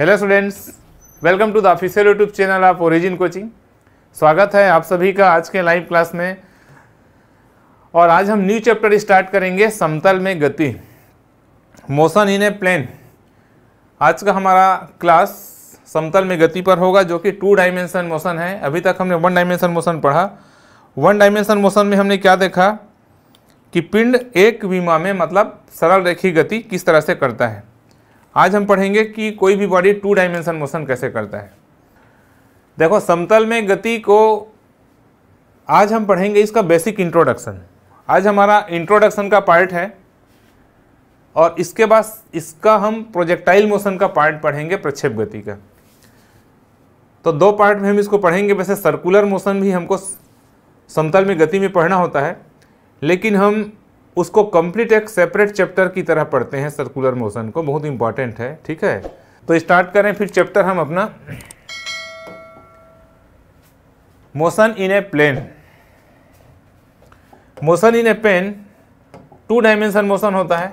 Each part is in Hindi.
Hello students welcome to the official YouTube channel of Origin coaching स्वागत है आप सभी का आज के लाइव क्लास में और आज हम न्यू चैप्टर स्टार्ट करेंगे समतल में गति मोशन इन ए प्लेन आज का हमारा क्लास समतल में गति पर होगा जो कि टू डायमेंशन मोशन है अभी तक हमने वन डायमेंशन मोशन पढ़ा वन डायमेंशन मोशन में हमने क्या देखा कि पिंड एक विमा में मतलब सरल रेखी गति किस तरह से करता है आज हम पढ़ेंगे कि कोई भी बॉडी टू डायमेंशन मोशन कैसे करता है देखो समतल में गति को आज हम पढ़ेंगे इसका बेसिक इंट्रोडक्शन आज हमारा इंट्रोडक्शन का पार्ट है और इसके बाद इसका हम प्रोजेक्टाइल मोशन का पार्ट पढ़ेंगे प्रक्षेप गति का तो दो पार्ट में हम इसको पढ़ेंगे वैसे सर्कुलर मोशन भी हमको समतल में गति में पढ़ना होता है लेकिन हम उसको कंप्लीट एक सेपरेट चैप्टर की तरह पढ़ते हैं सर्कुलर मोशन को बहुत इंपॉर्टेंट है ठीक है तो स्टार्ट करें फिर चैप्टर हम अपना motion in a plane motion in a plane two dimension motion होता है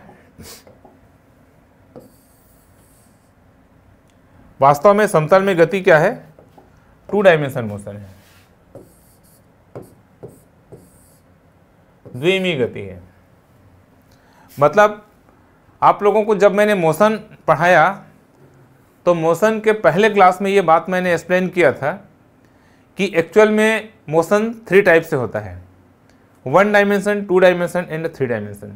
वास्तव में समतल में गति क्या है टू डायमेंशन मोशन है द्विमी गति है मतलब आप लोगों को जब मैंने मोशन पढ़ाया तो मोशन के पहले क्लास में ये बात मैंने एक्सप्लेन किया था कि एक्चुअल में मोशन थ्री टाइप से होता है one dimension two dimension and three dimension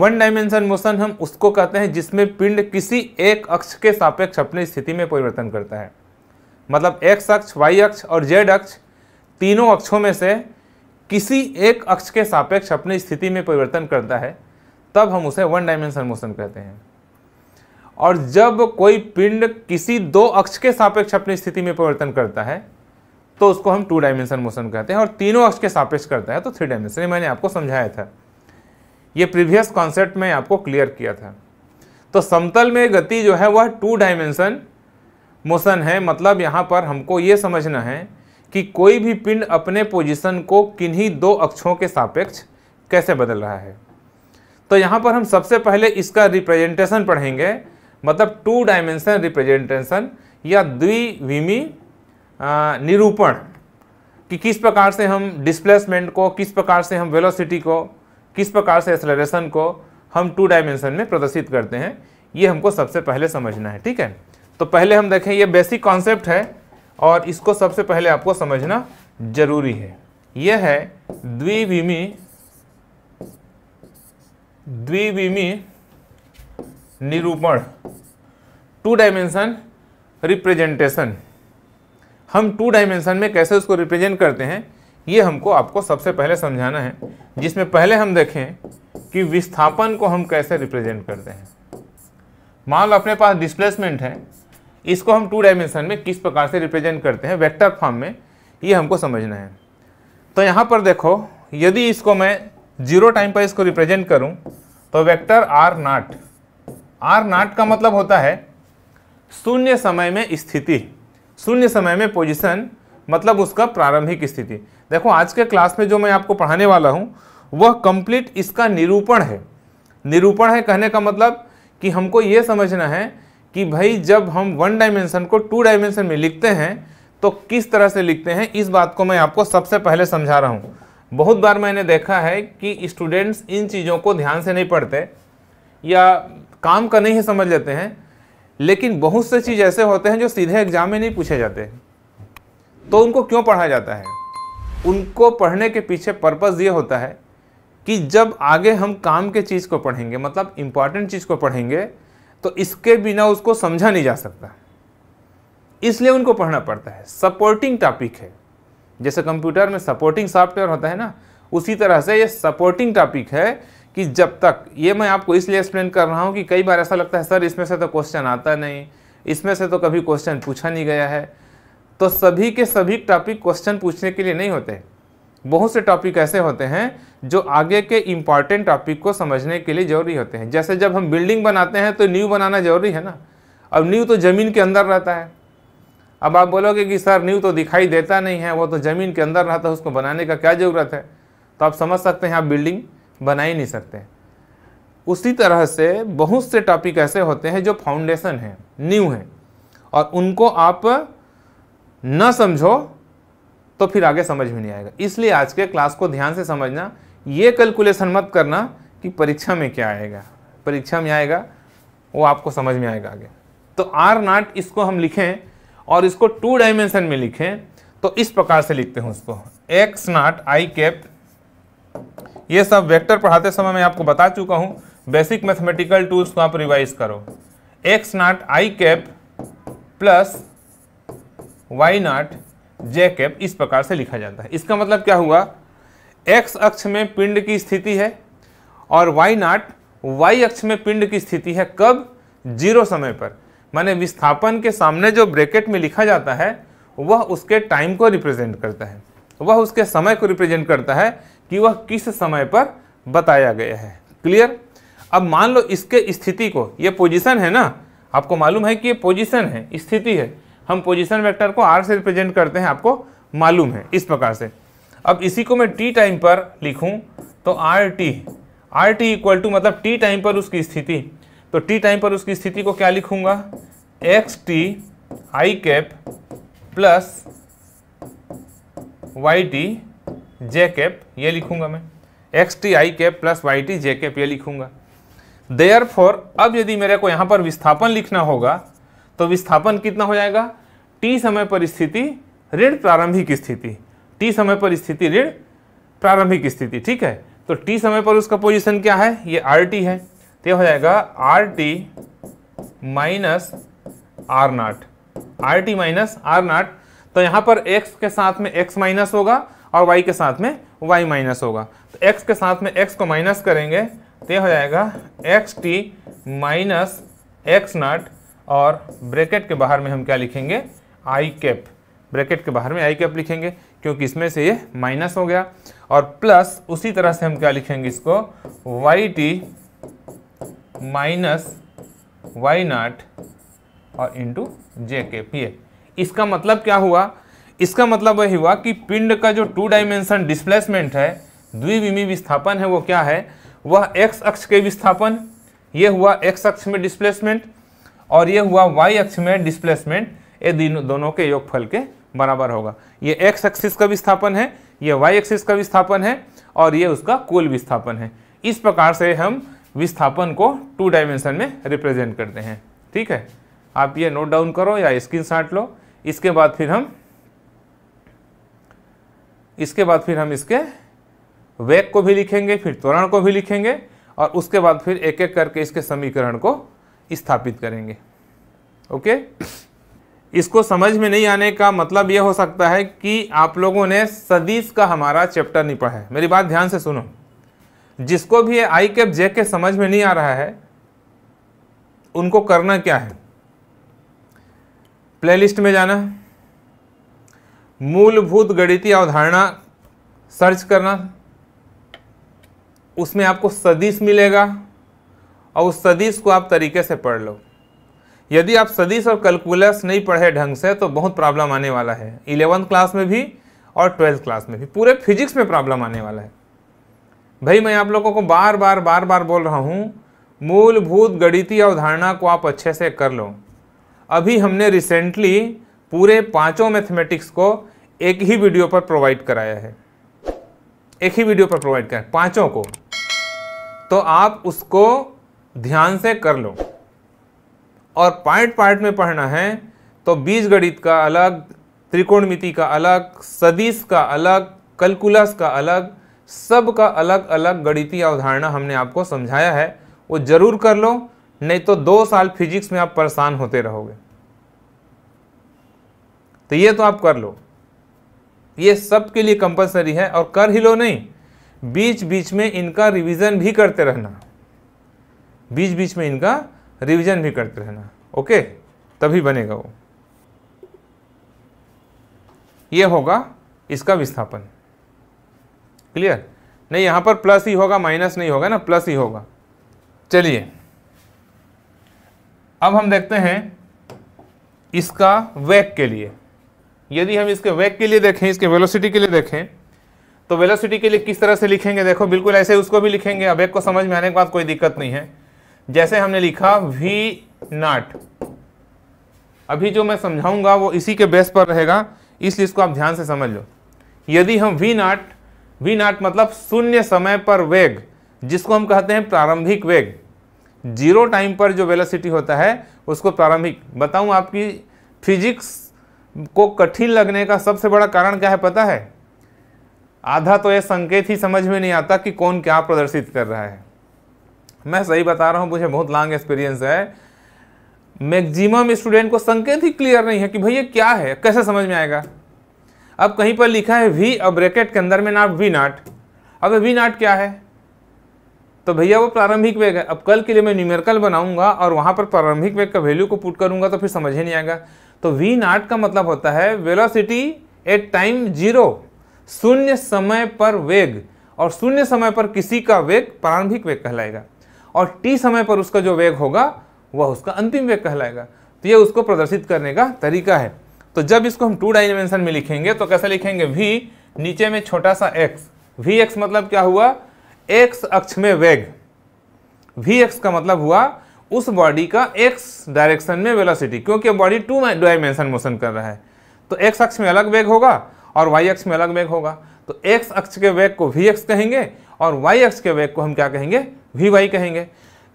one dimension motion हम उसको कहते हैं जिसमें पिंड किसी एक अक्ष के सापेक्ष अपनी स्थिति में परिवर्तन करता है मतलब एक्स अक्ष वाई अक्ष और जेड अक्ष तीनों अक्षों में से किसी एक अक्ष के सापेक्ष अपनी स्थिति में परिवर्तन करता है तब हम उसे वन डायमेंशन मोशन कहते हैं और जब कोई पिंड किसी दो अक्ष के सापेक्ष अपनी स्थिति में परिवर्तन करता है तो उसको हम टू डायमेंशन मोशन कहते हैं और तीनों अक्ष के सापेक्ष करता है तो थ्री डायमेंशन मैंने आपको समझाया था ये प्रीवियस कॉन्सेप्ट में आपको क्लियर किया था तो समतल में गति जो है वह टू डायमेंशन मोशन है मतलब यहाँ पर हमको ये समझना है कि कोई भी पिंड अपने पोजिशन को किन्हीं दो अक्षों के सापेक्ष कैसे बदल रहा है तो यहाँ पर हम सबसे पहले इसका रिप्रेजेंटेशन पढ़ेंगे मतलब टू डायमेंशन रिप्रेजेंटेशन या द्विविमी निरूपण कि किस प्रकार से हम डिस्प्लेसमेंट को किस प्रकार से हम वेलोसिटी को किस प्रकार से एक्सलरेशन को हम टू डायमेंशन में प्रदर्शित करते हैं ये हमको सबसे पहले समझना है ठीक है तो पहले हम देखें ये बेसिक कॉन्सेप्ट है और इसको सबसे पहले आपको समझना जरूरी है यह है द्विविमी द्विविमी निरूपण टू डायमेंशन रिप्रेजेंटेशन हम टू डायमेंशन में कैसे उसको रिप्रेजेंट करते हैं ये हमको आपको सबसे पहले समझाना है जिसमें पहले हम देखें कि विस्थापन को हम कैसे रिप्रेजेंट करते हैं मान लो अपने पास डिस्प्लेसमेंट है इसको हम टू डायमेंशन में किस प्रकार से रिप्रेजेंट करते हैं वेक्टर फॉर्म में ये हमको समझना है तो यहाँ पर देखो यदि इसको मैं जीरो टाइम पर इसको रिप्रेजेंट करूं तो vector R nought R nought का मतलब होता है शून्य समय में स्थिति शून्य समय में पोजिशन मतलब उसका प्रारंभिक स्थिति देखो आज के क्लास में जो मैं आपको पढ़ाने वाला हूँ वह कंप्लीट इसका निरूपण है निरूपण है कहने का मतलब कि हमको ये समझना है कि भाई जब हम वन डायमेंशन को टू डायमेंशन में लिखते हैं तो किस तरह से लिखते हैं इस बात को मैं आपको सबसे पहले समझा रहा हूँ बहुत बार मैंने देखा है कि स्टूडेंट्स इन चीज़ों को ध्यान से नहीं पढ़ते या काम का नहीं समझ लेते हैं लेकिन बहुत से चीज़ ऐसे होते हैं जो सीधे एग्जाम में नहीं पूछे जाते तो उनको क्यों पढ़ाया जाता है उनको पढ़ने के पीछे पर्पज़ ये होता है कि जब आगे हम काम के चीज़ को पढ़ेंगे मतलब इम्पॉर्टेंट चीज़ को पढ़ेंगे तो इसके बिना उसको समझा नहीं जा सकता इसलिए उनको पढ़ना पड़ता है सपोर्टिंग टॉपिक है जैसे कंप्यूटर में सपोर्टिंग सॉफ्टवेयर होता है ना उसी तरह से ये सपोर्टिंग टॉपिक है कि जब तक ये मैं आपको इसलिए एक्सप्लेन कर रहा हूँ कि कई बार ऐसा लगता है सर इसमें से तो क्वेश्चन आता नहीं इसमें से तो कभी क्वेश्चन पूछा नहीं गया है तो सभी के सभी टॉपिक क्वेश्चन पूछने के लिए नहीं होते बहुत से टॉपिक ऐसे होते हैं जो आगे के इम्पॉर्टेंट टॉपिक को समझने के लिए ज़रूरी होते हैं जैसे जब हम बिल्डिंग बनाते हैं तो न्यू बनाना ज़रूरी है ना अब न्यू तो ज़मीन के अंदर रहता है अब आप बोलोगे कि सर न्यू तो दिखाई देता नहीं है वो तो ज़मीन के अंदर रहता है उसको बनाने का क्या ज़रूरत है तो आप समझ सकते हैं आप बिल्डिंग बना ही नहीं सकते उसी तरह से बहुत से टॉपिक ऐसे होते हैं जो फाउंडेशन हैं न्यू हैं और उनको आप न समझो तो फिर आगे समझ में नहीं आएगा इसलिए आज के क्लास को ध्यान से समझना ये कैलकुलेशन मत करना कि परीक्षा में क्या आएगा परीक्षा में आएगा वो आपको समझ में आएगा आगे तो आर नाट इसको हम लिखें और इसको टू डायमेंशन में लिखें तो इस प्रकार से लिखते हैं उसको एक्स नाट आई कैप ये सब वेक्टर पढ़ाते समय मैं आपको बता चुका हूँ बेसिक मैथमेटिकल टूल्स को आप रिवाइज करो X nought I cap plus Y nought J cap इस प्रकार से लिखा जाता है इसका मतलब क्या हुआ एक्स अक्ष में पिंड की स्थिति है और वाई नाट वाई अक्ष में पिंड की स्थिति है कब जीरो समय पर माने विस्थापन के सामने जो ब्रैकेट में लिखा जाता है वह उसके टाइम को रिप्रेजेंट करता है वह उसके समय को रिप्रेजेंट करता है कि वह किस समय पर बताया गया है क्लियर अब मान लो इसके स्थिति को ये पोजीशन है ना आपको मालूम है कि ये पोजीशन है स्थिति है हम पोजीशन वेक्टर को आर से रिप्रेजेंट करते हैं आपको मालूम है इस प्रकार से अब इसी को मैं टी टाइम पर लिखूं तो R T R T equal to मतलब टी टाइम पर उसकी स्थिति तो टी टाइम पर उसकी स्थिति को क्या लिखूंगा X T I cap plus Y T J cap ये लिखूंगा मैं X T I cap plus Y T J cap ये लिखूंगा देयर फॉर अब यदि मेरे को यहां पर विस्थापन लिखना होगा तो विस्थापन कितना हो जाएगा टी समय पर स्थिति ऋण प्रारंभिक स्थिति टी समय पर स्थिति ऋण प्रारंभिक स्थिति ठीक है तो टी समय पर उसका पोजीशन क्या है ये आर टी है ये हो जाएगा R T minus R nought R T minus R nought तो यहाँ पर एक्स के साथ में एक्स माइनस होगा और वाई के साथ में वाई माइनस होगा तो एक्स के साथ में x को माइनस करेंगे तो हो जाएगा X T minus X nought और ब्रैकेट के बाहर में हम क्या लिखेंगे आई कैप ब्रैकेट के बाहर में आई कैप लिखेंगे क्योंकि इसमें से ये माइनस हो गया और प्लस उसी तरह से हम क्या लिखेंगे इसको Y T minus Y nought और इंटू जे के पी ए इसका मतलब क्या हुआ इसका मतलब वही हुआ कि पिंड का जो टू डायमेंशन डिस्प्लेसमेंट है द्विविमी विस्थापन है वो क्या है वह एक्स अक्ष के विस्थापन ये हुआ एक्स अक्ष में डिस्प्लेसमेंट और ये हुआ वाई अक्ष में डिस्प्लेसमेंट ये दोनों के योगफल के बराबर होगा ये एक्स एक्सिस का विस्थापन है ये वाई एक्सिस का विस्थापन है और ये उसका कुल विस्थापन है इस प्रकार से हम विस्थापन को टू डायमेंशन में रिप्रेजेंट करते हैं ठीक है आप ये नोट डाउन करो या स्क्रीन साट लो इसके बाद फिर हम इसके बाद फिर हम इसके वेग को भी लिखेंगे फिर त्वरण को भी लिखेंगे और उसके बाद फिर एक एक करके इसके समीकरण को स्थापित करेंगे ओके इसको समझ में नहीं आने का मतलब यह हो सकता है कि आप लोगों ने सदीश का हमारा चैप्टर नहीं पढ़ा है मेरी बात ध्यान से सुनो जिसको भी आई कैप जे के समझ में नहीं आ रहा है उनको करना क्या है प्लेलिस्ट में जाना मूलभूत गणितीय अवधारणा सर्च करना उसमें आपको सदिश मिलेगा और उस सदिश को आप तरीके से पढ़ लो यदि आप सदिश और कैलकुलस नहीं पढ़े ढंग से तो बहुत प्रॉब्लम आने वाला है इलेवंथ क्लास में भी और ट्वेल्थ क्लास में भी पूरे फिजिक्स में प्रॉब्लम आने वाला है भाई मैं आप लोगों को बार बार बार बार बोल रहा हूँ मूलभूत गणितीय अवधारणा को आप अच्छे से कर लो अभी हमने रिसेंटली पूरे पांचों मैथमेटिक्स को एक ही वीडियो पर प्रोवाइड कराया है एक ही वीडियो पर प्रोवाइड कराया पांचों को तो आप उसको ध्यान से कर लो और पार्ट पार्ट में पढ़ना है तो बीज गणित का अलग त्रिकोणमिति का अलग सदीश का अलग कैलकुलस का अलग सब का अलग अलग गणितीय अवधारणा हमने आपको समझाया है वो जरूर कर लो नहीं तो दो साल फिजिक्स में आप परेशान होते रहोगे तो ये तो आप कर लो ये सब के लिए कंपलसरी है और कर ही लो नहीं बीच बीच में इनका रिवीजन भी करते रहना बीच बीच में इनका रिवीजन भी करते रहना ओके तभी बनेगा वो ये होगा इसका विस्थापन क्लियर नहीं यहाँ पर प्लस ही होगा माइनस नहीं होगा ना प्लस ही होगा चलिए अब हम देखते हैं इसका वेग के लिए यदि हम इसके वेग के लिए देखें इसके वेलोसिटी के लिए देखें तो वेलोसिटी के लिए किस तरह से लिखेंगे देखो बिल्कुल ऐसे उसको भी लिखेंगे अब वेग को समझ में आने के बाद कोई दिक्कत नहीं है जैसे हमने लिखा वी नाट अभी जो मैं समझाऊंगा वो इसी के बेस पर रहेगा इसलिए इसको आप ध्यान से समझ लो यदि हम वी नाट वी नॉट मतलब शून्य समय पर वेग जिसको हम कहते हैं प्रारंभिक वेग जीरो टाइम पर जो वेलोसिटी होता है उसको प्रारंभिक बताऊं आपकी फिजिक्स को कठिन लगने का सबसे बड़ा कारण क्या है पता है आधा तो यह संकेत ही समझ में नहीं आता कि कौन क्या प्रदर्शित कर रहा है मैं सही बता रहा हूं मुझे बहुत लॉन्ग एक्सपीरियंस है मैक्सिमम स्टूडेंट को संकेत ही क्लियर नहीं है कि भैया क्या है कैसे समझ में आएगा अब कहीं पर लिखा है वी और ब्रैकेट के अंदर में नाट वी नाट अब वी नाट क्या है तो भैया वो प्रारंभिक वेग है अब कल के लिए मैं न्यूमेरिकल बनाऊंगा और वहां पर प्रारंभिक वेग का वैल्यू को पुट करूंगा तो फिर समझ ही नहीं आएगा तो वी नाट का मतलब होता है वेलोसिटी एट टाइम जीरो शून्य समय पर वेग और शून्य समय पर किसी का वेग प्रारंभिक वेग कहलाएगा और टी समय पर उसका जो वेग होगा वह उसका अंतिम वेग कहलाएगा तो यह उसको प्रदर्शित करने का तरीका है तो जब इसको हम टू डायमेंशन में लिखेंगे तो कैसे लिखेंगे वी नीचे में छोटा सा एक्स वी एक्स मतलब क्या हुआ एक्स अक्ष में वेग वी एक्स का मतलब हुआ उस बॉडी का एक्स डायरेक्शन में वेलोसिटी क्योंकि बॉडी टू डायमेंशन मोशन कर रहा है तो एक्स अक्ष में अलग वेग होगा और वाई अक्ष में अलग वेग होगा तो एक्स अक्ष के वेग को वी एक्स कहेंगे और वाई अक्ष के वेग को हम क्या कहेंगे वी वाई कहेंगे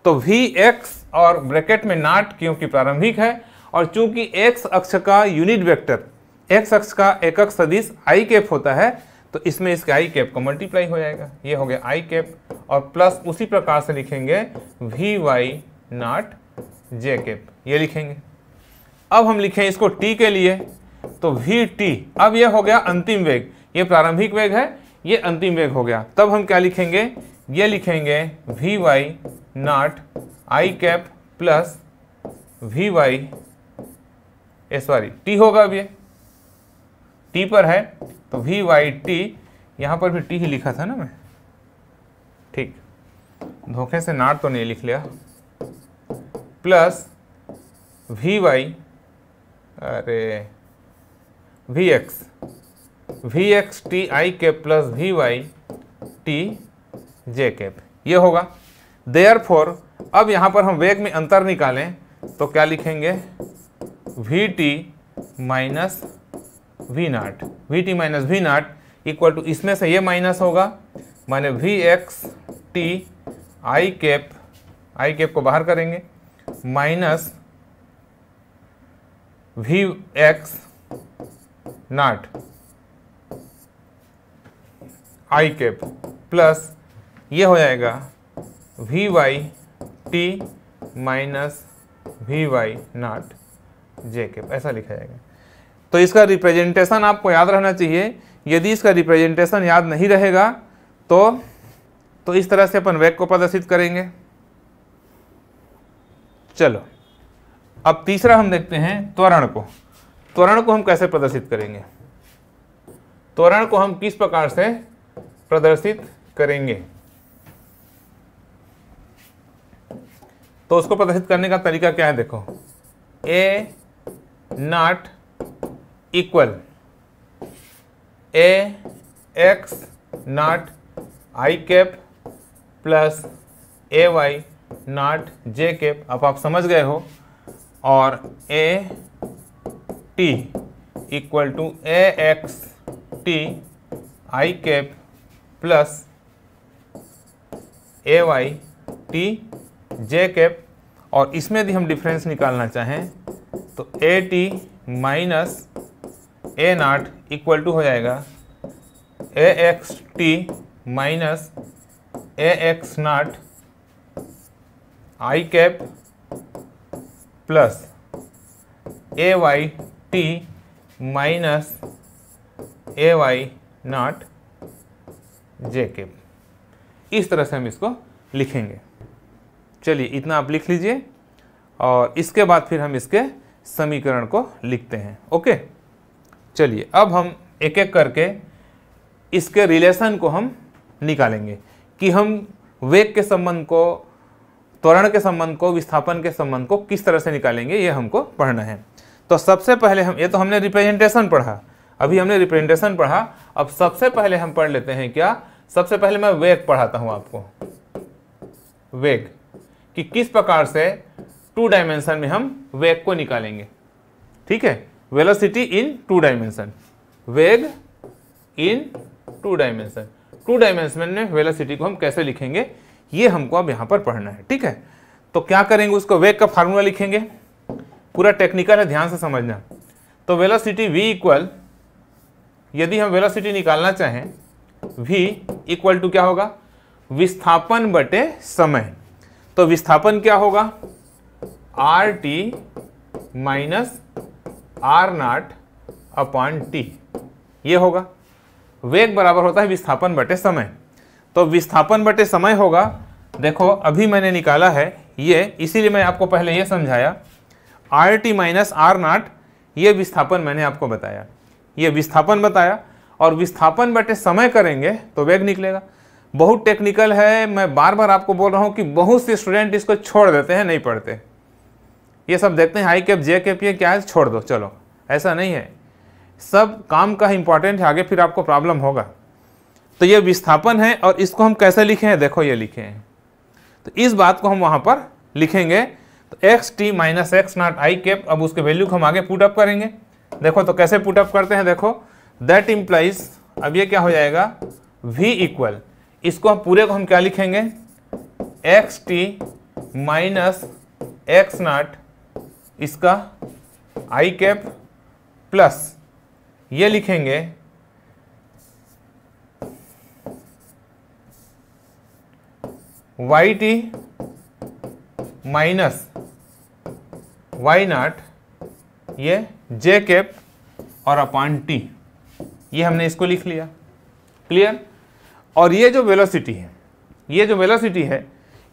तो वी एक्स और ब्रैकेट में नाट क्योंकि प्रारंभिक है और चूंकि एक्स अक्ष का यूनिट वेक्टर एक्स अक्ष का एकक सदिश आई कैप होता है तो इसमें इसके आई कैप का मल्टीप्लाई हो जाएगा ये हो गया आई कैप और प्लस उसी प्रकार से लिखेंगे V Y nought J cap ये लिखेंगे अब हम लिखें इसको टी के लिए तो वी टी अब यह हो गया अंतिम वेग ये प्रारंभिक वेग है ये अंतिम वेग हो गया तब हम क्या लिखेंगे ये लिखेंगे V Y nought I cap plus V Y A sorry T होगा अब ये टी पर है तो वी वाई टी यहाँ पर भी टी ही लिखा था ना मैं ठीक धोखे से नार तो नहीं लिख लिया प्लस वी वाई अरे V X V X T I K plus V Y T J cap ये होगा देयर फोर अब यहाँ पर हम वेग में अंतर निकालें तो क्या लिखेंगे V T minus V nought V T minus V nought equal to इसमें से ये माइनस होगा माने V X T I cap I cap को बाहर करेंगे minus V X nought I cap plus ये हो जाएगा V Y T minus V Y nought J cap ऐसा लिखा जाएगा तो इसका रिप्रेजेंटेशन आपको याद रहना चाहिए यदि इसका रिप्रेजेंटेशन याद नहीं रहेगा तो तो इस तरह से अपन वेग को प्रदर्शित करेंगे चलो अब तीसरा हम देखते हैं त्वरण को त्वरण को हम कैसे प्रदर्शित करेंगे त्वरण को हम किस प्रकार से प्रदर्शित करेंगे तो उसको प्रदर्शित करने का तरीका क्या है देखो A not equal A X not I cap plus A Y nought J cap अब आप समझ गए हो और A T equal to A X T I cap plus A Y T J cap और इसमें भी हम डिफरेंस निकालना चाहें तो A T minus A nought equal to हो जाएगा A X T minus A X nought I cap plus A Y T minus A Y nought J cap इस तरह से हम इसको लिखेंगे चलिए इतना आप लिख लीजिए और इसके बाद फिर हम इसके समीकरण को लिखते हैं ओके चलिए अब हम एक एक करके इसके रिलेशन को हम निकालेंगे कि हम वेग के संबंध को त्वरण के संबंध को विस्थापन के संबंध को किस तरह से निकालेंगे ये हमको पढ़ना है तो सबसे पहले हम ये तो हमने रिप्रेजेंटेशन पढ़ा अभी हमने रिप्रेजेंटेशन पढ़ा अब सबसे पहले हम पढ़ लेते हैं क्या सबसे पहले मैं वेग पढ़ाता हूँ आपको वेग कि किस प्रकार से टू डायमेंशन में हम वेग को निकालेंगे ठीक है वेलोसिटी इन टू डायमेंशन वेग in two dimension two dimension में वेलोसिटी को हम कैसे लिखेंगे ये हमको अब यहाँ पर पढ़ना है ठीक है तो क्या करेंगे उसको वेग का फार्मूला लिखेंगे पूरा टेक्निकल है ध्यान से समझना तो वेलोसिटी v इक्वल यदि हम वेलोसिटी निकालना चाहें v इक्वल टू क्या होगा विस्थापन बटे समय तो विस्थापन क्या होगा R T minus R nought upon T ये होगा वेग बराबर होता है विस्थापन बटे समय तो विस्थापन बटे समय होगा देखो अभी मैंने निकाला है ये इसीलिए मैं आपको पहले ये समझाया R T minus R nought ये विस्थापन मैंने आपको बताया ये विस्थापन बताया और विस्थापन बटे समय करेंगे तो वेग निकलेगा बहुत टेक्निकल है मैं बार बार आपको बोल रहा हूँ कि बहुत से स्टूडेंट इसको छोड़ देते हैं नहीं पढ़ते ये सब देखते हैं हाई कैप जे कैप ये क्या है छोड़ दो चलो ऐसा नहीं है सब काम का इंपॉर्टेंट है आगे फिर आपको प्रॉब्लम होगा तो ये विस्थापन है और इसको हम कैसे लिखे हैं देखो ये लिखे हैं तो इस बात को हम वहाँ पर लिखेंगे तो X T minus X nought I cap अब उसके वैल्यू को हम आगे पुटअप करेंगे देखो तो कैसे पुटअप करते हैं देखो दैट इम्प्लाइज अब ये क्या हो जाएगा वी इक्वल इसको हम पूरे को हम क्या लिखेंगे X T minus X nought इसका आई कैप प्लस ये लिखेंगे Y T minus Y nought ये जे कैप और अपॉन टी ये हमने इसको लिख लिया क्लियर और ये जो वेलोसिटी है ये जो वेलोसिटी है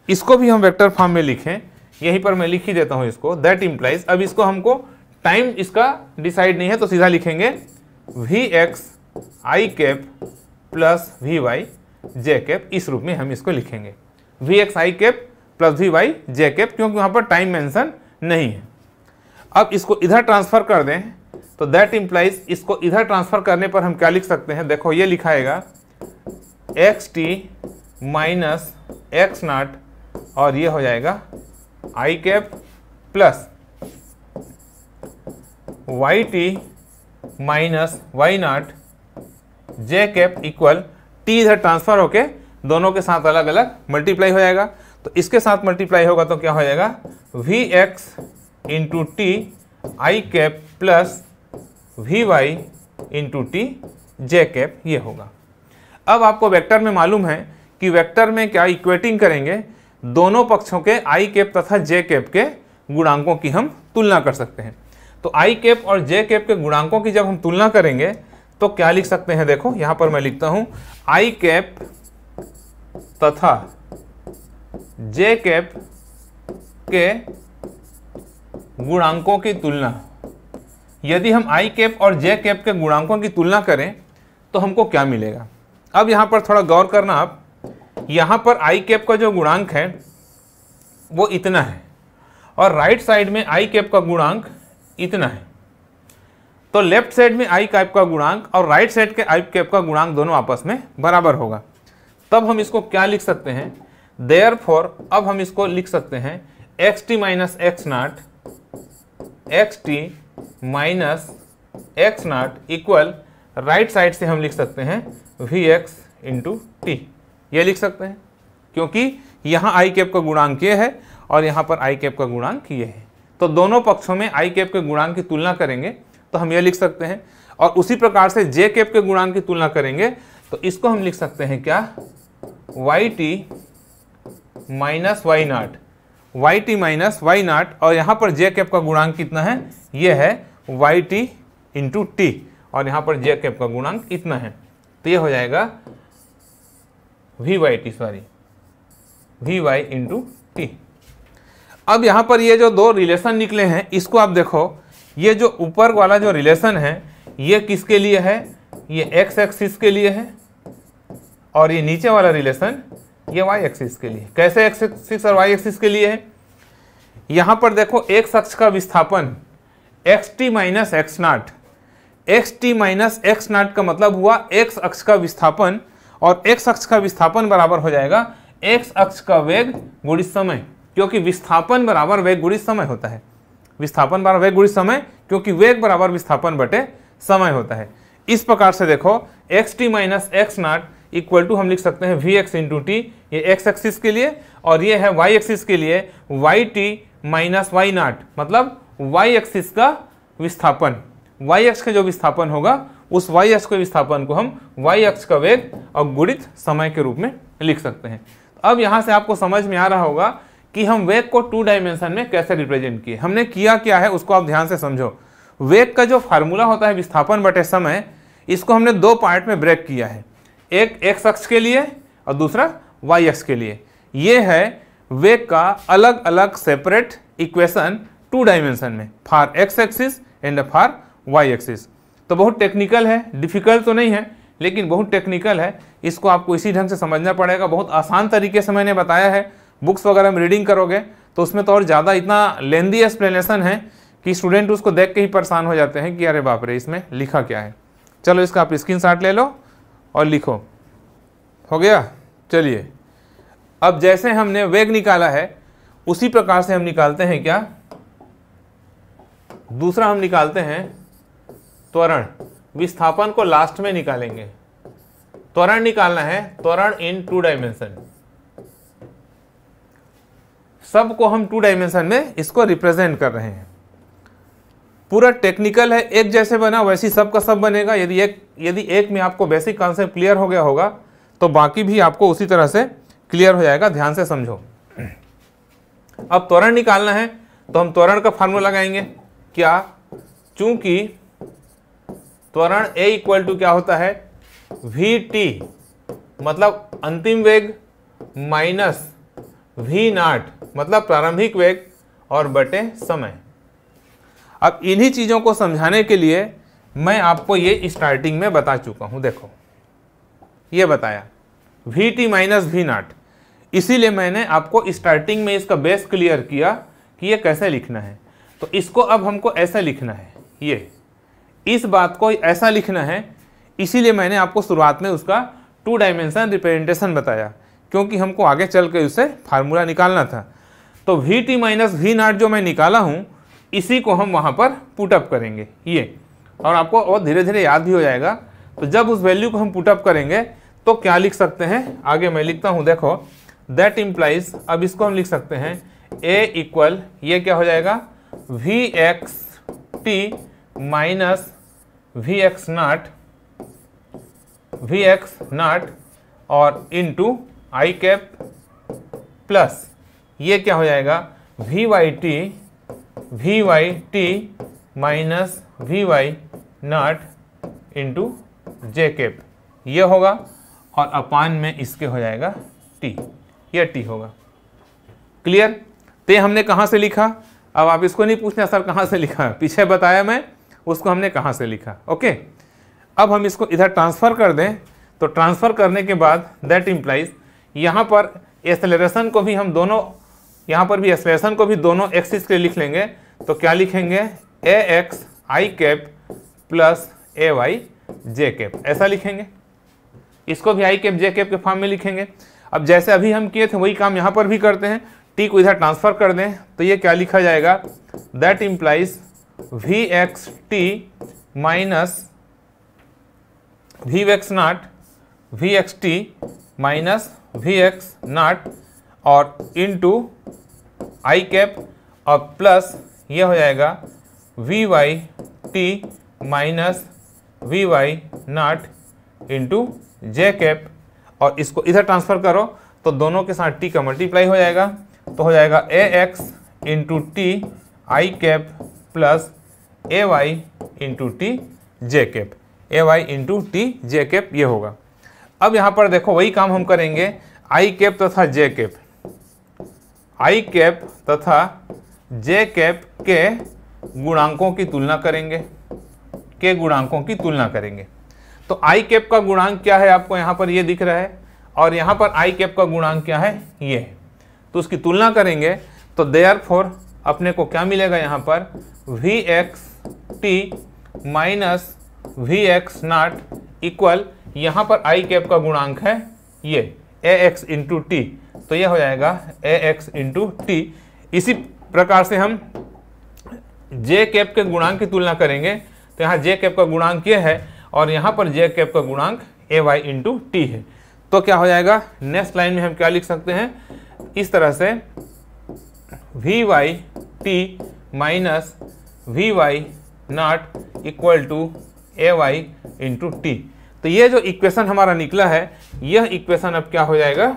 इसको भी हम वेक्टर फॉर्म में लिखें यहीं पर मैं लिख ही देता हूँ इसको दैट इम्प्लाइज अब इसको हमको टाइम इसका डिसाइड नहीं है तो सीधा लिखेंगे V X I cap plus V Y J cap इस रूप में हम इसको लिखेंगे V X I cap plus V Y J cap क्योंकि वहां पर टाइम मेंशन नहीं है अब इसको इधर ट्रांसफ़र कर दें तो दैट इम्प्लाइज इसको इधर ट्रांसफ़र करने पर हम क्या लिख सकते हैं देखो ये लिखाएगा X T minus X nought और ये हो जाएगा I cap plus Y T minus Y nought J cap equal T इधर ट्रांसफर होके दोनों के साथ अलग अलग मल्टीप्लाई हो जाएगा तो इसके साथ मल्टीप्लाई होगा तो क्या हो जाएगा V X into T I cap plus V Y into T J cap ये होगा अब आपको वेक्टर में मालूम है कि वेक्टर में क्या इक्वेटिंग करेंगे दोनों पक्षों के आई कैप तथा जे कैप के गुणांकों की हम तुलना कर सकते हैं तो आई कैप और जे कैप के गुणांकों की जब हम तुलना करेंगे तो क्या लिख सकते हैं देखो यहां पर मैं लिखता हूं आई कैप तथा जे कैप के गुणांकों की तुलना यदि हम आई कैप और जे कैप के गुणांकों की तुलना करें तो हमको क्या मिलेगा अब यहां पर थोड़ा गौर करना आप यहाँ पर आई कैप का जो गुणांक है वो इतना है और राइट साइड में आई कैप का गुणांक इतना है तो लेफ्ट साइड में आई कैप का गुणांक और राइट साइड के आई कैप का गुणांक दोनों आपस में बराबर होगा तब हम इसको क्या लिख सकते हैं देयर फॉर अब हम इसको लिख सकते हैं X T minus X nought X T minus X nought equal right side से हम लिख सकते हैं वी एक्स इंटू टी ये लिख सकते हैं क्योंकि यहाँ आई कैप का गुणांक ये है और यहाँ पर आई कैप का गुणांक ये है तो दोनों पक्षों में आई कैप के गुणांक की तुलना करेंगे तो हम ये लिख सकते हैं और उसी प्रकार से जे कैप के गुणांक की तुलना करेंगे तो इसको हम लिख सकते हैं क्या Y T minus Y nought Y T minus Y nought और यहाँ पर जे कैप का गुणांक कितना है ये है वाई टी इंटू टी और यहाँ पर जे कैप का गुणांक इतना है तो ये हो जाएगा V Y T sorry V Y into T अब यहाँ पर ये जो दो रिलेशन निकले हैं इसको आप देखो ये जो ऊपर वाला जो रिलेशन है ये किसके लिए है ये एक्स एक्सिस के लिए है और ये नीचे वाला रिलेशन ये वाई एक्सिस के लिए कैसे एक्स एक्सिस और वाई एक्सिस के लिए है यहाँ पर देखो एक्स अक्ष का विस्थापन X T minus X nought X T minus X nought का मतलब हुआ एक्स अक्ष का विस्थापन और एक्स अक्ष का विस्थापन बराबर हो जाएगा एक्स अक्ष का वेग गुड़ी समय क्योंकि विस्थापन बराबर वेग गुड़ी समय होता है विस्थापन बराबर वेग गुड़ी समय क्योंकि वेग बराबर विस्थापन बटे समय होता है इस प्रकार से देखो X T minus X nought equal to हम लिख सकते हैं वी एक्स इंटू टी ये एक्स एक्सिस के लिए और ये है वाई एक्सिस के लिए Y T minus Y nought मतलब वाई एक्सिस का विस्थापन वाई एक्स का जो विस्थापन होगा उस वाई अक्ष के विस्थापन को हम वाई अक्ष का वेग और गुणित समय के रूप में लिख सकते हैं तो अब यहाँ से आपको समझ में आ रहा होगा कि हम वेग को टू डायमेंशन में कैसे रिप्रेजेंट किए हमने किया क्या है उसको आप ध्यान से समझो वेग का जो फार्मूला होता है विस्थापन बटे समय इसको हमने दो पार्ट में ब्रेक किया है एक एक्स अक्ष के लिए और दूसरा वाई अक्ष के लिए ये है वेग का अलग अलग सेपरेट इक्वेशन टू डायमेंशन में for x axis and for Y axis तो बहुत टेक्निकल है डिफ़िकल्ट तो नहीं है लेकिन बहुत टेक्निकल है इसको आपको इसी ढंग से समझना पड़ेगा बहुत आसान तरीके से मैंने बताया है बुक्स वगैरह में रीडिंग करोगे तो उसमें तो और ज़्यादा इतना लेंदी एक्सप्लेनेशन है कि स्टूडेंट उसको देख के ही परेशान हो जाते हैं कि अरे बाप रे इसमें लिखा क्या है चलो इसका आप स्क्रीन शॉट ले लो और लिखो हो गया चलिए अब जैसे हमने वेग निकाला है उसी प्रकार से हम निकालते हैं क्या दूसरा हम निकालते हैं त्वरण विस्थापन को लास्ट में निकालेंगे त्वरण निकालना है त्वरण इन टू डायमेंशन सबको हम टू डायमेंशन में इसको रिप्रेजेंट कर रहे हैं पूरा टेक्निकल है एक जैसे बना वैसी सब का सब बनेगा यदि एक यदि एक में आपको बेसिक कॉन्सेप्ट क्लियर हो गया होगा तो बाकी भी आपको उसी तरह से क्लियर हो जाएगा ध्यान से समझो अब त्वरण निकालना है तो हम त्वरण का फॉर्मूला लगाएंगे क्या चूंकि त्वरण ए इक्वल टू क्या होता है वी टी मतलब अंतिम वेग माइनस वी नाट मतलब प्रारंभिक वेग और बटे समय अब इन्हीं चीज़ों को समझाने के लिए मैं आपको ये स्टार्टिंग में बता चुका हूं देखो ये बताया V T minus V nought इसीलिए मैंने आपको स्टार्टिंग में इसका बेस क्लियर किया कि ये कैसे लिखना है तो इसको अब हमको ऐसे लिखना है ये इस बात को ऐसा लिखना है इसीलिए मैंने आपको शुरुआत में उसका टू डायमेंशन रिप्रेजेंटेशन बताया क्योंकि हमको आगे चल के उसे फार्मूला निकालना था तो V T minus V nought जो मैं निकाला हूँ इसी को हम वहाँ पर पुटअप करेंगे ये और आपको और धीरे धीरे याद भी हो जाएगा तो जब उस वैल्यू को हम पुटअप करेंगे तो क्या लिख सकते हैं आगे मैं लिखता हूँ देखो दैट इम्प्लाइज अब इसको हम लिख सकते हैं ए इक्वल ये क्या हो जाएगा V X T minus V X nought V X nought और इनटू आई कैप प्लस ये क्या हो जाएगा V Y T V Y T minus V Y nought into J cap ये होगा और अपान में इसके हो जाएगा टी यह टी होगा क्लियर तो हमने कहाँ से लिखा अब आप इसको नहीं पूछना सर कहाँ से लिखा पीछे बताया मैं उसको हमने कहाँ से लिखा ओके अब हम इसको इधर ट्रांसफ़र कर दें तो ट्रांसफ़र करने के बाद दैट इम्प्लाइज यहाँ पर एसलेशन को भी हम दोनों यहाँ पर भी एसलेशन को भी दोनों एक्सिस के लिख लेंगे तो क्या लिखेंगे A X I cap plus A Y J cap ऐसा लिखेंगे इसको भी आई कैप जे कैप के फॉर्म में लिखेंगे अब जैसे अभी हम किए थे वही काम यहाँ पर भी करते हैं टी को इधर ट्रांसफ़र कर दें तो ये क्या लिखा जाएगा that implies V X T minus V X nought V X T minus V X nought और इनटू आई कैप और प्लस यह हो जाएगा V Y T minus V Y nought into J cap और इसको इधर ट्रांसफ़र करो तो दोनों के साथ टी का मल्टीप्लाई हो जाएगा तो हो जाएगा A X into T I cap plus A Y into T J cap A Y into T J cap ये होगा अब यहाँ पर देखो वही काम हम करेंगे आई कैप तथा जे कैप आई कैप तथा जे कैप के गुणांकों की तुलना करेंगे के गुणांकों की तुलना करेंगे तो आई कैप का गुणांक क्या है आपको यहाँ पर ये दिख रहा है और यहाँ पर आई कैप का गुणांक क्या है ये तो उसकी तुलना करेंगे तो देयर फॉर अपने को क्या मिलेगा यहाँ पर V X T minus V X nought equal यहाँ पर आई कैप का गुणांक है ये ए एक्स इंटू टी तो यह हो जाएगा ए एक्स इंटू टी इसी प्रकार से हम जे कैप के गुणांक की तुलना करेंगे तो यहाँ जे कैप का गुणांक ये है और यहाँ पर जे कैप का गुणांक ए वाई इंटू टी है तो क्या हो जाएगा नेक्स्ट लाइन में हम क्या लिख सकते हैं इस तरह से V Y T minus V Y nought equal to A Y into T तो ये जो इक्वेशन हमारा निकला है यह इक्वेशन अब क्या हो जाएगा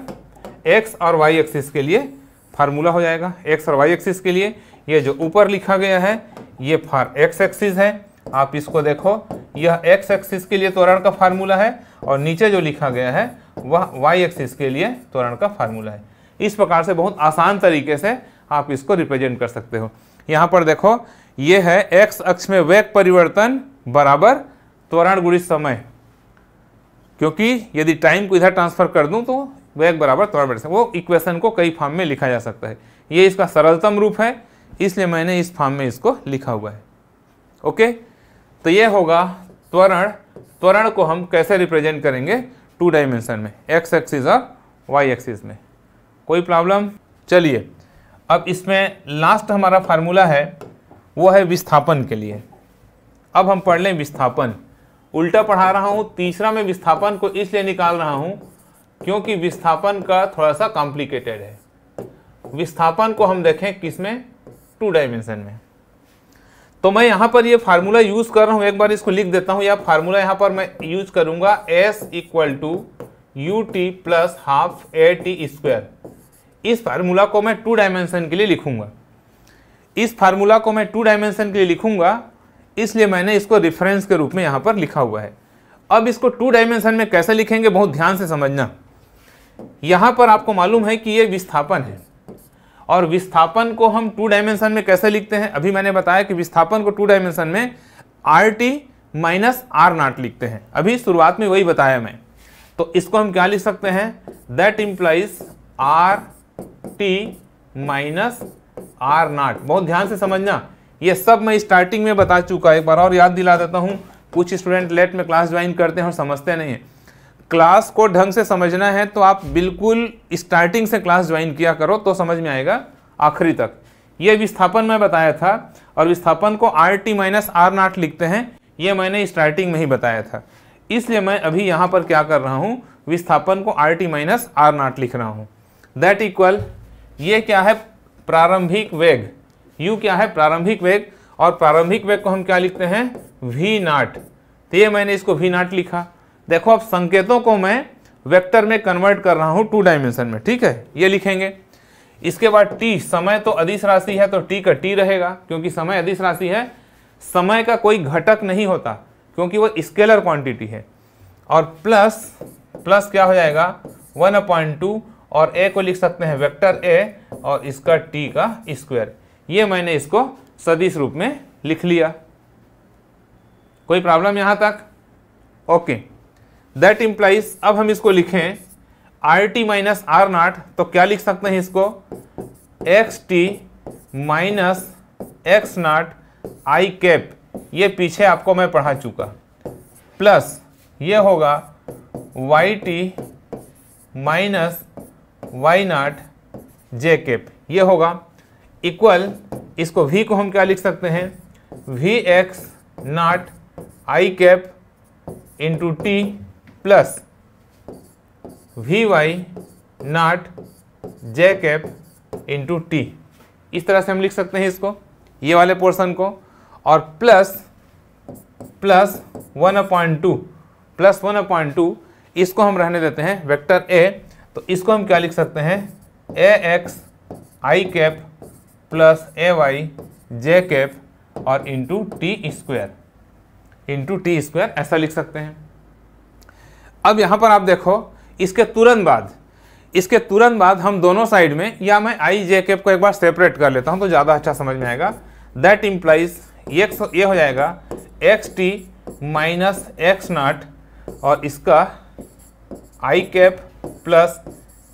एक्स और वाई एक्सिस के लिए फार्मूला हो जाएगा एक्स और वाई एक्सिस के लिए ये जो ऊपर लिखा गया है ये फार एक्स एक्सिस है आप इसको देखो यह एक्स एक्सिस के लिए त्वरण का फार्मूला है और नीचे जो लिखा गया है वह वाई एक्सिस के लिए त्वरण का फार्मूला है इस प्रकार से बहुत आसान तरीके से आप इसको रिप्रेजेंट कर सकते हो यहाँ पर देखो ये है एक्स अक्ष में वेग परिवर्तन बराबर त्वरण गुणित समय क्योंकि यदि टाइम को इधर ट्रांसफर कर दूं तो वेग बराबर त्वरण बढ़ वो इक्वेशन को कई फॉर्म में लिखा जा सकता है ये इसका सरलतम रूप है इसलिए मैंने इस फॉर्म में इसको लिखा हुआ है ओके तो ये होगा त्वरण त्वरण को हम कैसे रिप्रेजेंट करेंगे टू डायमेंशन में एक्स एक्सिस और वाई एक्सिस में कोई प्रॉब्लम चलिए अब इसमें लास्ट हमारा फार्मूला है वो है विस्थापन के लिए अब हम पढ़ लें विस्थापन उल्टा पढ़ा रहा हूँ तीसरा मैं विस्थापन को इसलिए निकाल रहा हूँ क्योंकि विस्थापन का थोड़ा सा कॉम्प्लिकेटेड है विस्थापन को हम देखें किस में टू डायमेंशन में तो मैं यहाँ पर ये यह फार्मूला यूज़ कर रहा हूँ एक बार इसको लिख देता हूँ या फार्मूला यहाँ पर मैं यूज करूँगा S equal to U T plus half A T square इस फार्मूला को मैं टू डायमेंशन के लिए लिखूंगा इस फार्मूला को मैं टू डायमेंशन के लिए लिखूंगा इसलिए मैंने इसको रेफरेंस के रूप में यहां पर लिखा हुआ है अब इसको टू डायमेंशन में कैसे लिखेंगे बहुत ध्यान से समझना यहां पर आपको मालूम है कि ये विस्थापन है और विस्थापन को हम टू डायमेंशन में कैसे लिखते हैं अभी मैंने बताया कि विस्थापन को टू डायमेंशन में R T minus R nought लिखते हैं अभी शुरुआत में वही बताया मैं तो इसको हम क्या लिख सकते हैं that implies R T minus R nought बहुत ध्यान से समझना ये सब मैं स्टार्टिंग में बता चुका एक बार और याद दिला देता हूँ कुछ स्टूडेंट लेट में क्लास ज्वाइन करते हैं और समझते नहीं हैं क्लास को ढंग से समझना है तो आप बिल्कुल स्टार्टिंग से क्लास ज्वाइन किया करो तो समझ में आएगा आखिरी तक ये विस्थापन में बताया था और विस्थापन को R T minus R nought लिखते हैं ये मैंने स्टार्टिंग में ही बताया था इसलिए मैं अभी यहाँ पर क्या कर रहा हूँ विस्थापन को R T minus R nought लिख रहा हूँ दैट इक्वल ये क्या है प्रारंभिक वेग u क्या है प्रारंभिक वेग और प्रारंभिक वेग को हम क्या लिखते हैं v नाट तो ये मैंने इसको v नाट लिखा देखो अब संकेतों को मैं वेक्टर में कन्वर्ट कर रहा हूँ टू डायमेंशन में ठीक है ये लिखेंगे इसके बाद t समय तो अधिस राशि है तो t का t रहेगा क्योंकि समय अधिस राशि है समय का कोई घटक नहीं होता क्योंकि वो स्केलर क्वांटिटी है और प्लस प्लस क्या हो जाएगा वन अपॉइंट टू और ए को लिख सकते हैं वेक्टर ए और इसका टी का स्क्वायर ये मैंने इसको सदिश रूप में लिख लिया कोई प्रॉब्लम यहाँ तक ओके दैट इम्प्लाइज अब हम इसको लिखें R T minus R nought तो क्या लिख सकते हैं इसको X T minus X nought I cap ये पीछे आपको मैं पढ़ा चुका प्लस ये होगा Y T minus Y nought J cap ये होगा इक्वल इसको v को हम क्या लिख सकते हैं V X nought I cap into T plus V Y nought J cap into T इस तरह से हम लिख सकते हैं इसको ये वाले पोर्शन को और plus plus one point two plus one point two इसको हम रहने देते हैं वेक्टर ए तो इसको हम क्या लिख सकते हैं A X I cap plus A Y J cap और into T square into T square ऐसा लिख सकते हैं अब यहाँ पर आप देखो इसके तुरंत बाद इसके तुरंत बाद हम दोनों साइड में या मैं आई जे कैप को एक बार सेपरेट कर लेता हूँ तो ज़्यादा अच्छा समझ में आएगा दैट इम्प्लाइज एक्स ये हो जाएगा X T minus X nought और इसका आई कैप प्लस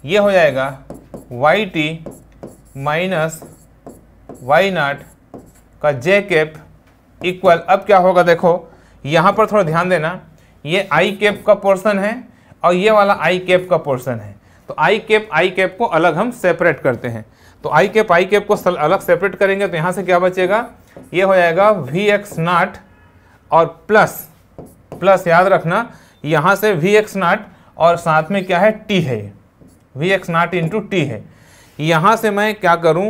ये हो जाएगा Y T minus Y nought का जे कैप इक्वल अब क्या होगा देखो यहाँ पर थोड़ा ध्यान देना ये आई कैप का पोर्शन है और ये वाला आई कैप का पोर्शन है तो आई कैप आई कैप को अलग हम सेपरेट करते हैं तो आई कैप आई कैप को अलग सेपरेट करेंगे तो यहाँ से क्या बचेगा ये हो जाएगा वी एक्स नाट और प्लस प्लस याद रखना यहाँ से वी एक्स नाट और साथ में क्या है टी है V X nought into T है यहाँ से मैं क्या करूँ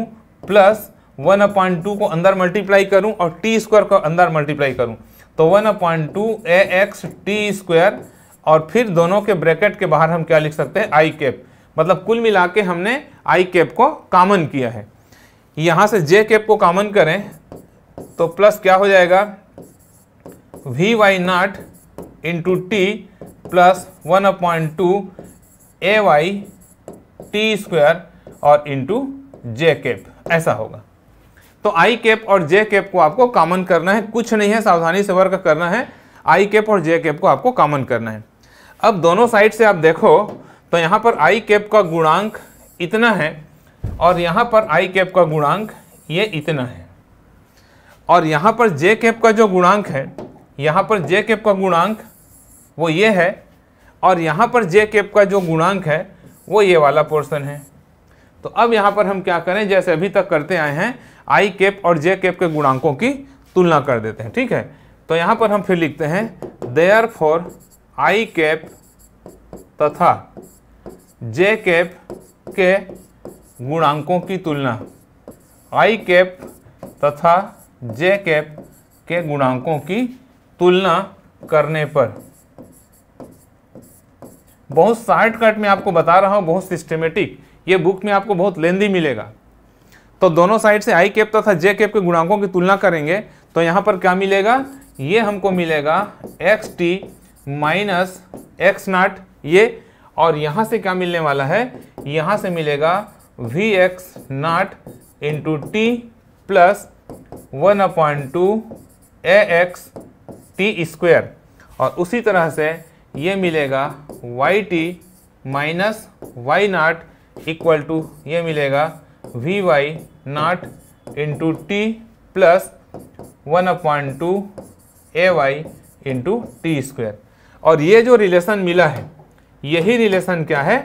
प्लस वन अपॉइंट टू को अंदर मल्टीप्लाई करूँ और टी स्क्वायर को अंदर मल्टीप्लाई करूँ तो one upon two A X T square और फिर दोनों के ब्रैकेट के बाहर हम क्या लिख सकते हैं आई कैप मतलब कुल मिला के हमने आई कैप को कामन किया है यहाँ से जे कैप को कामन करें तो प्लस क्या हो जाएगा V Y nought into T plus one upon two A Y T square और इंटू जे कैप ऐसा होगा तो आई केप और जे केप को आपको कॉमन करना है कुछ नहीं है सावधानी से वर्क करना है आई कैप और जे कैप को आपको कॉमन करना है अब दोनों साइड से आप देखो तो यहाँ पर आई कैप का गुणांक इतना है और यहाँ पर आई कैप का गुणांक ये इतना है और यहाँ पर जे कैप का जो गुणांक है यहाँ पर जे कैप का गुणांक वो ये है और यहाँ पर जे केप का जो गुणांक है वो ये वाला पोर्सन है तो अब यहाँ पर हम क्या करें जैसे अभी तक करते आए हैं आई केप और जे केप के गुणांकों की तुलना कर देते हैं ठीक है तो यहाँ पर हम फिर लिखते हैं देयर फॉर आई कैप तथा जे कैप के गुणांकों की तुलना आई कैप तथा जे कैप के गुणांकों की तुलना करने पर बहुत शॉर्टकट में आपको बता रहा हूँ बहुत सिस्टमेटिक ये बुक में आपको बहुत लेंदी मिलेगा तो दोनों साइड से आई कैप तथा जे कैप के गुणांकों की तुलना करेंगे तो यहाँ पर क्या मिलेगा ये हमको मिलेगा X T minus X nought ये और यहाँ से क्या मिलने वाला है यहाँ से मिलेगा V X nought into T plus one upon two A X T square और उसी तरह से ये मिलेगा Y T minus Y nought equal to ये मिलेगा V Y nought into T plus one upon two A Y into T square और ये जो रिलेशन मिला है यही रिलेशन क्या है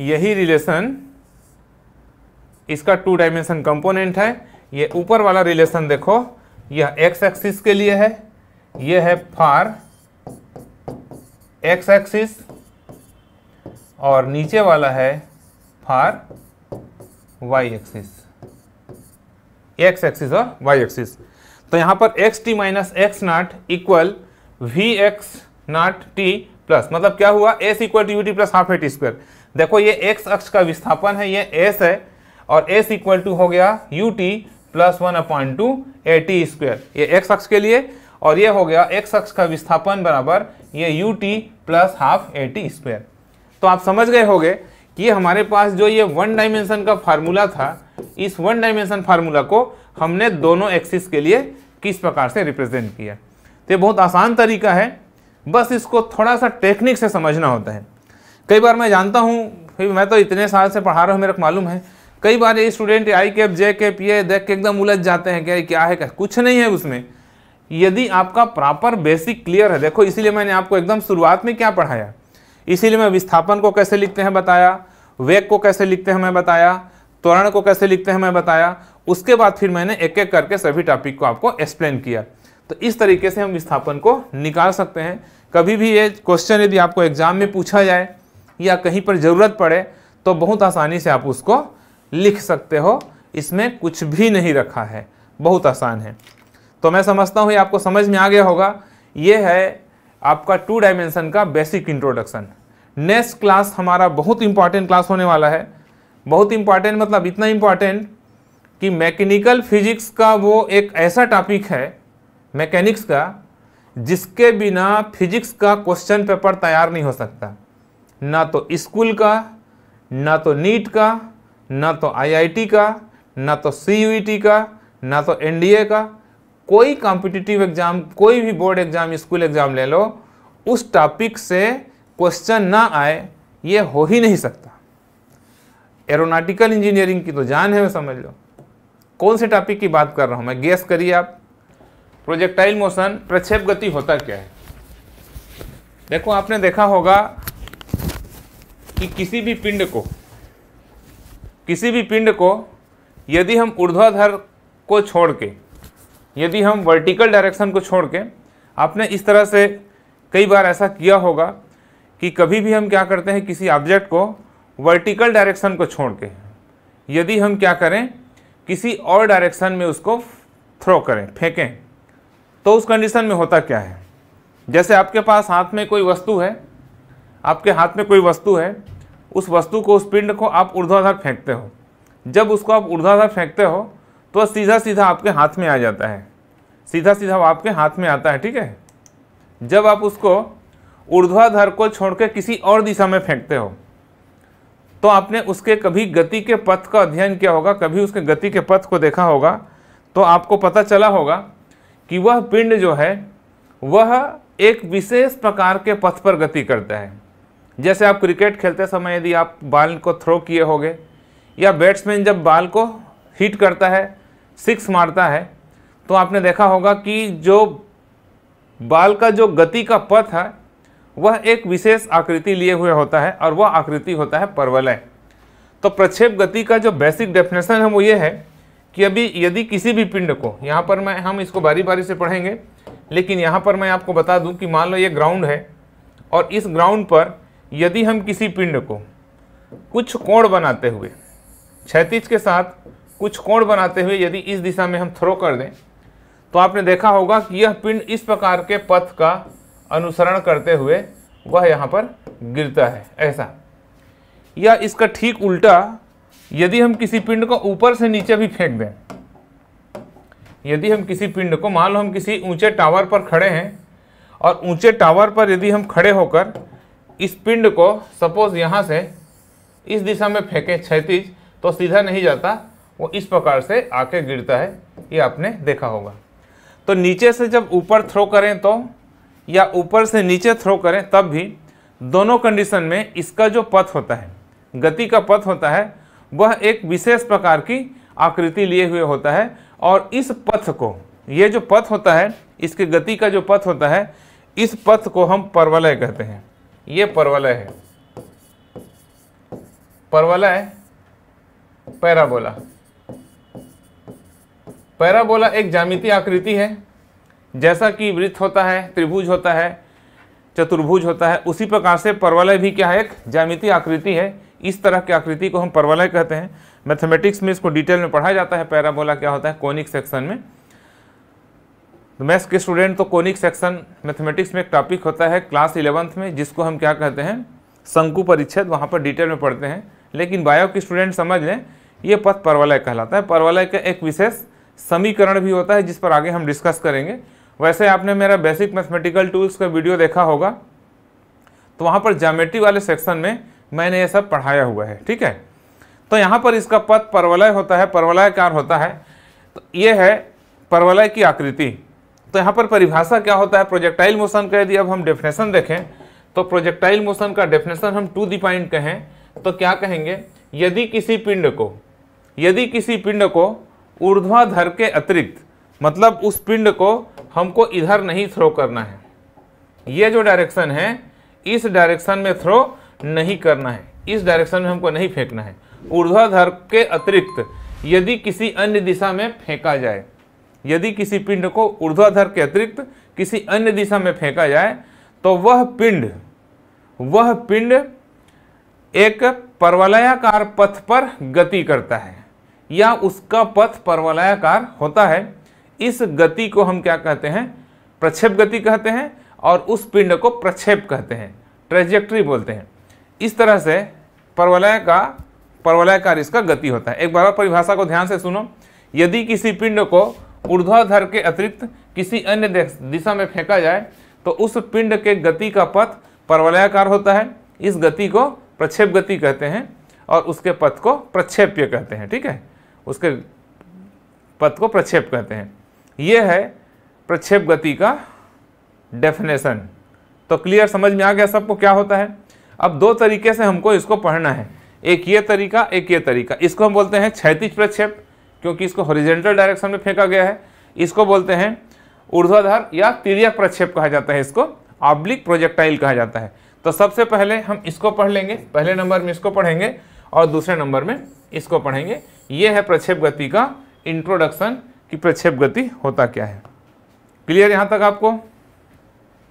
यही रिलेशन इसका टू डायमेंशन कंपोनेंट है ये ऊपर वाला रिलेशन देखो यह एक्स एक्सिस के लिए है ये है फार एक्स एक्सिस और नीचे वाला है for Y axis x axis और वाई एक्सिस तो यहां पर X T minus X nought equal V X nought T plus मतलब क्या हुआ S equal to U T plus half A T square देखो ये एक्स अक्ष का विस्थापन है ये एस है और एस इक्वल टू हो गया U T plus one upon two A T square ये एक्स अक्ष के लिए और ये हो गया एक अक्ष का विस्थापन बराबर ये U T plus half A T square तो आप समझ गए होंगे कि हमारे पास जो ये वन डायमेंशन का फार्मूला था इस वन डायमेंशन फार्मूला को हमने दोनों एक्सिस के लिए किस प्रकार से रिप्रेजेंट किया तो ये बहुत आसान तरीका है बस इसको थोड़ा सा टेक्निक से समझना होता है कई बार मैं जानता हूँ फिर मैं तो इतने साल से पढ़ा रहा हूँ मेरे को मालूम है कई बार ये student I cap J cap ये देख के एकदम उलझ जाते हैं क्या क्या है क्या कुछ नहीं है उसमें यदि आपका प्रॉपर बेसिक क्लियर है देखो इसीलिए मैंने आपको एकदम शुरुआत में क्या पढ़ाया इसीलिए मैं विस्थापन को कैसे लिखते हैं बताया वेग को कैसे लिखते हैं मैं बताया त्वरण को कैसे लिखते हैं मैं बताया उसके बाद फिर मैंने एक एक करके सभी टॉपिक को आपको एक्सप्लेन किया तो इस तरीके से हम विस्थापन को निकाल सकते हैं कभी भी ये क्वेश्चन यदि आपको एग्जाम में पूछा जाए या कहीं पर ज़रूरत पड़े तो बहुत आसानी से आप उसको लिख सकते हो इसमें कुछ भी नहीं रखा है बहुत आसान है तो मैं समझता हूँ ये आपको समझ में आ गया होगा ये है आपका टू डायमेंशन का बेसिक इंट्रोडक्शन नेक्स्ट क्लास हमारा बहुत इंपॉर्टेंट क्लास होने वाला है बहुत इंपॉर्टेंट मतलब इतना इम्पॉर्टेंट कि मैकेनिकल फिजिक्स का वो एक ऐसा टॉपिक है मैकेनिक्स का जिसके बिना फिजिक्स का क्वेश्चन पेपर तैयार नहीं हो सकता ना तो स्कूल का ना तो नीट का ना तो आईआईटी का ना तो सीयूईटी e का ना तो एनडीए का कोई कॉम्पिटिटिव एग्जाम कोई भी बोर्ड एग्जाम स्कूल एग्जाम ले लो उस टॉपिक से क्वेश्चन ना आए ये हो ही नहीं सकता एरोनाटिकल इंजीनियरिंग की तो जान है समझ लो कौन से टॉपिक की बात कर रहा हूँ मैं गेस करिए आप प्रोजेक्टाइल मोशन प्रक्षेप गति होता क्या है देखो आपने देखा होगा कि किसी भी पिंड को किसी भी पिंड को यदि हम ऊर्ध्वाधर को छोड़ के यदि हम वर्टिकल डायरेक्शन को छोड़ के आपने इस तरह से कई बार ऐसा किया होगा कि कभी भी हम क्या करते हैं किसी ऑब्जेक्ट को वर्टिकल डायरेक्शन को छोड़ के यदि हम क्या करें किसी और डायरेक्शन में उसको थ्रो करें फेंकें तो उस कंडीशन में होता क्या है जैसे आपके पास हाथ में कोई वस्तु है आपके हाथ में कोई वस्तु है उस वस्तु को उस पिंड को आप ऊर्ध्वाधर फेंकते हो जब उसको आप ऊर्ध्वाधर फेंकते हो तो सीधा सीधा आपके हाथ में आ जाता है सीधा सीधा वो आपके हाथ में आता है ठीक है जब आप उसको ऊर्ध्वाधर को छोड़ कर किसी और दिशा में फेंकते हो तो आपने उसके कभी गति के पथ का अध्ययन किया होगा कभी उसके गति के पथ को देखा होगा तो आपको पता चला होगा कि वह पिंड जो है वह एक विशेष प्रकार के पथ पर गति करता है जैसे आप क्रिकेट खेलते समय यदि आप बाल को थ्रो किए होगे या बैट्समैन जब बाल को हिट करता है सिक्स मारता है तो आपने देखा होगा कि जो बाल का जो गति का पथ है वह एक विशेष आकृति लिए हुए होता है और वह आकृति होता है परवलय तो प्रक्षेप गति का जो बेसिक डेफिनेशन है वो ये है कि अभी यदि किसी भी पिंड को यहाँ पर मैं हम इसको बारी बारी से पढ़ेंगे लेकिन यहाँ पर मैं आपको बता दूँ कि मान लो ये ग्राउंड है और इस ग्राउंड पर यदि हम किसी पिंड को कुछ कोण बनाते हुए क्षैतिज के साथ कुछ कोण बनाते हुए यदि इस दिशा में हम थ्रो कर दें तो आपने देखा होगा कि यह पिंड इस प्रकार के पथ का अनुसरण करते हुए वह यहाँ पर गिरता है ऐसा या इसका ठीक उल्टा यदि हम किसी पिंड को ऊपर से नीचे भी फेंक दें यदि हम किसी पिंड को मान लो हम किसी ऊंचे टावर पर खड़े हैं और ऊंचे टावर पर यदि हम खड़े होकर इस पिंड को सपोज यहाँ से इस दिशा में फेंकें क्षतिज तो सीधा नहीं जाता वो इस प्रकार से आके गिरता है ये आपने देखा होगा तो नीचे से जब ऊपर थ्रो करें तो या ऊपर से नीचे थ्रो करें तब भी दोनों कंडीशन में इसका जो पथ होता है गति का पथ होता है वह एक विशेष प्रकार की आकृति लिए हुए होता है और इस पथ को ये जो पथ होता है इसके गति का जो पथ होता है इस पथ को हम परवलय कहते हैं ये परवलय है परवलय पैराबोला पैराबोला एक जामिति आकृति है जैसा कि वृत्त होता है त्रिभुज होता है चतुर्भुज होता है उसी प्रकार से परवलय भी क्या है एक जामिति आकृति है इस तरह की आकृति को हम परवलय कहते हैं मैथमेटिक्स में इसको डिटेल में पढ़ाया जाता है पैराबोला क्या होता है कोनिक सेक्शन में तो मैथ्स के स्टूडेंट तो कोनिक सेक्शन मैथमेटिक्स में एक टॉपिक होता है क्लास इलेवंथ में जिसको हम क्या कहते हैं शंकु परिच्छेद वहाँ पर डिटेल में पढ़ते हैं लेकिन बायो के स्टूडेंट समझ लें ये पथ परवलय कहलाता है परवलय का एक विशेष समीकरण भी होता है जिस पर आगे हम डिस्कस करेंगे वैसे आपने मेरा बेसिक मैथमेटिकल टूल्स का वीडियो देखा होगा तो वहाँ पर जामेट्री वाले सेक्शन में मैंने ये सब पढ़ाया हुआ है ठीक है तो यहाँ पर इसका पद परवलय होता है परवलयकार होता है तो ये है परवलय की आकृति तो यहाँ पर परिभाषा क्या होता है प्रोजेक्टाइल मोशन का यदि अब हम डेफिनेशन देखें तो प्रोजेक्टाइल मोशन का डेफिनेशन हम टू दी पॉइंट कहें तो क्या कहेंगे यदि किसी पिंड को यदि किसी पिंड को ऊर्ध्वाधर के अतिरिक्त मतलब उस पिंड को हमको इधर नहीं थ्रो करना है ये जो डायरेक्शन है इस डायरेक्शन में थ्रो नहीं करना है इस डायरेक्शन में हमको नहीं फेंकना है ऊर्ध्वाधर के अतिरिक्त यदि किसी अन्य दिशा में फेंका जाए यदि किसी पिंड को ऊर्ध्वाधर के अतिरिक्त किसी अन्य दिशा में फेंका जाए तो वह पिंड वह पिंड एक परवलयाकार पथ पर गति करता है या उसका पथ परवलयाकार होता है इस गति को हम क्या कहते हैं प्रक्षेप गति कहते हैं और उस पिंड को प्रक्षेप कहते हैं ट्रेजेक्ट्री बोलते हैं इस तरह से परवलय का परवलयकार इसका गति होता है एक बार परिभाषा को ध्यान से सुनो यदि किसी पिंड को ऊर्ध्वाधर के अतिरिक्त किसी अन्य दिशा में फेंका जाए तो उस पिंड के गति का पथ परवलयाकार होता है इस गति को प्रक्षेप गति कहते हैं और उसके पथ को प्रक्षेप्य कहते हैं ठीक है उसके पथ को प्रक्षेप कहते हैं यह है प्रक्षेप गति का डेफिनेशन तो क्लियर समझ में आ गया सबको क्या होता है अब दो तरीके से हमको इसको पढ़ना है एक ये तरीका एक ये तरीका इसको हम बोलते हैं क्षैतिज प्रक्षेप क्योंकि इसको हॉरिजेंटल डायरेक्शन में फेंका गया है इसको बोलते हैं ऊर्ध्वाधार या तिरक प्रक्षेप कहा जाता है इसको ऑब्लिक प्रोजेक्टाइल कहा जाता है तो सबसे पहले हम इसको पढ़ लेंगे पहले नंबर में इसको पढ़ेंगे और दूसरे नंबर में इसको पढ़ेंगे ये है प्रक्षेप गति का इंट्रोडक्शन कि प्रक्षेप गति होता क्या है क्लियर यहां तक आपको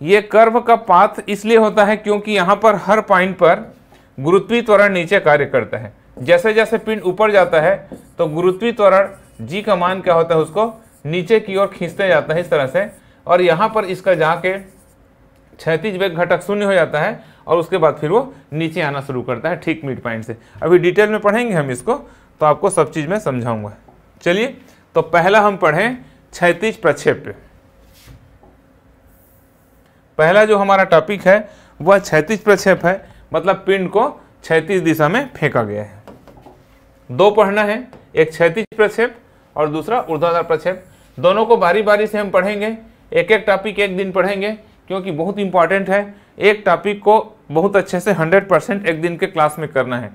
ये कर्व का पाथ इसलिए होता है क्योंकि यहां पर हर पॉइंट पर गुरुत्वी त्वरण नीचे कार्य करता है जैसे जैसे पिंड ऊपर जाता है तो गुरुत्वी त्वरण जी का मान क्या होता है उसको नीचे की ओर खींचते जाता है इस तरह से और यहाँ पर इसका जाके क्षतिज वेग घटक शून्य हो जाता है और उसके बाद फिर वो नीचे आना शुरू करता है ठीक मिड पॉइंट से अभी डिटेल में पढ़ेंगे हम इसको तो आपको सब चीज़ में समझाऊंगा चलिए तो पहला हम पढ़ें क्षैतिज प्रक्षेप्य पहला जो हमारा टॉपिक है वह क्षैतिज प्रक्षेप है मतलब पिंड को क्षैतिज दिशा में फेंका गया है दो पढ़ना है एक क्षैतिज प्रक्षेप और दूसरा ऊर्ध्वाधर प्रक्षेप दोनों को बारी बारी से हम पढ़ेंगे एक एक टॉपिक एक दिन पढ़ेंगे क्योंकि बहुत इंपॉर्टेंट है एक टॉपिक को बहुत अच्छे से 100 परसेंट एक दिन के क्लास में करना है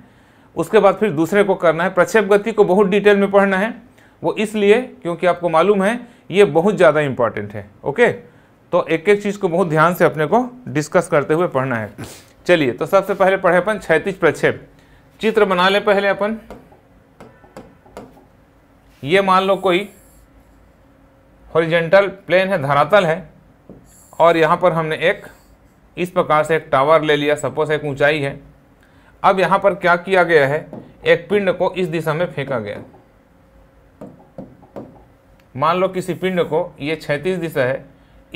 उसके बाद फिर दूसरे को करना है प्रक्षेप गति को बहुत डिटेल में पढ़ना है वो इसलिए क्योंकि आपको मालूम है ये बहुत ज़्यादा इंपॉर्टेंट है ओके तो एक एक चीज़ को बहुत ध्यान से अपने को डिस्कस करते हुए पढ़ना है चलिए तो सबसे पहले पढ़े अपन क्षैतिज प्रक्षेप चित्र बना ले पहले अपन ये मान लो कोई हॉरिजेंटल प्लेन है धरातल है और यहाँ पर हमने एक इस प्रकार से एक टावर ले लिया सपोज एक ऊंचाई है अब यहां पर क्या किया गया है एक पिंड को इस दिशा में फेंका गया मान लो किसी पिंड को यह छैतीस दिशा है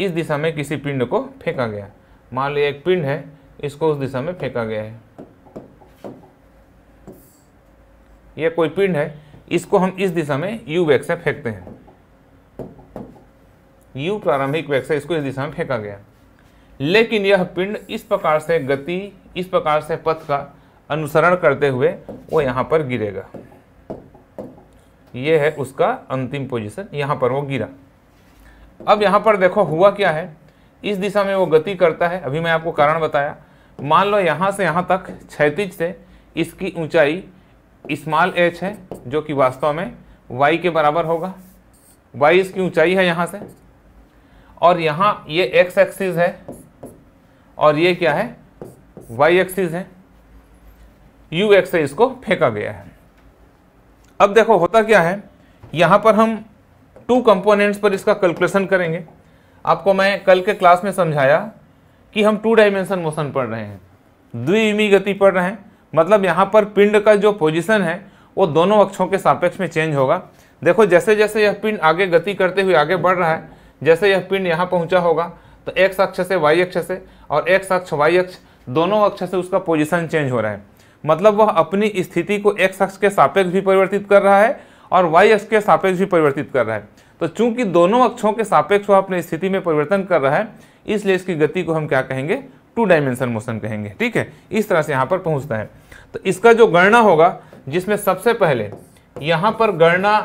इस दिशा में किसी पिंड को फेंका गया मान लो एक पिंड है इसको उस दिशा में फेंका गया है यह कोई पिंड है इसको हम इस दिशा में यू वेग से फेंकते हैं यू प्रारंभिक वेग से इसको इस दिशा में फेंका गया लेकिन यह पिंड इस प्रकार से गति इस प्रकार से पथ का अनुसरण करते हुए वो यहाँ पर गिरेगा ये है उसका अंतिम पोजीशन यहाँ पर वो गिरा अब यहाँ पर देखो हुआ क्या है इस दिशा में वो गति करता है अभी मैं आपको कारण बताया मान लो यहाँ से यहाँ तक क्षैतिज से इसकी ऊंचाई स्मॉल एच है जो कि वास्तव में वाई के बराबर होगा वाई इसकी ऊंचाई है यहाँ से और यहाँ ये एक्स एक्सिस है और ये क्या है वाई एक्सिस है यू एक्स से इसको फेंका गया है अब देखो होता क्या है यहाँ पर हम टू कंपोनेंट्स पर इसका कैलकुलेशन करेंगे आपको मैं कल के क्लास में समझाया कि हम टू डायमेंशन मोशन पढ़ रहे हैं द्विमी गति पढ़ रहे हैं मतलब यहाँ पर पिंड का जो पोजिशन है वो दोनों अक्षों के सापेक्ष में चेंज होगा देखो जैसे जैसे यह पिंड आगे गति करते हुए आगे बढ़ रहा है जैसे यह पिंड यहाँ पहुँचा होगा तो एक्स अक्ष से वाई अक्ष से और एक्स अक्ष वाई अक्ष दोनों अक्ष से उसका पोजिशन चेंज हो रहा है मतलब वह अपनी स्थिति को एक्स अक्ष के सापेक्ष भी परिवर्तित कर रहा है और वाई अक्ष के सापेक्ष भी परिवर्तित कर रहा है तो चूंकि दोनों अक्षों के सापेक्ष वह अपनी स्थिति में परिवर्तन कर रहा है इसलिए इसकी गति को हम क्या कहेंगे टू डायमेंशन मोशन कहेंगे ठीक है इस तरह से यहाँ पर पहुँचता है तो इसका जो गणना होगा जिसमें सबसे पहले यहाँ पर गणना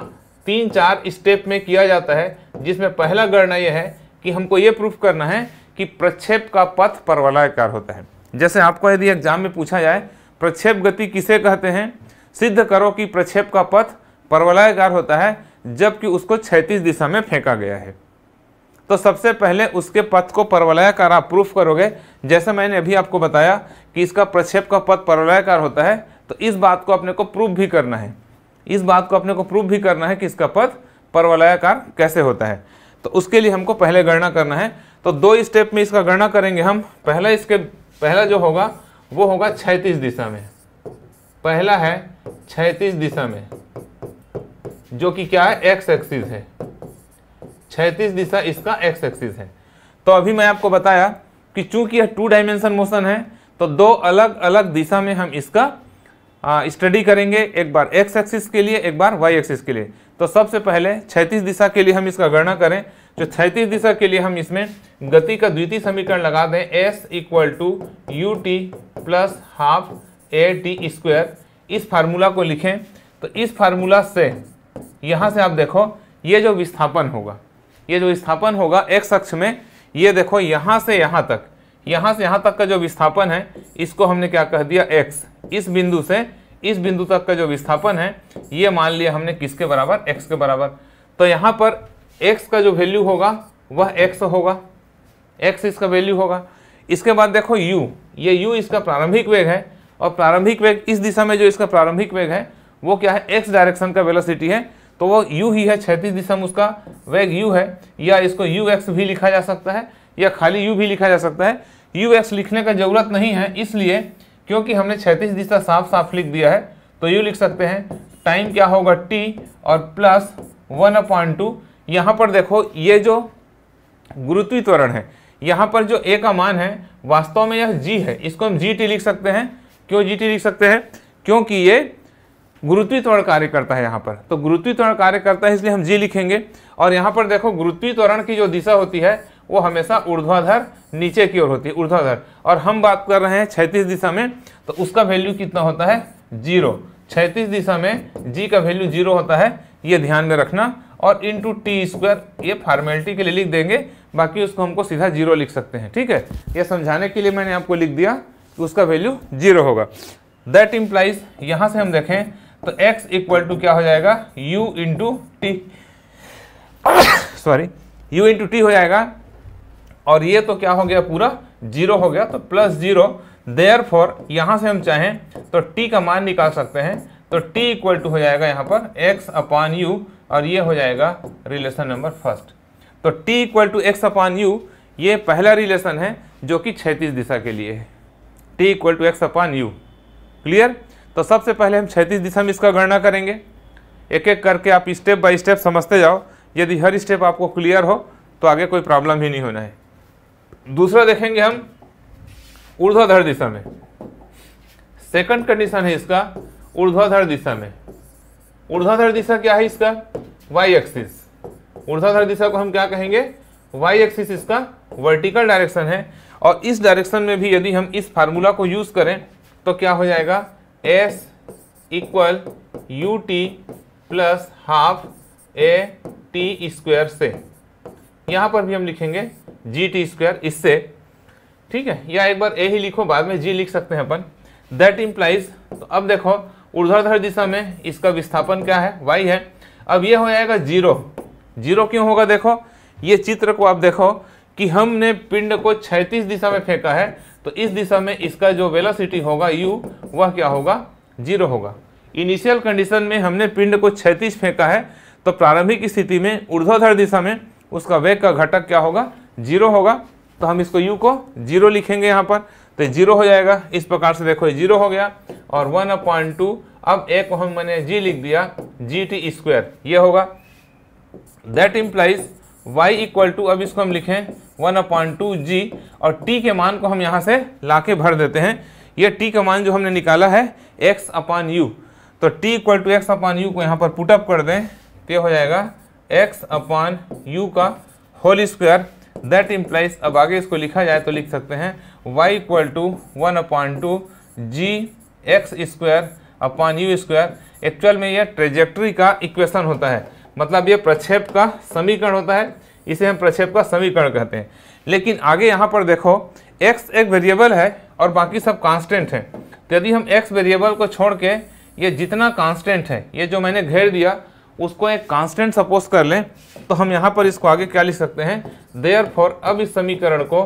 तीन चार स्टेप में किया जाता है जिसमें पहला गणना यह है कि हमको ये प्रूफ करना है कि प्रक्षेप का पथ परवलयाकार होता है जैसे आपको यदि एग्जाम में पूछा जाए प्रक्षेप गति किसे कहते हैं सिद्ध करो कि प्रक्षेप का पथ परवलयकार होता है जबकि उसको क्षैतिज दिशा में फेंका गया है तो सबसे पहले उसके पथ को परवलयाकार आप प्रूफ करोगे जैसे मैंने अभी आपको बताया कि इसका प्रक्षेप का पथ परवलयाकार होता है तो इस बात को अपने को प्रूफ भी करना है इस बात को अपने को प्रूफ भी करना है कि इसका पथ परवलयाकार कैसे होता है तो उसके लिए हमको पहले गणना करना है तो दो स्टेप में इसका गणना करेंगे हम पहला इसके पहला जो होगा वो होगा छैतीस दिशा में पहला है छैतीस दिशा में जो कि क्या है एक्स एक्सिस है छैतीस दिशा इसका एक्स एक्सिस है तो अभी मैं आपको बताया कि चूंकि यह टू डायमेंशन मोशन है तो दो अलग अलग दिशा में हम इसका स्टडी करेंगे एक बार एक्स एक्सिस के लिए एक बार वाई एक्सिस के लिए तो सबसे पहले छैतीस दिशा के लिए हम इसका गणना करें जो क्षैतिज दिशा के लिए हम इसमें गति का द्वितीय समीकरण लगा दें S equal to U T plus half A T square इस फार्मूला को लिखें तो इस फार्मूला से यहाँ से आप देखो ये जो विस्थापन होगा ये जो विस्थापन होगा एक्स अक्ष में ये देखो यहाँ से यहाँ तक यहाँ से यहाँ तक का जो विस्थापन है इसको हमने क्या कह दिया एक्स इस बिंदु से इस बिंदु तक का जो विस्थापन है ये मान लिया हमने किसके बराबर एक्स के बराबर तो यहाँ पर एक्स का जो वैल्यू होगा वह एक्स होगा एक्स इसका वैल्यू होगा इसके बाद देखो यू ये यू इसका प्रारंभिक वेग है और प्रारंभिक वेग इस दिशा में जो इसका प्रारंभिक वेग है वो क्या है एक्स डायरेक्शन का वेलोसिटी है तो वो यू ही है क्षैतिज दिशा में उसका वेग यू है या इसको यू एक्स भी लिखा जा सकता है या खाली यू भी लिखा जा सकता है यू एक्स लिखने का ज़रूरत नहीं है इसलिए क्योंकि हमने क्षैतिज दिशा साफ साफ लिख दिया है तो यू लिख सकते हैं टाइम क्या होगा टी और प्लस वन अपॉइंट टू यहाँ पर देखो ये जो गुरुत्वी त्वरण है यहाँ पर जो ए का मान है वास्तव में यह जी है इसको हम जी टी लिख सकते हैं क्यों जी टी लिख सकते हैं क्योंकि ये गुरुत्वी त्वरण कार्य करता है यहाँ पर तो गुरुत्वी त्वरण कार्य करता है इसलिए हम जी लिखेंगे और यहाँ पर देखो गुरुत्वी त्वरण की जो दिशा होती है वो हमेशा ऊर्ध्वाधर नीचे की ओर होती है ऊर्ध्वाधर और हम बात कर रहे हैं छैतीस दिशा में तो उसका वैल्यू कितना होता है जीरो छैतीस दिशा में जी का वैल्यू जीरो होता है ये ध्यान में रखना और इंटू टी स्क्वायर ये फॉर्मेलिटी के लिए लिख देंगे बाकी उसको हमको सीधा जीरो लिख सकते हैं ठीक है ये समझाने के लिए मैंने आपको लिख दिया कि उसका वैल्यू जीरो होगा दैट इम्प्लाइज यहाँ से हम देखें तो x इक्वल टू क्या हो जाएगा u into T sorry u into T हो जाएगा और ये तो क्या हो गया पूरा जीरो हो गया तो प्लस जीरो देयर फॉर यहाँ से हम चाहें तो t का मान निकाल सकते हैं तो t इक्वल टू हो जाएगा यहाँ पर x अपान यू और ये हो जाएगा रिलेशन नंबर फर्स्ट तो t equal to X upon you ये पहला रिलेशन है जो कि छैतीस दिशा के लिए है t equal to X upon U clear तो सबसे पहले हम छैतीस दिशा में इसका गणना करेंगे एक एक करके आप स्टेप बाय स्टेप समझते जाओ यदि हर स्टेप आपको क्लियर हो तो आगे कोई प्रॉब्लम ही नहीं होना है दूसरा देखेंगे हम ऊर्ध्वाधर दिशा में सेकंड कंडीशन है इसका ऊर्ध्वाधर दिशा में ऊर्ध्वाधर दिशा क्या है इसका वाई एक्सिस ऊर्ध्वाधर दिशा को हम क्या कहेंगे वाई एक्सिस इसका वर्टिकल डायरेक्शन है और इस डायरेक्शन में भी यदि हम इस फार्मूला को यूज करें तो क्या हो जाएगा S equal U T plus half A T square से यहाँ पर भी हम लिखेंगे जी टी स्क्वायर इससे ठीक है या एक बार ए ही लिखो बाद में जी लिख सकते हैं अपन दैट इम्प्लाइज तो अब देखो ऊर्ध्वाधर दिशा में इसका विस्थापन क्या है वाई है अब ये हो जाएगा जीरो जीरो क्यों होगा देखो ये चित्र को आप देखो कि हमने पिंड को छैतीस दिशा में फेंका है तो इस दिशा में इसका जो वेलासिटी होगा यू वह क्या होगा जीरो होगा इनिशियल कंडीशन में हमने पिंड को छैतीस फेंका है तो प्रारंभिक स्थिति में ऊर्ध्वाधर दिशा में उसका वेग का घटक क्या होगा जीरो होगा तो हम इसको यू को जीरो लिखेंगे यहाँ पर तो जीरो हो जाएगा इस प्रकार से देखो जीरो हो गया और वन अपॉइंट टू अब ए को हम मैंने जी लिख दिया जी टी स्क्वायर ये होगा that implies y equal to अब इसको हम लिखें वन अपॉइंट टू जी और t के मान को हम यहाँ से ला के भर देते हैं ये t का मान जो हमने निकाला है x अपॉन यू तो t equal to x upon U को यहाँ पर पुटअप कर दें तो हो जाएगा x अपॉन यू का होल स्क्वायर दैट इम्प्लाइज अब आगे इसको लिखा जाए तो लिख सकते हैं y equal to one upon two G X square upon you square actual में यह ट्रेजेक्ट्री का इक्वेशन होता है मतलब ये प्रक्षेप का समीकरण होता है इसे हम प्रक्षेप का समीकरण कहते हैं लेकिन आगे यहाँ पर देखो एक्स एक वेरिएबल है और बाकी सब कांस्टेंट हैं तो यदि हम एक्स वेरिएबल को छोड़ के ये जितना कांस्टेंट है ये जो मैंने घेर दिया उसको एक कांस्टेंट सपोज कर लें तो हम यहाँ पर इसको आगे क्या लिख सकते हैं देयर फॉर अब इस समीकरण को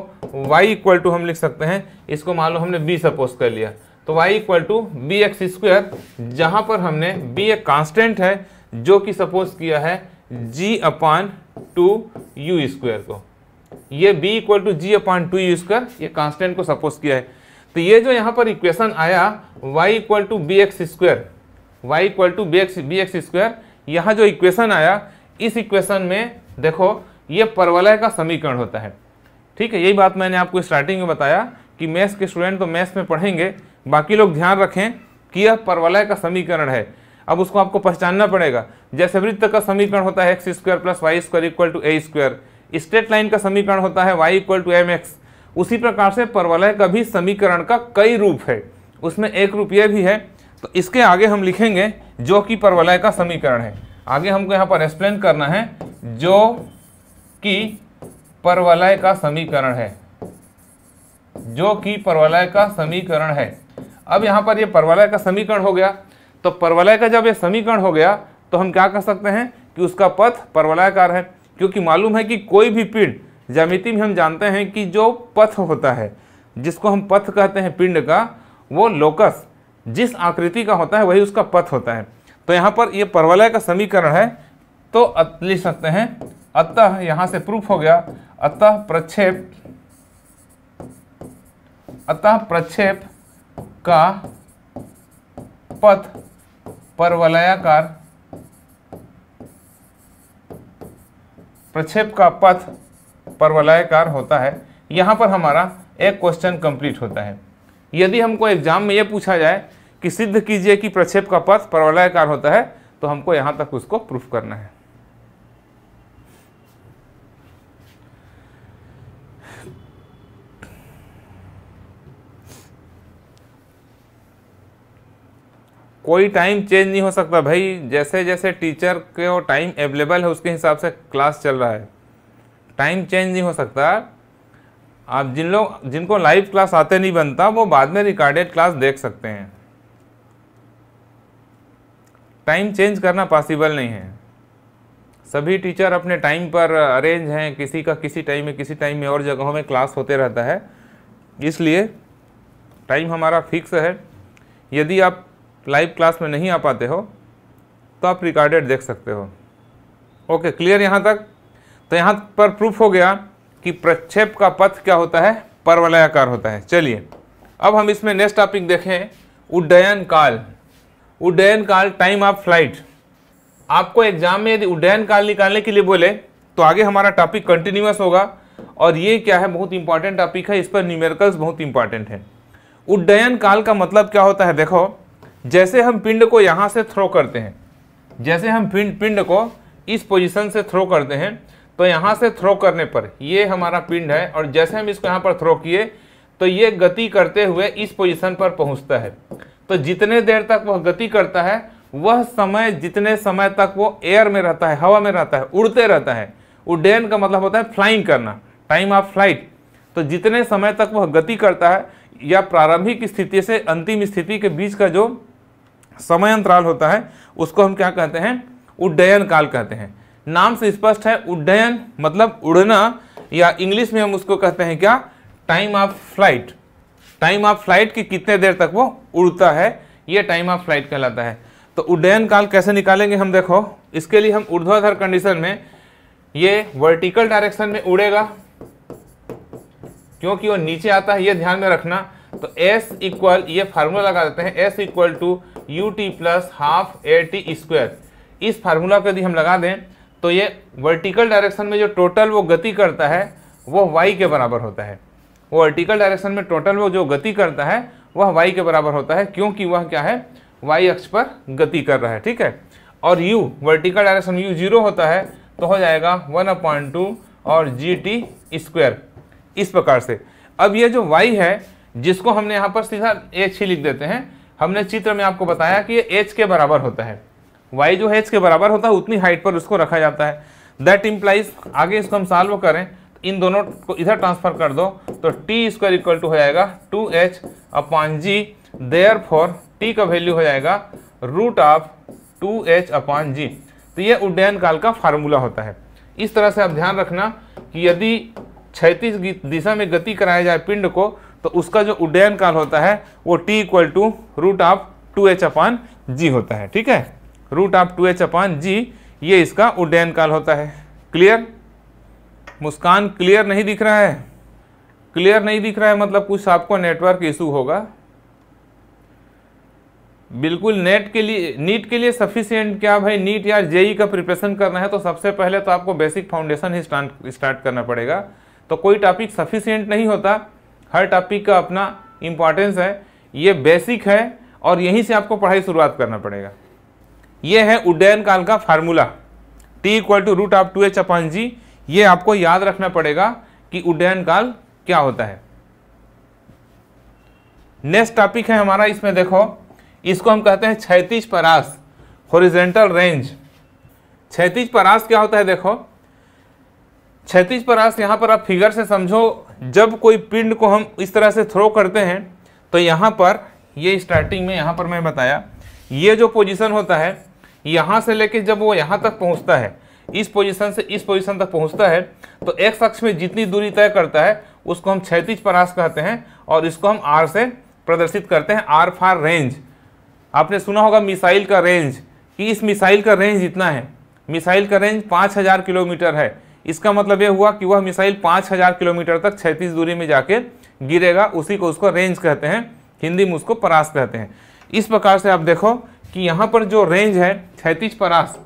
y इक्वल टू हम लिख सकते हैं इसको मान लो हमने b सपोज कर लिया तो y equal to B x square जहाँ पर हमने b एक कांस्टेंट है जो कि सपोज किया है g upon two U square को ये b equal to G upon two you square ये कांस्टेंट को सपोज किया है तो ये जो यहाँ पर इक्वेशन आया y equal to B x square y equal to B x b x square यहाँ जो इक्वेशन आया इस इक्वेशन में देखो ये परवलय का समीकरण होता है ठीक है यही बात मैंने आपको स्टार्टिंग में बताया कि मैथ्स के स्टूडेंट तो मैथ्स में पढ़ेंगे बाकी लोग ध्यान रखें कि यह परवलय का समीकरण है अब उसको आपको पहचानना पड़ेगा जैसे वृत्त का समीकरण होता है x square plus y square equal to a square straight line का समीकरण होता है y equal to m x उसी प्रकार से परवलय का भी समीकरण का कई रूप है उसमें एक रूप यह भी है तो इसके आगे हम लिखेंगे जो कि परवलय का समीकरण है आगे हमको यहाँ पर एक्सप्लेन करना है जो कि परवलय का समीकरण है जो कि परवलय का समीकरण है अब यहाँ पर ये परवलय का समीकरण हो गया तो परवलय का जब ये समीकरण हो गया तो हम क्या कर सकते हैं कि उसका पथ परवलयकार है क्योंकि मालूम है कि कोई भी पिंड जमिति में हम जानते हैं कि जो पथ होता है जिसको हम पथ कहते हैं पिंड का वो लोकस जिस आकृति का होता है वही उसका पथ होता है तो यहाँ पर ये परवलय का समीकरण है तो लिख सकते हैं अतः यहाँ से प्रूफ हो गया अतः प्रक्षेप अतः प्रक्षेप का पथ पर वलयाकार प्रक्षेप का पथ पर वलयाकार होता है यहाँ पर हमारा एक क्वेश्चन कंप्लीट होता है यदि हमको एग्जाम में यह पूछा जाए कि सिद्ध कीजिए कि प्रक्षेप का पथ परवलयाकार होता है तो हमको यहाँ तक उसको प्रूफ करना है कोई टाइम चेंज नहीं हो सकता भाई जैसे जैसे टीचर को टाइम अवेलेबल है उसके हिसाब से क्लास चल रहा है टाइम चेंज नहीं हो सकता आप जिन लोग जिनको लाइव क्लास आते नहीं बनता वो बाद में रिकॉर्डेड क्लास देख सकते हैं टाइम चेंज करना पॉसिबल नहीं है सभी टीचर अपने टाइम पर अरेंज हैं किसी का किसी टाइम में किसी टाइम में और जगहों में क्लास होते रहता है इसलिए टाइम हमारा फिक्स है यदि आप लाइव क्लास में नहीं आ पाते हो तो आप रिकॉर्डेड देख सकते हो ओके क्लियर यहाँ तक तो यहाँ पर प्रूफ हो गया कि प्रक्षेप का पथ क्या होता है परवलयाकार होता है चलिए अब हम इसमें नेक्स्ट टॉपिक देखें उड्डयन काल उड्डयन काल टाइम ऑफ फ्लाइट आपको एग्जाम में यदि उड्डयन काल निकालने के लिए बोले तो आगे हमारा टॉपिक कंटिन्यूस होगा और ये क्या है बहुत इंपॉर्टेंट टॉपिक है इस पर न्यूमेरिकल्स बहुत इंपॉर्टेंट है उड्डयन काल का मतलब क्या होता है देखो जैसे हम पिंड को यहाँ से थ्रो करते हैं जैसे हम पिंड पिंड को इस पोजीशन से थ्रो करते हैं तो यहाँ से थ्रो करने पर ये हमारा पिंड है और जैसे हम इसको यहाँ पर थ्रो किए तो ये गति करते हुए इस पोजीशन पर पहुँचता है तो जितने देर तक वह गति करता है वह समय जितने समय तक वो एयर में रहता है हवा में रहता है उड़ते रहता है उड्डयन का मतलब होता है फ्लाइंग करना टाइम ऑफ फ्लाइट तो जितने समय तक वह गति करता है या प्रारंभिक स्थिति से अंतिम स्थिति के बीच का जो समय अंतराल होता है उसको हम क्या कहते हैं उड्डयन काल कहते हैं नाम से स्पष्ट है उड्डयन मतलब उड़ना या इंग्लिश में हम उसको कहते हैं क्या time of flight time of flight की कितने देर तक वो उड़ता है ये टाइम ऑफ फ्लाइट कहलाता है तो उड्डयन काल कैसे निकालेंगे हम देखो इसके लिए हम ऊर्ध्वाधर कंडीशन में ये वर्टिकल डायरेक्शन में उड़ेगा क्योंकि वो नीचे आता है ये ध्यान में रखना तो s इक्वल ये फार्मूला लगा देते हैं s equal to U T plus half A T square इस फार्मूला को यदि हम लगा दें तो ये वर्टिकल डायरेक्शन में जो टोटल वो गति करता है वो वाई के बराबर होता है वो वर्टिकल डायरेक्शन में टोटल वो जो गति करता है वह वाई के बराबर होता है क्योंकि वह क्या है वाई अक्ष पर गति कर रहा है ठीक है और u vertical direction u zero होता है तो हो जाएगा वन अपॉइंट टू और जी टी स्क्वायर इस प्रकार से अब ये जो वाई है जिसको हमने यहाँ पर सीधा एच ही लिख देते हैं हमने चित्र में आपको बताया अच्छा। कि ये एच के बराबर होता है वाई जो है एच के बराबर होता है उतनी हाइट पर उसको रखा जाता है दैट इम्प्लाइज आगे इसको हम सॉल्व करें इन दोनों को इधर ट्रांसफर कर दो तो टी स्क्वायर इक्वल टू हो जाएगा two h upon g therefore t का वैल्यू हो जाएगा root of two h upon जी तो ये उड्डयन काल का फार्मूला होता है इस तरह से आप ध्यान रखना कि यदि क्षैतिज दिशा में गति कराया जाए पिंड को तो उसका जो उड्डयन काल होता है वो t equal to root of two h upon g होता है ठीक है root of two h upon g ये इसका उड्डयन काल होता है क्लियर मुस्कान क्लियर नहीं दिख रहा है क्लियर नहीं दिख रहा है मतलब कुछ आपको नेटवर्क इशू होगा बिल्कुल नेट के लिए नीट के लिए सफिशियंट क्या भाई नीट या जेई का प्रिपरेशन करना है तो सबसे पहले तो आपको बेसिक फाउंडेशन ही स्टार्ट करना पड़ेगा तो कोई टॉपिक सफिशियंट नहीं होता हर टॉपिक का अपना इम्पॉर्टेंस है ये बेसिक है और यहीं से आपको पढ़ाई शुरुआत करना पड़ेगा ये है उड्डयन काल का formula t equal to root of two h upon g ये आपको याद रखना पड़ेगा कि उड्डयन काल क्या होता है नेक्स्ट टॉपिक है हमारा इसमें देखो इसको हम कहते हैं छैतीस परास होरिजेंटल रेंज छैतीस परास क्या होता है देखो छैतीस परास यहाँ पर आप फिगर से समझो जब कोई पिंड को हम इस तरह से थ्रो करते हैं तो यहाँ पर ये स्टार्टिंग में यहाँ पर मैं बताया ये जो पोजीशन होता है यहाँ से लेके जब वो यहाँ तक पहुँचता है इस पोजीशन से इस पोजीशन तक पहुँचता है तो एक अक्ष में जितनी दूरी तय करता है उसको हम क्षैतिज परास कहते हैं और इसको हम आर से प्रदर्शित करते हैं आर फार रेंज आपने सुना होगा मिसाइल का रेंज कि इस मिसाइल का रेंज इतना है मिसाइल का रेंज पाँच हज़ार किलोमीटर है इसका मतलब यह हुआ कि वह मिसाइल 5000 किलोमीटर तक छैंतीस दूरी में जाके गिरेगा उसी को उसको रेंज कहते हैं हिंदी में उसको परास कहते हैं इस प्रकार से आप देखो कि यहाँ पर जो रेंज है छैंतीस परास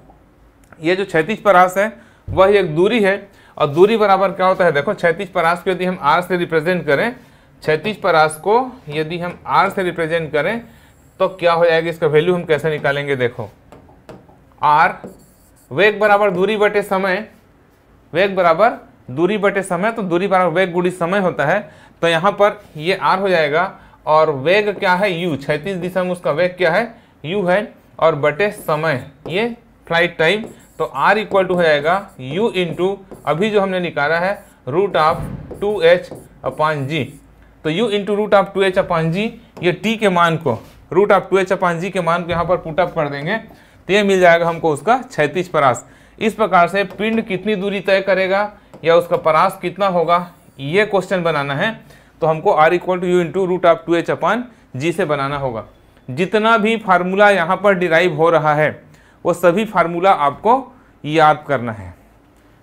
ये जो छैंतीस परास है वह एक दूरी है और दूरी बराबर क्या होता है देखो छैतीस परास को यदि हम आर से रिप्रेजेंट करें छैंतीस परास को यदि हम आर से रिप्रेजेंट करें तो क्या हो जाएगा इसका वैल्यू हम कैसे निकालेंगे देखो आर वेग बराबर दूरी बटे समय वेग बराबर दूरी बटे समय तो दूरी बराबर वेग गुड़ी समय होता है तो यहाँ पर ये आर हो जाएगा और वेग क्या है यू छैतीस दिशा में उसका वेग क्या है यू है और बटे समय ये फ्लाइट टाइम तो आर इक्वल टू हो जाएगा यू इंटू अभी जो हमने निकाला है root of two h upon g तो u into root of two h upon g ये टी के मान को root of two h upon g के मान को यहाँ पर पुटअप कर देंगे तो ये मिल जाएगा हमको उसका छैतीस परास इस प्रकार से पिंड कितनी दूरी तय करेगा या उसका परास कितना होगा ये क्वेश्चन बनाना है तो हमको r equal to u into root of two h upon g से बनाना होगा जितना भी फार्मूला यहाँ पर डिराइव हो रहा है वो सभी फार्मूला आपको याद करना है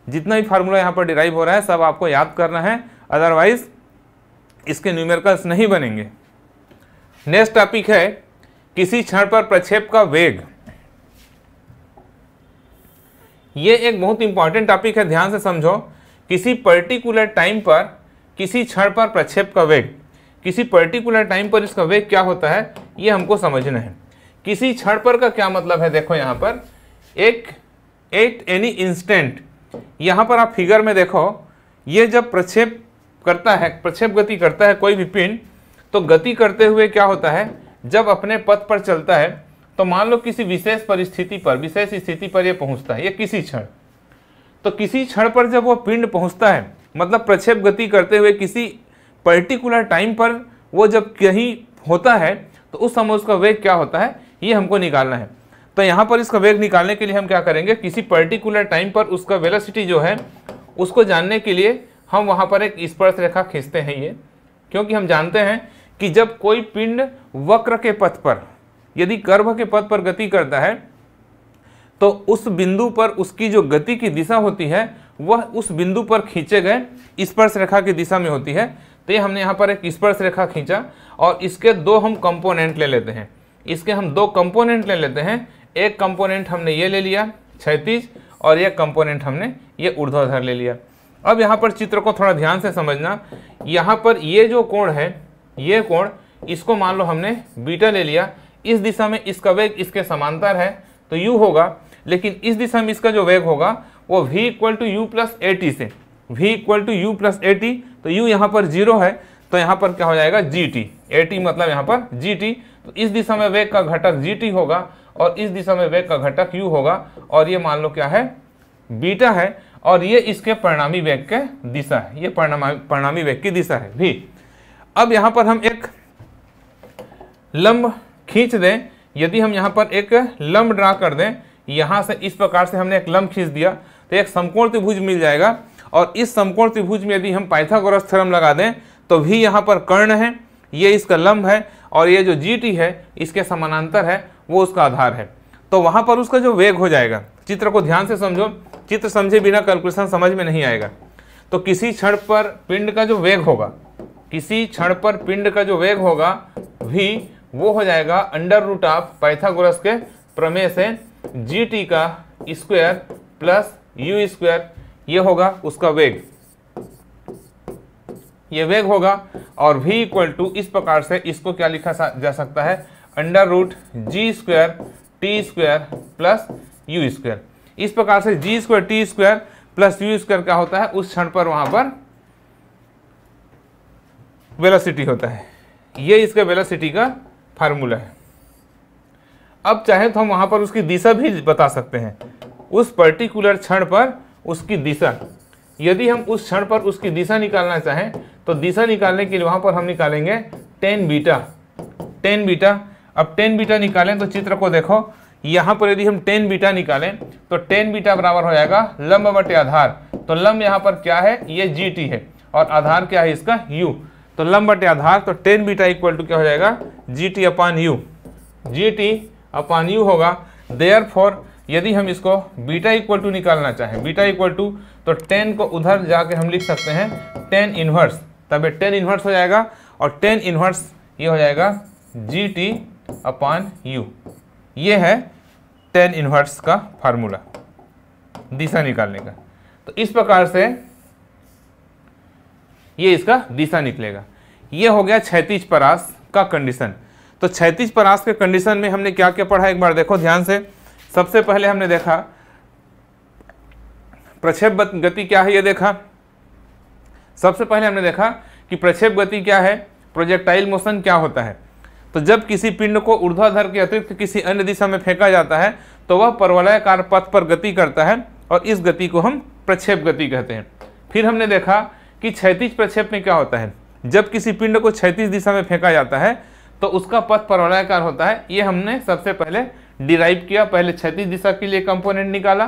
जितना भी फार्मूला यहाँ पर डिराइव हो रहा है सब आपको याद करना है अदरवाइज इसके न्यूमेरिकल्स नहीं बनेंगे नेक्स्ट टॉपिक है किसी क्षण पर प्रक्षेप का वेग ये एक बहुत इंपॉर्टेंट टॉपिक है ध्यान से समझो किसी पर्टिकुलर टाइम पर किसी क्षण पर प्रक्षेप का वेग किसी पर्टिकुलर टाइम पर इसका वेग क्या होता है ये हमको समझना है किसी क्षण पर का क्या मतलब है देखो यहाँ पर एक एट एनी इंस्टेंट यहाँ पर आप फिगर में देखो ये जब प्रक्षेप करता है प्रक्षेप गति करता है कोई भी पिन तो गति करते हुए क्या होता है जब अपने पथ पर चलता है तो मान लो किसी विशेष परिस्थिति पर विशेष स्थिति पर यह पहुंचता है यह किसी क्षण तो किसी क्षण पर जब वह पिंड पहुंचता है मतलब प्रक्षेप गति करते हुए किसी पर्टिकुलर टाइम पर वो जब कहीं होता है तो उस समय उसका वेग क्या होता है ये हमको निकालना है तो यहाँ पर इसका वेग निकालने के लिए हम क्या करेंगे किसी पर्टिकुलर टाइम पर उसका वेलोसिटी जो है उसको जानने के लिए हम वहाँ पर एक स्पर्श रेखा खींचते हैं ये क्योंकि हम जानते हैं कि जब कोई पिंड वक्र के पथ पर यदि कर्भ के पद पर गति करता है तो उस बिंदु पर उसकी जो गति की दिशा होती है वह उस बिंदु पर खींचे गए स्पर्श रेखा की दिशा में होती है तो ये हमने यहाँ पर एक स्पर्श रेखा खींचा और इसके दो हम कंपोनेंट ले लेते हैं इसके हम दो कंपोनेंट ले लेते हैं एक कंपोनेंट हमने ये ले लिया क्षैतिज और एक कंपोनेंट हमने ये ऊर्ध्वाधर ले लिया अब यहाँ पर चित्र को थोड़ा ध्यान से समझना यहाँ पर ये जो कोण है ये कोण इसको मान लो हमने बीटा ले लिया इस दिशा में इसका वेग इसके समांतर है तो यू होगा लेकिन इस दिशा में इसका जो वेग होगा वो v equal to u plus a से v equal to u plus a तो यू यहाँ पर जीरो है तो यहाँ पर क्या हो जाएगा जी टी ए टी मतलब यहाँ पर जी टी तो इस दिशा में वेग का घटक जी टी होगा और इस दिशा में वेग का घटक यू होगा और ये मान लो क्या है बीटा है और ये इसके परिणामी वेग के दिशा है ये परिणामी परिणामी वेग की दिशा है भी अब यहाँ पर हम एक लंब खींच दें यदि हम यहाँ पर एक लम्ब ड्रा कर दें यहाँ से इस प्रकार से हमने एक लम्ब खींच दिया तो एक समकोण त्रिभुज मिल जाएगा और इस समकोण त्रिभुज में यदि हम पाइथागोरस थ्योरम लगा दें तो भी यहाँ पर कर्ण है ये इसका लम्ब है और ये जो जी टी है इसके समानांतर है वो उसका आधार है तो वहाँ पर उसका जो वेग हो जाएगा चित्र को ध्यान से समझो चित्र समझे बिना कैलकुलेशन समझ में नहीं आएगा तो किसी क्षण पर पिंड का जो वेग होगा किसी क्षण पर पिंड का जो वेग होगा भी वो हो जाएगा अंडर रूट ऑफ पाइथागोरस के प्रमेय से जी टी का स्क्वायर प्लस यू स्क्वायर ये होगा उसका वेग ये वेग होगा और v इक्वल टू इस प्रकार से इसको क्या लिखा जा सकता है under root g square t square plus u square इस प्रकार से g square t square plus u square क्या होता है उस क्षण पर वहां पर वेलोसिटी होता है ये इसका वेलोसिटी का फार्मूला है अब चाहे तो हम वहाँ पर उसकी दिशा भी बता सकते हैं उस पर्टिकुलर क्षण पर उसकी दिशा यदि हम उस क्षण पर उसकी दिशा निकालना चाहें तो दिशा निकालने के लिए वहाँ पर हम निकालेंगे टेन बीटा टेन बीटा अब टेन बीटा निकालें तो चित्र को देखो यहाँ पर यदि हम टेन बीटा निकालें तो टेन बीटा बराबर हो जाएगा लंब बटे आधार तो लंब यहाँ पर क्या है ये जी टी है और आधार क्या है इसका यू तो लंब बटे आधार तो टेन बीटा इक्वल टू क्या हो जाएगा g t upon u g t upon u होगा देयर फॉर यदि हम इसको बीटा इक्वल टू निकालना चाहें बीटा इक्वल टू तो टेन को उधर जाके हम लिख सकते हैं टेन इन्वर्स तब टेन इन्वर्स हो जाएगा और टेन इन्वर्स ये हो जाएगा जी टी अपान यू ये है टेन इन्वर्स का फार्मूला दिशा निकालने का तो इस प्रकार से ये इसका दिशा निकलेगा ये हो गया क्षैतिज परास का कंडीशन तो क्षैतिज परास के कंडीशन में हमने क्या क्या पढ़ा एक बार देखो ध्यान से सबसे पहले हमने देखा प्रक्षेप गति क्या है ये देखा सबसे पहले हमने देखा कि प्रक्षेप गति क्या है प्रोजेक्टाइल मोशन क्या होता है तो जब किसी पिंड को ऊर्ध्वाधर के अतिरिक्त किसी अन्य दिशा में फेंका जाता है तो वह परवलयकार पथ पर गति करता है और इस गति को हम प्रक्षेप गति कहते हैं फिर हमने देखा कि क्षैतिज प्रक्षेप में क्या होता है जब किसी पिंड को क्षैतिज दिशा में फेंका जाता है तो उसका पथ परवलयाकार होता है ये हमने सबसे पहले डिराइव किया पहले क्षैतिज दिशा के लिए कंपोनेंट निकाला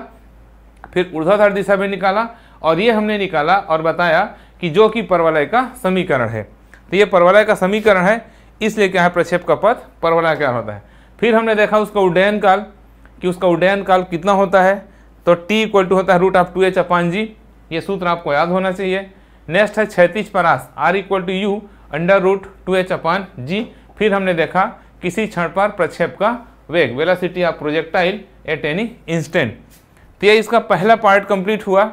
फिर ऊर्ध्वाधर दिशा में निकाला और ये हमने निकाला और बताया कि जो कि परवलय का समीकरण है तो ये परवलय का समीकरण है इसलिए क्या है प्रक्षेप का पथ परवलयाकार होता है फिर हमने देखा उसका उड्डयन काल कि उसका उड्डयन काल कितना होता है तो टी इक्वल टू होता है root of two h upon g ये सूत्र आपको याद होना चाहिए नेक्स्ट है क्षैतिज परास r equal to u under root two h upon g फिर हमने देखा किसी क्षण पर प्रक्षेप का वेग velocity of projectile at any instant तो ये इसका पहला पार्ट कंप्लीट हुआ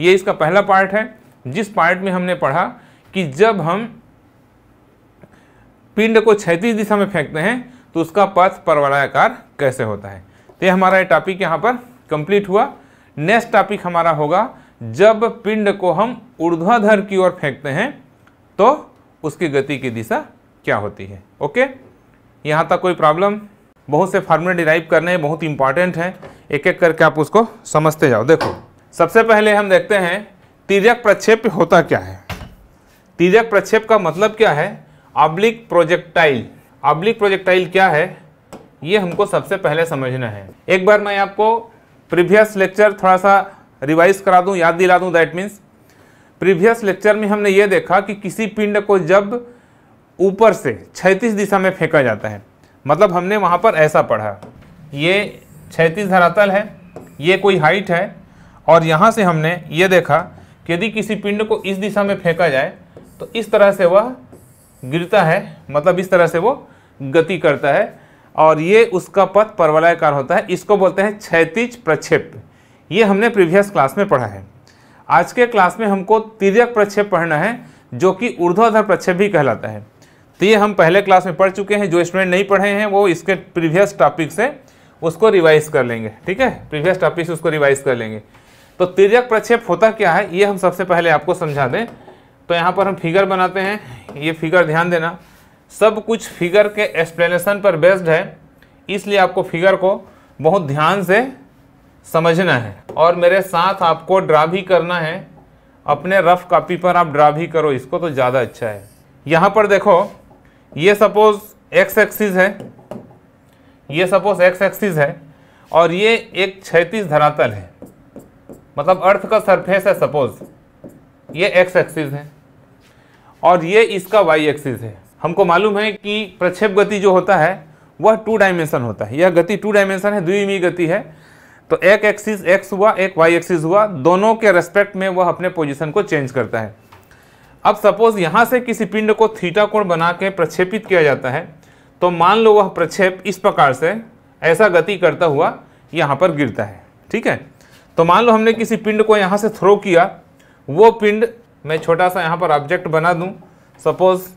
ये इसका पहला पार्ट है जिस पार्ट में हमने पढ़ा कि जब हम पिंड को क्षैतिज दिशा में फेंकते हैं तो उसका पथ परवलयाकार कैसे होता है तो ये हमारा ये टॉपिक यहाँ पर कंप्लीट हुआ नेक्स्ट टॉपिक हमारा होगा जब पिंड को हम ऊर्ध्वाधर की ओर फेंकते हैं तो उसकी गति की दिशा क्या होती है ओके यहाँ तक कोई प्रॉब्लम बहुत से फार्मूले डिराइव करने हैं बहुत इंपॉर्टेंट हैं एक एक करके आप उसको समझते जाओ देखो सबसे पहले हम देखते हैं तिरक प्रक्षेप होता क्या है तिरक प्रक्षेप का मतलब क्या है अब्लिक प्रोजेक्टाइल अब्लिक प्रोजेक्टाइल क्या है ये हमको सबसे पहले समझना है एक बार मैं आपको प्रीवियस लेक्चर थोड़ा सा रिवाइज करा दूं याद दिला दूं दैट मीन्स प्रीवियस लेक्चर में हमने ये देखा कि किसी पिंड को जब ऊपर से छैतीस दिशा में फेंका जाता है मतलब हमने वहाँ पर ऐसा पढ़ा ये छैतीस धरातल है ये कोई हाइट है और यहाँ से हमने ये देखा कि यदि किसी पिंड को इस दिशा में फेंका जाए तो इस तरह से वह गिरता है मतलब इस तरह से वो गति करता है और ये उसका पथ परवलयकार होता है इसको बोलते हैं क्षैतिज प्रक्षेप ये हमने प्रीवियस क्लास में पढ़ा है आज के क्लास में हमको तिरक प्रक्षेप पढ़ना है जो कि ऊर्ध्वाधर प्रक्षेप भी कहलाता है तो ये हम पहले क्लास में पढ़ चुके हैं जो स्टूडेंट नहीं पढ़े हैं वो इसके प्रीवियस टॉपिक से उसको रिवाइज कर लेंगे ठीक है प्रीवियस टॉपिक से उसको रिवाइज कर लेंगे तो तिरक प्रक्षेप होता क्या है ये हम सबसे पहले आपको समझा दें तो यहाँ पर हम फिगर बनाते हैं ये फिगर ध्यान देना सब कुछ फिगर के एक्सप्लेनेशन पर बेस्ड है इसलिए आपको फिगर को बहुत ध्यान से समझना है और मेरे साथ आपको ड्रा भी करना है अपने रफ़ कापी पर आप ड्रा भी करो इसको तो ज़्यादा अच्छा है यहाँ पर देखो ये सपोज़ एक्स एक्सिस है ये सपोज़ एक्स एक्सिस है और ये एक छैतीस धरातल है मतलब अर्थ का सरफेस है सपोज़ ये एक्स एक्सिस है और ये इसका वाई एक्सिस है हमको मालूम है कि प्रक्षेप गति जो होता है वह टू डायमेंशन होता है यह गति टू डायमेंशन है द्विमी गति है तो एक एक्सिस एक्स हुआ एक वाई एक्सिस हुआ दोनों के रेस्पेक्ट में वह अपने पोजिशन को चेंज करता है अब सपोज यहाँ से किसी पिंड को थीटा कोण बना के प्रक्षेपित किया जाता है तो मान लो वह प्रक्षेप इस प्रकार से ऐसा गति करता हुआ यहाँ पर गिरता है ठीक है तो मान लो हमने किसी पिंड को यहाँ से थ्रो किया वो पिंड मैं छोटा सा यहाँ पर ऑब्जेक्ट बना दूँ सपोज़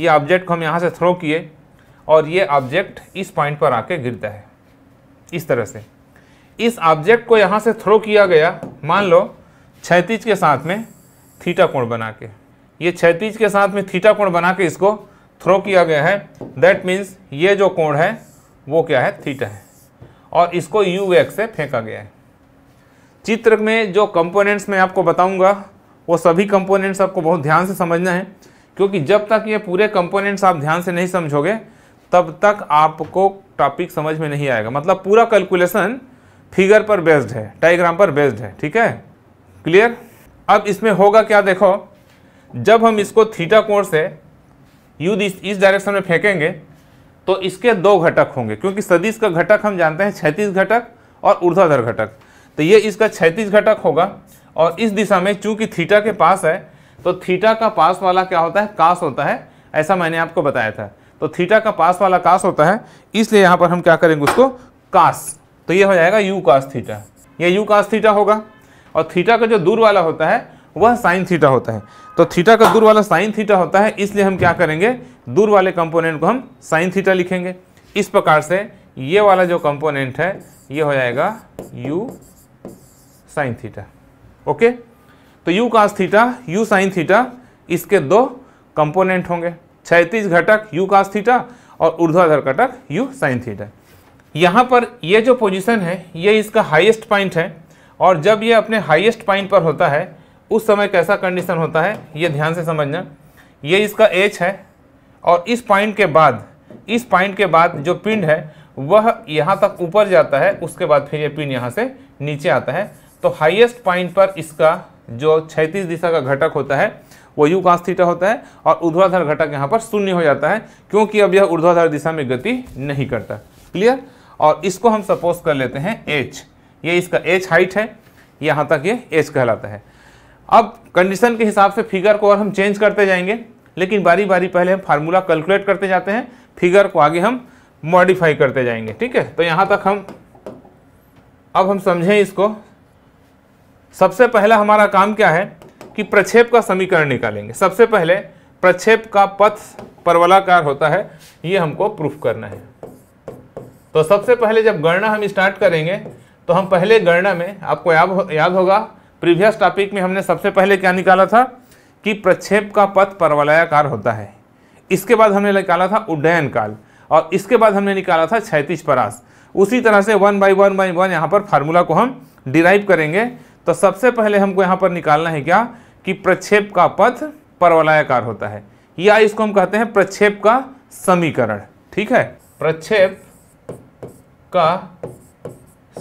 ये ऑब्जेक्ट को हम यहाँ से थ्रो किए और ये ऑब्जेक्ट इस पॉइंट पर आके गिरता है इस तरह से इस ऑब्जेक्ट को यहाँ से थ्रो किया गया मान लो छैतीज के साथ में थीटा कोण बना के ये छैतीज के साथ में थीटा कोण बना के इसको थ्रो किया गया है दैट मीन्स ये जो कोण है वो क्या है थीटा है और इसको यू एक्स से फेंका गया है चित्र में जो कंपोनेंट्स मैं आपको बताऊंगा वो सभी कंपोनेंट्स आपको बहुत ध्यान से समझना है क्योंकि जब तक ये पूरे कंपोनेंट्स आप ध्यान से नहीं समझोगे तब तक आपको टॉपिक समझ में नहीं आएगा मतलब पूरा कैलकुलेशन फिगर पर बेस्ड है डाइग्राम पर बेस्ड है ठीक है क्लियर अब इसमें होगा क्या देखो जब हम इसको थीटा कोण से यू इस डायरेक्शन में फेंकेंगे तो इसके दो घटक होंगे क्योंकि सदिश का घटक हम जानते हैं छैतीस घटक और ऊर्ध्वाधर घटक तो ये इसका छैतीस घटक होगा और इस दिशा में चूंकि थीटा के पास है तो थीटा का पास वाला क्या होता है कास होता है ऐसा मैंने आपको बताया था तो थीटा का पास वाला कास होता है इसलिए यहाँ पर हम क्या करेंगे उसको कास तो ये हो जाएगा यू कास थीटा ये यू कास थीटा होगा और थीटा का जो दूर वाला होता है वह साइन थीटा होता है तो थीटा का दूर वाला साइन थीटा होता है इसलिए हम क्या करेंगे दूर वाले कंपोनेंट को हम साइन थीटा लिखेंगे इस प्रकार से ये वाला जो कंपोनेंट है ये हो जाएगा यू साइन थीटा ओके तो u cos theta u sine theta इसके दो कंपोनेंट होंगे क्षैतिज घटक यू कास थीटा और ऊर्ध्वाधर घटक यू साइन थीटा यहाँ पर ये जो पोजीशन है ये इसका हाईएस्ट पॉइंट है और जब ये अपने हाईएस्ट पॉइंट पर होता है उस समय कैसा कंडीशन होता है ये ध्यान से समझना ये इसका एच है और इस पॉइंट के बाद इस पॉइंट के बाद जो पिंड है वह यहाँ तक ऊपर जाता है उसके बाद फिर ये पिंड यहाँ से नीचे आता है तो हाइएस्ट पॉइंट पर इसका जो छैतीस दिशा का घटक होता है वो यू कांस होता है और ऊर्ध्वाधर घटक यहाँ पर शून्य हो जाता है क्योंकि अब यह ऊर्ध्वाधर दिशा में गति नहीं करता क्लियर और इसको हम सपोज कर लेते हैं एच ये इसका एच हाइट है यहाँ तक ये एच कहलाता है अब कंडीशन के हिसाब से फिगर को और हम चेंज करते जाएंगे लेकिन बारी बारी पहले हम फार्मूला कैलकुलेट करते जाते हैं फिगर को आगे हम मॉडिफाई करते जाएंगे ठीक है तो यहाँ तक हम अब हम समझें इसको सबसे पहला हमारा काम क्या है कि प्रक्षेप का समीकरण निकालेंगे सबसे पहले प्रक्षेप का पथ परवलाकार होता है ये हमको प्रूफ करना है तो सबसे पहले जब गणना हम स्टार्ट करेंगे तो हम पहले गणना में आपको याद हो, याद होगा प्रीवियस टॉपिक में हमने सबसे पहले क्या निकाला था कि प्रक्षेप का पथ परवलयाकार होता है इसके बाद हमने निकाला था उड्डयन काल और इसके बाद हमने निकाला था क्षैतिज परास उसी तरह से one by one by one यहाँ पर फार्मूला को हम डिराइव करेंगे तो सबसे पहले हमको यहाँ पर निकालना है क्या कि प्रक्षेप का पथ परवलयाकार होता है या इसको हम कहते हैं प्रक्षेप का समीकरण ठीक है प्रक्षेप का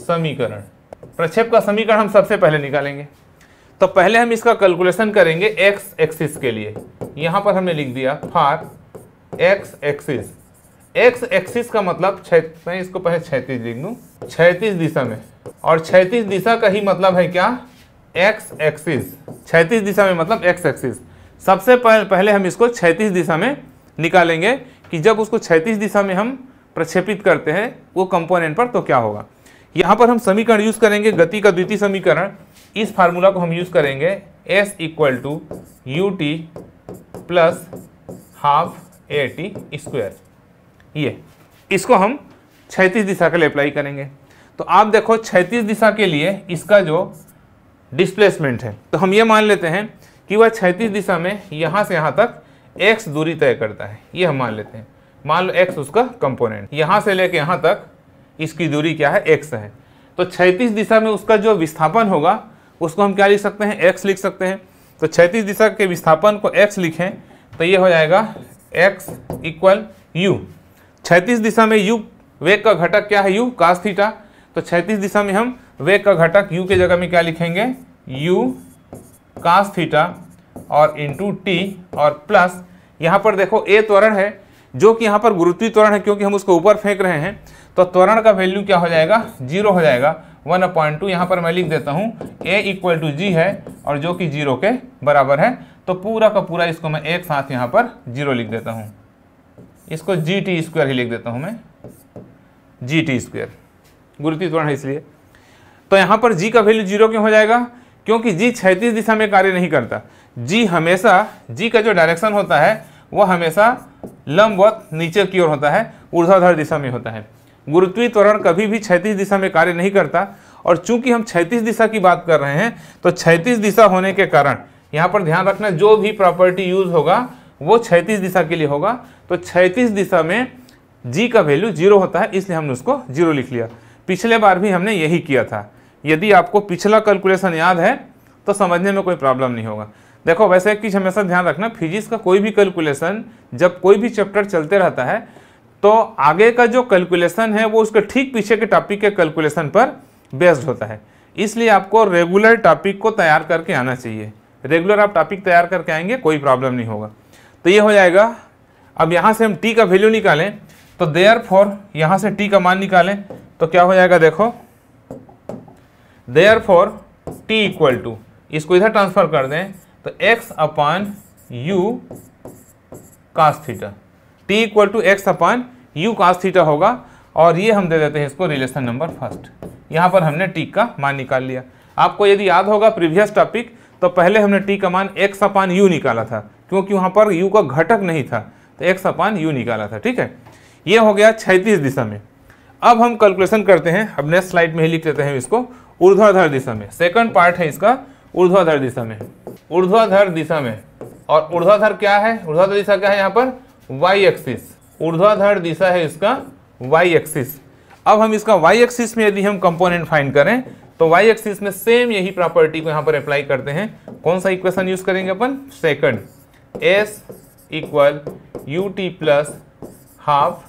समीकरण प्रक्षेप का समीकरण हम सबसे पहले निकालेंगे तो पहले हम इसका कैलकुलेशन करेंगे एक्स एक्सिस के लिए यहाँ पर हमने लिख दिया for x axis x axis का मतलब मैं इसको पहले छैतीस लिख दू छैतीस दिशा में और छैतीस दिशा का ही मतलब है क्या एक्स एक्सिस छैतीस दिशा में मतलब एक्स एक्सिस सबसे पहले हम इसको छैतीस दिशा में निकालेंगे कि जब उसको छैतीस दिशा में हम प्रक्षेपित करते हैं वो कंपोनेंट पर तो क्या होगा यहाँ पर हम समीकरण यूज़ करेंगे गति का द्वितीय समीकरण इस फार्मूला को हम यूज़ करेंगे s equal to U T plus half A T square ये इसको हम छैतीस दिशा के लिए अप्लाई करेंगे तो आप देखो छैतीस दिशा के लिए इसका जो डिस्प्लेसमेंट है तो हम ये मान लेते हैं कि वह छैतीस दिशा में यहाँ से यहाँ तक एक्स दूरी तय करता है ये हम मान लेते हैं मान लो एक्स उसका कंपोनेंट यहाँ से लेके यहाँ तक इसकी दूरी क्या है एक्स है तो छैतीस दिशा में उसका जो विस्थापन होगा उसको हम क्या लिख सकते हैं एक्स लिख सकते हैं तो छैतीस दिशा के विस्थापन को एक्स लिखें तो ये हो जाएगा एक्स इक्वल यू छैतीस दिशा में यू वेग का घटक क्या है यू कास थीटा तो छैतीस दिशा में हम वेग का घटक यू के जगह में क्या लिखेंगे यू कास थीटा और इंटू टी और प्लस यहाँ पर देखो ए त्वरण है जो कि यहाँ पर गुरुत्वीय त्वरण है क्योंकि हम उसको ऊपर फेंक रहे हैं तो त्वरण का वैल्यू क्या हो जाएगा जीरो हो जाएगा वन पॉइंट टू यहाँ पर मैं लिख देता हूँ ए इक्वल टू जी है और जो कि जीरो के बराबर है तो पूरा का पूरा इसको मैं एक साथ यहाँ पर जीरो लिख देता हूँ इसको जी टी स्क्वायर ही लिख देता हूँ मैं जी टी स्क्वायर गुरुत्वीय त्वरण है इसलिए तो यहाँ पर जी का वैल्यू जीरो क्यों हो जाएगा क्योंकि जी छैतीस दिशा में कार्य नहीं करता जी हमेशा जी का जो डायरेक्शन होता है वह हमेशा लंबवत नीचे की ओर होता है ऊर्ध्वाधर दिशा में होता है गुरुत्वीय त्वरण कभी भी क्षैतिज दिशा में कार्य नहीं करता और चूंकि हम क्षैतिज दिशा की बात कर रहे हैं तो क्षैतिज दिशा होने के कारण यहाँ पर ध्यान रखना जो भी प्रॉपर्टी यूज होगा वो क्षैतिज दिशा के लिए होगा तो क्षैतिज दिशा में जी का वैल्यू जीरो होता है इसलिए हमने उसको जीरो लिख लिया पिछले बार भी हमने यही किया था यदि आपको पिछला कैलकुलेशन याद है तो समझने में कोई प्रॉब्लम नहीं होगा देखो वैसे एक चीज़ हमेशा ध्यान रखना फिजिक्स का कोई भी कैलकुलेशन जब कोई भी चैप्टर चलते रहता है तो आगे का जो कैलकुलेशन है वो उसके ठीक पीछे के टॉपिक के कैलकुलेशन पर बेस्ड होता है इसलिए आपको रेगुलर टॉपिक को तैयार करके आना चाहिए रेगुलर आप टॉपिक तैयार करके आएंगे कोई प्रॉब्लम नहीं होगा तो ये हो जाएगा अब यहाँ से हम टी का वैल्यू निकालें तो देयर फॉर यहाँ से टी का मान निकालें तो क्या हो जाएगा देखो therefore t equal to इसको इधर ट्रांसफर कर दें तो x upon u cos theta t equal to x upon u cos theta होगा और ये हम दे देते हैं इसको रिलेशन नंबर फर्स्ट यहाँ पर हमने t का मान निकाल लिया आपको यदि याद होगा प्रीवियस टॉपिक तो पहले हमने t का मान x अपान यू निकाला था क्योंकि वहाँ पर u का घटक नहीं था तो x अपान यू निकाला था ठीक है ये हो गया छैतीस दिशा में अब हम कैलकुलेशन करते हैं अब नेक्स्ट स्लाइड में ही लिख लेते हैं इसको ऊर्ध्वाधर दिशा में सेकंड पार्ट है इसका ऊर्ध्वाधर दिशा में ऊर्ध्वाधर दिशा में और ऊर्ध्वाधर क्या है ऊर्ध्वाधर दिशा क्या है यहाँ पर वाई एक्सिस ऊर्ध्वाधर दिशा है इसका वाई एक्सिस अब हम इसका वाई एक्सिस में यदि हम कंपोनेंट फाइंड करें तो वाई एक्सिस में सेम यही प्रॉपर्टी को यहाँ पर अप्लाई करते हैं कौन सा इक्वेशन यूज करेंगे अपन second s equal U T plus half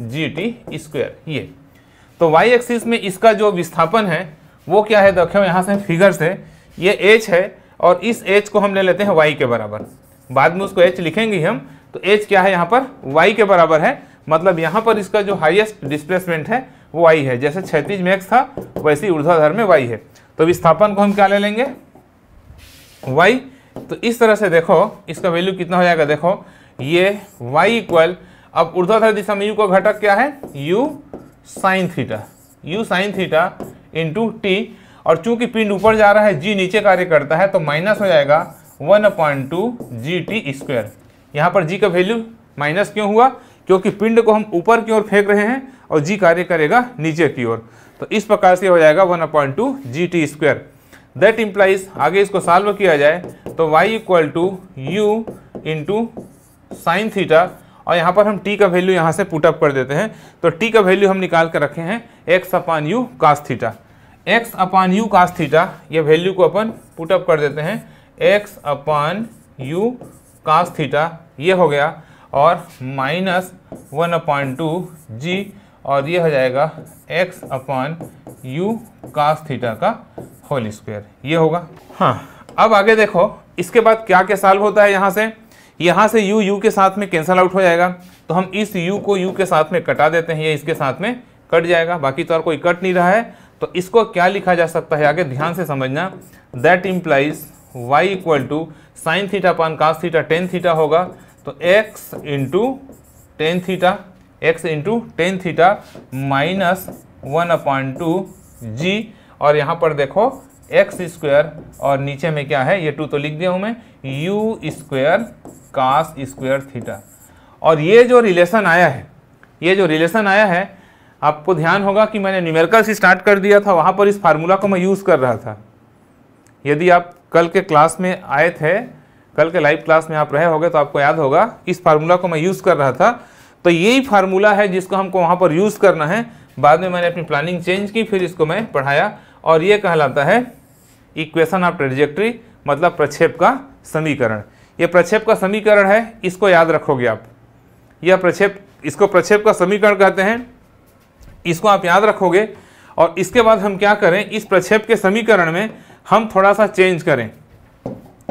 g t square ये तो वाई एक्सिस में इसका जो विस्थापन है वो क्या है देखो यहाँ से फिगर से ये एच है और इस एच को हम ले लेते हैं वाई के बराबर बाद में उसको एच लिखेंगे हम तो एच क्या है यहाँ पर वाई के बराबर है मतलब यहाँ पर इसका जो हाइएस्ट डिस्प्लेसमेंट है वो वाई है जैसे क्षैतिज में एक्स था वैसे ऊर्ध्वाधर में वाई है तो विस्थापन को हम क्या ले लेंगे वाई तो इस तरह से देखो इसका वैल्यू कितना हो जाएगा देखो ये वाई इक्वल अब ऊर्ध्वाधर दिशा में यू का घटक क्या है u sine theta u sine theta into t और चूंकि पिंड ऊपर जा रहा है जी नीचे कार्य करता है तो माइनस हो जाएगा one upon two g t square यहाँ पर जी का वैल्यू माइनस क्यों हुआ क्योंकि पिंड को हम ऊपर की ओर फेंक रहे हैं और जी कार्य करेगा नीचे की ओर तो इस प्रकार से हो जाएगा one upon two g t square that implies आगे इसको सॉल्व किया जाए तो y equal to u into sine theta और यहाँ पर हम टी का वैल्यू यहाँ से पुटअप कर देते हैं तो टी का वैल्यू हम निकाल कर रखे हैं x upon u cos theta x upon u cos theta ये वैल्यू को अपन पुटअप कर देते हैं x upon u cos theta ये हो गया और minus one upon two g और ये हो जाएगा x upon u cos theta का होल स्क्वेयर ये होगा हाँ अब आगे देखो इसके बाद क्या क्या सॉल्व होता है यहाँ से यहाँ से u u के साथ में कैंसल आउट हो जाएगा तो हम इस u को u के साथ में कटा देते हैं ये इसके साथ में कट जाएगा बाकी तो और कोई कट नहीं रहा है तो इसको क्या लिखा जा सकता है आगे ध्यान से समझना that implies y equal to sine theta upon cos theta tan theta होगा तो x into tan theta x into tan theta minus one upon two g और यहाँ पर देखो एक्स स्क्वेयर और नीचे में क्या है ये टू तो लिख दिया हूँ मैं u square cos square theta और ये जो रिलेशन आया है ये जो रिलेशन आया है आपको ध्यान होगा कि मैंने न्यूमेरिकल से स्टार्ट कर दिया था वहाँ पर इस फार्मूला को मैं यूज़ कर रहा था यदि आप कल के क्लास में आए थे कल के लाइव क्लास में आप रहे होगे तो आपको याद होगा इस फार्मूला को मैं यूज़ कर रहा था तो यही फार्मूला है जिसको हमको वहाँ पर यूज़ करना है बाद में मैंने अपनी प्लानिंग चेंज की फिर इसको मैं पढ़ाया और ये कहलाता है इक्वेशन ऑफ ट्रेजेक्ट्री मतलब प्रक्षेप का समीकरण ये प्रक्षेप का समीकरण है इसको याद रखोगे आप यह प्रक्षेप इसको प्रक्षेप का समीकरण कहते हैं इसको आप याद रखोगे और इसके बाद हम क्या करें इस प्रक्षेप के समीकरण में हम थोड़ा सा चेंज करें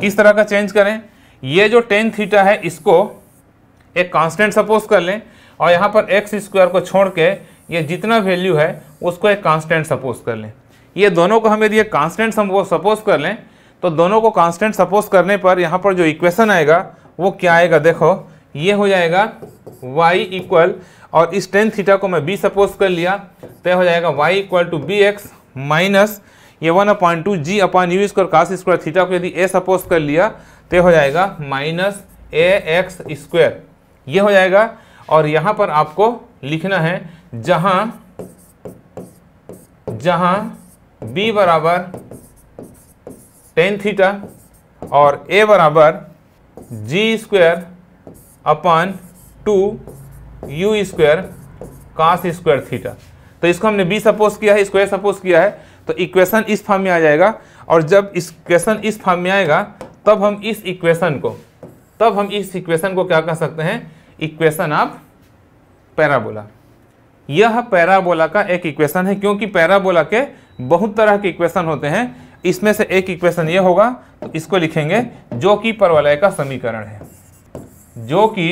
किस तरह का चेंज करें ये जो टेन थीटा है इसको एक कांस्टेंट सपोज कर लें और यहाँ पर एक्स स्क्वायर को छोड़ के ये जितना वैल्यू है उसको एक कांस्टेंट सपोज कर लें ये दोनों को हम यदि एक कांस्टेंट सपोज कर लें तो दोनों को कांस्टेंट सपोज करने पर यहाँ पर जो इक्वेशन आएगा वो क्या आएगा देखो ये हो जाएगा वाई इक्वल और इस टेन थीटा को मैं बी सपोज कर लिया तय हो जाएगा y equal to B x minus ये one upon two g upon you square cos square theta को यदि ए सपोज कर लिया तो हो जाएगा माइनस ए एक्स स्क्वायर ये हो जाएगा और यहाँ पर आपको लिखना है जहाँ जहाँ बी बराबर टेन थीटा और ए बराबर g square upon two you square cos square theta तो इसको हमने बी सपोज किया है स्क्वायर सपोज किया है तो इक्वेशन इस फॉर्म में आ जाएगा और जब इस इस फॉर्म में आएगा तब हम इस इक्वेशन को तब हम इस इक्वेशन को क्या कह सकते हैं इक्वेशन ऑफ पैराबोला यह पैराबोला का एक इक्वेशन है क्योंकि पैराबोला के बहुत तरह के इक्वेशन होते हैं इसमें से एक इक्वेशन ये होगा तो इसको लिखेंगे जो कि परवलय का समीकरण है जो कि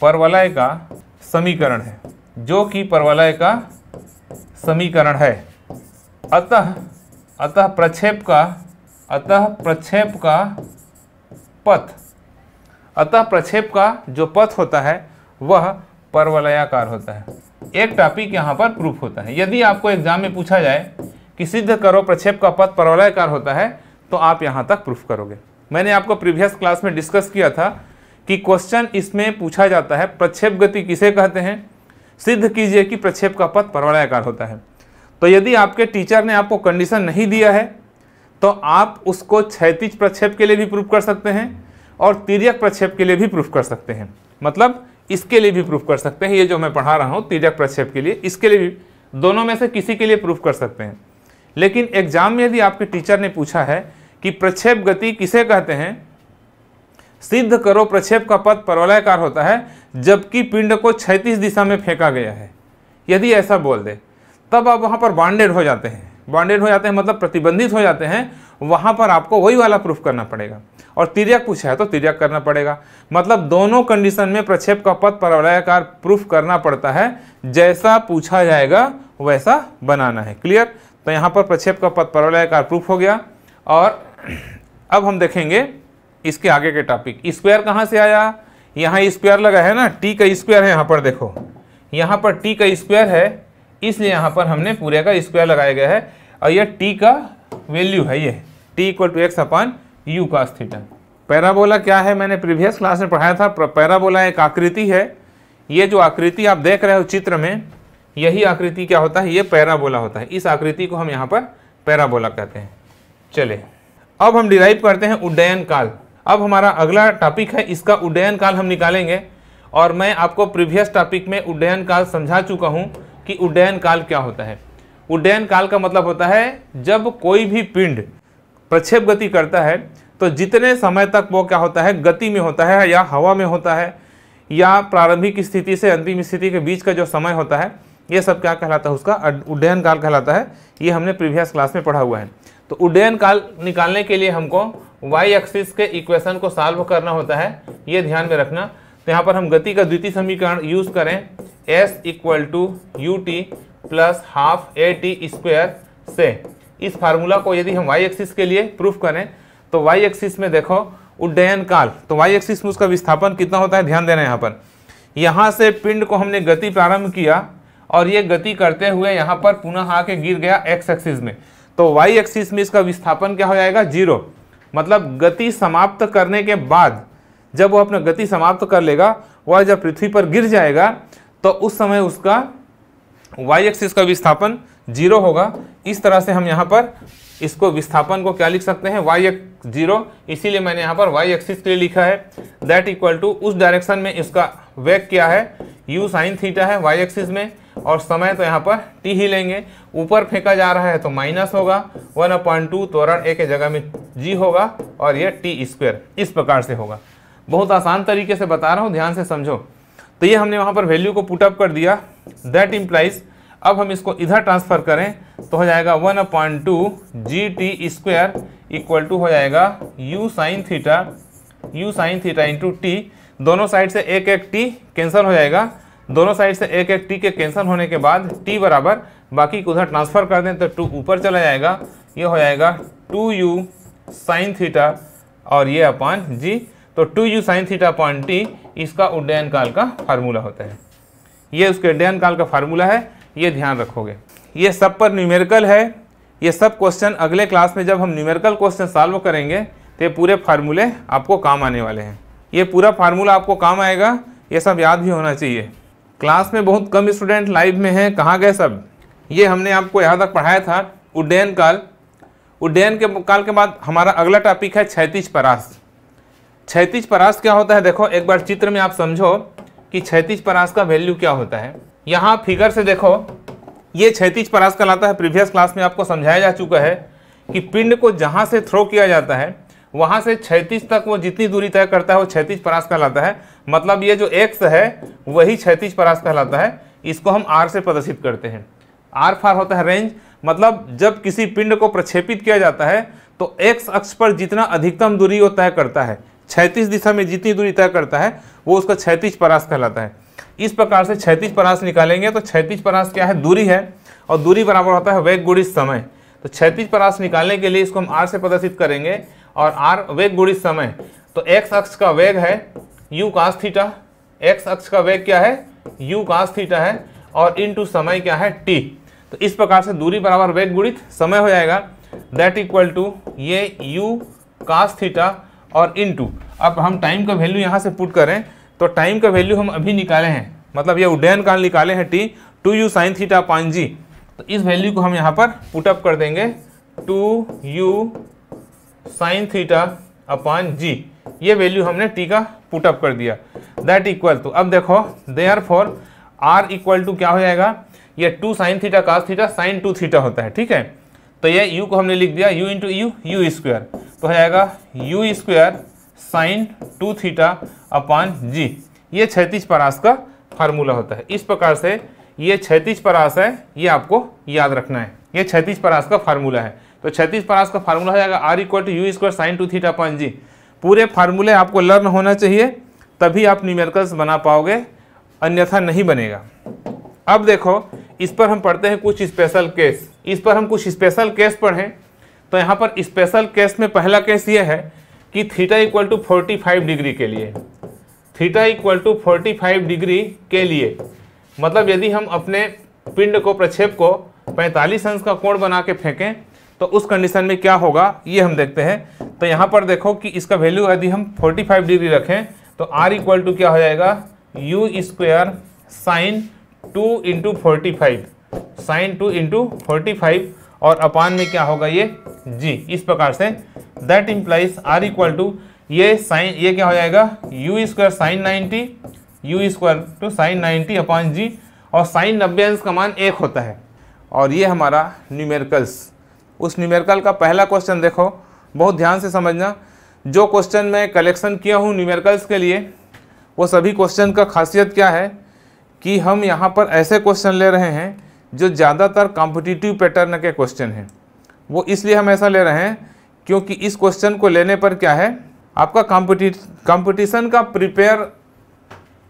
परवलय का समीकरण है जो कि परवलय का समीकरण है अतः अतः प्रक्षेप का अतः प्रक्षेप का पथ अतः प्रक्षेप का जो पथ होता है वह परवलयाकार होता है एक टॉपिक यहाँ पर प्रूफ होता है यदि आपको एग्जाम में पूछा जाए कि सिद्ध करो प्रक्षेप का पथ परवलयाकार होता है तो आप यहाँ तक प्रूफ करोगे मैंने आपको प्रीवियस क्लास में डिस्कस किया था कि क्वेश्चन इसमें पूछा जाता है प्रक्षेप गति किसे कहते हैं सिद्ध कीजिए कि प्रक्षेप का पथ परवलयाकार होता है तो यदि आपके टीचर ने आपको कंडीशन नहीं दिया है तो आप उसको क्षैतिज प्रक्षेप के लिए भी प्रूफ कर सकते हैं और तिरक प्रक्षेप के लिए भी प्रूफ कर सकते हैं मतलब इसके लिए भी प्रूफ कर सकते हैं ये जो मैं पढ़ा रहा हूँ तिरक प्रक्षेप के लिए इसके लिए भी दोनों में से किसी के लिए प्रूफ कर सकते हैं लेकिन एग्जाम में यदि आपके टीचर ने पूछा है कि प्रक्षेप गति किसे कहते हैं सिद्ध करो प्रक्षेप का पद परवलयकार होता है जबकि पिंड को छैतीस दिशा में फेंका गया है यदि ऐसा बोल दे तब आप वहाँ पर बॉन्डेड हो जाते हैं बॉन्डेड हो जाते हैं मतलब प्रतिबंधित हो जाते हैं वहाँ पर आपको वही वाला प्रूफ करना पड़ेगा और तिरक पूछा है तो तिरक करना पड़ेगा मतलब दोनों कंडीशन में प्रक्षेप का पद परवलयकार प्रूफ करना पड़ता है जैसा पूछा जाएगा वैसा बनाना है क्लियर तो यहाँ पर प्रक्षेप का पद परवलयकार प्रूफ हो गया और अब हम देखेंगे इसके आगे के टॉपिक स्क्वायर कहाँ से आया यहाँ स्क्वायर लगा है ना टी का स्क्वायर है यहाँ पर देखो यहाँ पर टी का स्क्वायर है इसलिए यहाँ पर हमने पूरे का स्क्वायर लगाया गया है और यह टी का वैल्यू है ये t equal to x upon u का स्थितन पैराबोला क्या है मैंने प्रीवियस क्लास में पढ़ाया था पैराबोला एक आकृति है ये जो आकृति आप देख रहे हो चित्र में यही आकृति क्या होता है ये पैराबोला होता है इस आकृति को हम यहाँ पर पैराबोला कहते हैं चले अब हम डिराइव करते हैं उड्डयन काल अब हमारा अगला टॉपिक है इसका उड्डयन काल हम निकालेंगे और मैं आपको प्रीवियस टॉपिक में उड्डयन काल समझा चुका हूँ कि उड्डयन काल क्या होता है उड्डयन काल का मतलब होता है जब कोई भी पिंड प्रक्षेप गति करता है तो जितने समय तक वो क्या होता है गति में होता है या हवा में होता है या प्रारंभिक स्थिति से अंतिम स्थिति के बीच का जो समय होता है ये सब क्या कहलाता है उसका उड्डयन काल कहलाता है ये हमने प्रीवियस क्लास में पढ़ा हुआ है तो उड्डयन काल निकालने के लिए हमको वाई एक्सिस के इक्वेशन को सॉल्व करना होता है ये ध्यान में रखना तो यहाँ पर हम गति का द्वितीय समीकरण यूज करें s equal to U T plus half A T square से इस फार्मूला को यदि हम वाई एक्सिस के लिए प्रूफ करें तो वाई एक्सिस में देखो उड्डयन काल तो वाई एक्सिस में उसका विस्थापन कितना होता है ध्यान देना यहाँ पर यहाँ से पिंड को हमने गति प्रारंभ किया और ये गति करते हुए यहाँ पर पुनः आके गिर गया एक्स एक्सिस में तो वाई एक्सिस में इसका विस्थापन क्या हो जाएगा जीरो मतलब गति समाप्त करने के बाद जब वो अपना गति समाप्त कर लेगा वह जब पृथ्वी पर गिर जाएगा तो उस समय उसका वाई एक्सिस का विस्थापन जीरो होगा इस तरह से हम यहाँ पर इसको विस्थापन को क्या लिख सकते हैं वाई एक्स जीरो इसीलिए मैंने यहाँ पर वाई एक्सिस के लिए लिखा है दैट इक्वल टू उस डायरेक्शन में इसका वेग क्या है यू साइन थीटा है वाई एक्सिस में और समय तो यहाँ पर टी ही लेंगे ऊपर फेंका जा रहा है तो माइनस होगा वन अपॉइंट टू त्वरण ए के जगह में जी होगा और ये टी स्क्वेयर इस प्रकार से होगा बहुत आसान तरीके से बता रहा हूँ ध्यान से समझो तो ये हमने वहाँ पर वैल्यू को पुटअप कर दिया दैट इम्प्लाइज अब हम इसको इधर ट्रांसफ़र करें तो हो जाएगा one upon two g t square equal to हो जाएगा u sine theta u sine theta into t दोनों साइड से एक एक टी कैंसिल हो जाएगा दोनों साइड से एक एक टी के कैंसिल होने के बाद टी बराबर बाकी को उधर ट्रांसफ़र कर दें तो टू ऊपर चला जाएगा ये हो जाएगा टू यू साइन थीटा और ये अपॉन जी तो two u sine theta upon t इसका उड्डयन काल का फार्मूला होता है ये उसके उड्डयन काल का फार्मूला है ये ध्यान रखोगे ये सब पर न्यूमेरिकल है ये सब क्वेश्चन अगले क्लास में जब हम न्यूमेरिकल क्वेश्चन सॉल्व करेंगे तो ये पूरे फार्मूले आपको काम आने वाले हैं ये पूरा फार्मूला आपको काम आएगा ये सब याद भी होना चाहिए क्लास में बहुत कम स्टूडेंट लाइव में हैं कहाँ गए सब ये हमने आपको यहाँ तक पढ़ाया था उड्डयन काल उड्डयन के काल के बाद हमारा अगला टॉपिक है क्षैतिज परास क्षैतिज परास क्या होता है देखो एक बार चित्र में आप समझो कि क्षैतिज परास का वैल्यू क्या होता है यहाँ फिगर से देखो ये क्षैतिज परास कहलाता है प्रीवियस क्लास में आपको समझाया जा चुका है कि पिंड को जहाँ से थ्रो किया जाता है वहाँ से छैतीस तक वो जितनी दूरी तय करता है वो छैतीस परास कहलाता है मतलब ये जो एक्स है वही छैंतीस परास कहलाता है इसको हम आर से प्रदर्शित करते हैं आर फार होता है रेंज मतलब जब किसी पिंड को प्रक्षेपित किया जाता है तो एक्स अक्ष पर जितना अधिकतम दूरी वो तय करता है छैतीस दिशा में जितनी दूरी तय करता है वो उसका छैतीस परास कहलाता है इस प्रकार से छैतीस परास निकालेंगे तो छैतीस परास क्या है दूरी है और दूरी बराबर होता है वेग गुड़ी समय तो छैतीस परास निकालने के लिए इसको हम आर से प्रदर्शित करेंगे और आर वेग गुणित समय तो एक्स अक्ष का वेग है यू कास थीटा एक्स अक्ष का वेग क्या है यू कास थीटा है और इन टू समय क्या है टी तो इस प्रकार से दूरी बराबर वेग गुणित समय हो जाएगा दैट इक्वल टू ये यू कास थीटा और इन टू अब हम टाइम का वैल्यू यहाँ से पुट करें तो टाइम का वैल्यू हम अभी निकाले हैं मतलब ये उड्डयन काल निकाले हैं t two u sine theta upon g तो इस वैल्यू को हम यहाँ पर पुटअप कर देंगे two u sine theta upon g ये वैल्यू हमने टी का पुटअप कर दिया दैट इक्वल टू अब देखो therefore r equal to क्या हो जाएगा ये two sine theta cos theta sine two theta होता है ठीक है तो ये यू को हमने लिख दिया u into u u square तो हो जाएगा you square sine two theta upon g ये छैतीस परास का फार्मूला होता है इस प्रकार से ये छैतीस परास है ये आपको याद रखना है ये छैतीस परास का फार्मूला है तो छत्तीस परास का फार्मूला हो जाएगा r equal to you square sine two theta upon g पूरे फार्मूले आपको लर्न होना चाहिए तभी आप न्यूमेरिकल्स बना पाओगे अन्यथा नहीं बनेगा अब देखो इस पर हम पढ़ते हैं कुछ स्पेशल केस इस पर हम कुछ स्पेशल केस पढ़ें तो यहाँ पर स्पेशल केस में पहला केस ये है कि theta equal to forty five degree के लिए theta equal to forty five degree के लिए मतलब यदि हम अपने पिंड को प्रक्षेप को पैंतालीस अंश का कोण बना के फेंकें तो उस कंडीशन में क्या होगा ये हम देखते हैं तो यहाँ पर देखो कि इसका वैल्यू यदि हम 45 डिग्री रखें तो आर इक्वल टू क्या हो जाएगा you square sine two into forty five sine two into forty five और अपान में क्या होगा ये जी इस प्रकार से that implies r equal to ये साइन ये क्या हो जाएगा you square sine ninety u square two sine ninety upon g और साइन नब्बे अंश का मान एक होता है और ये हमारा न्यूमेरिकल्स उस न्यूमेरिकल का पहला क्वेश्चन देखो बहुत ध्यान से समझना जो क्वेश्चन मैं कलेक्शन किया हूँ न्यूमेरिकल्स के लिए वो सभी क्वेश्चन का खासियत क्या है कि हम यहाँ पर ऐसे क्वेश्चन ले रहे हैं जो ज़्यादातर कॉम्पिटिटिव पैटर्न के क्वेश्चन हैं वो इसलिए हम ऐसा ले रहे हैं क्योंकि इस क्वेश्चन को लेने पर क्या है आपका कॉम्पिटि कॉम्पिटिशन का प्रिपेयर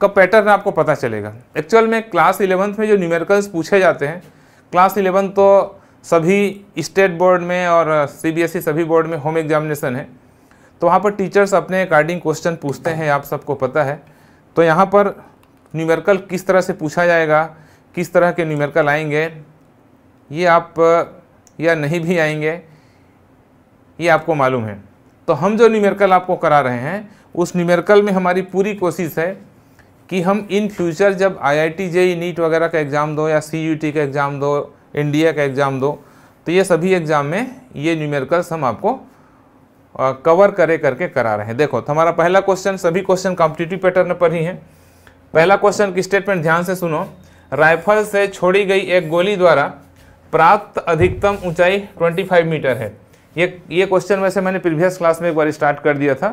का पैटर्न आपको पता चलेगा एक्चुअल में क्लास इलेवंथ में जो न्यूमेरिकल्स पूछे जाते हैं क्लास इलेवन तो सभी स्टेट बोर्ड में और सीबीएसई सभी बोर्ड में होम एग्जामिनेशन है तो वहाँ पर टीचर्स अपने अकॉर्डिंग क्वेश्चन पूछते हैं आप सबको पता है तो यहाँ पर न्यूमेरिकल किस तरह से पूछा जाएगा किस तरह के न्यूमेरिकल आएंगे ये आप या नहीं भी आएंगे ये आपको मालूम है तो हम जो न्यूमेरिकल आपको करा रहे हैं उस न्यूमेरिकल में हमारी पूरी कोशिश है कि हम इन फ्यूचर जब आई आई टी जे नीट वगैरह का एग्ज़ाम दो या सी यू टी का एग्ज़ाम दो इंडिया का एग्ज़ाम दो तो ये सभी एग्ज़ाम में ये न्यूमेरिकल्स हम आपको कवर करे करके करा रहे हैं देखो तो हमारा पहला क्वेश्चन सभी क्वेश्चन कॉम्पिटिटिव पैटर्न पर ही है पहला क्वेश्चन की स्टेटमेंट ध्यान से सुनो राइफल से छोड़ी गई एक गोली द्वारा प्राप्त अधिकतम ऊंचाई 25 मीटर है ये ये क्वेश्चन वैसे मैंने प्रीवियस क्लास में एक बार स्टार्ट कर दिया था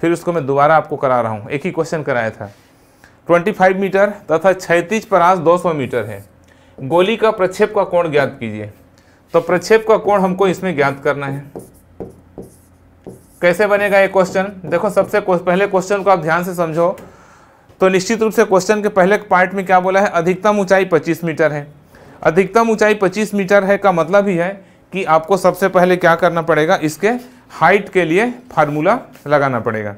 फिर उसको मैं दोबारा आपको करा रहा हूँ एक ही क्वेश्चन कराया था 25 मीटर तथा क्षैतिज परास 200 मीटर है गोली का प्रक्षेप का कोण ज्ञात कीजिए तो प्रक्षेप का कोण हमको इसमें ज्ञात करना है कैसे बनेगा ये क्वेश्चन देखो सबसे पहले क्वेश्चन को आप ध्यान से समझो तो निश्चित रूप से क्वेश्चन के पहले पार्ट में क्या बोला है अधिकतम ऊंचाई 25 मीटर है अधिकतम ऊंचाई 25 मीटर है का मतलब ही है कि आपको सबसे पहले क्या करना पड़ेगा इसके हाइट के लिए फार्मूला लगाना पड़ेगा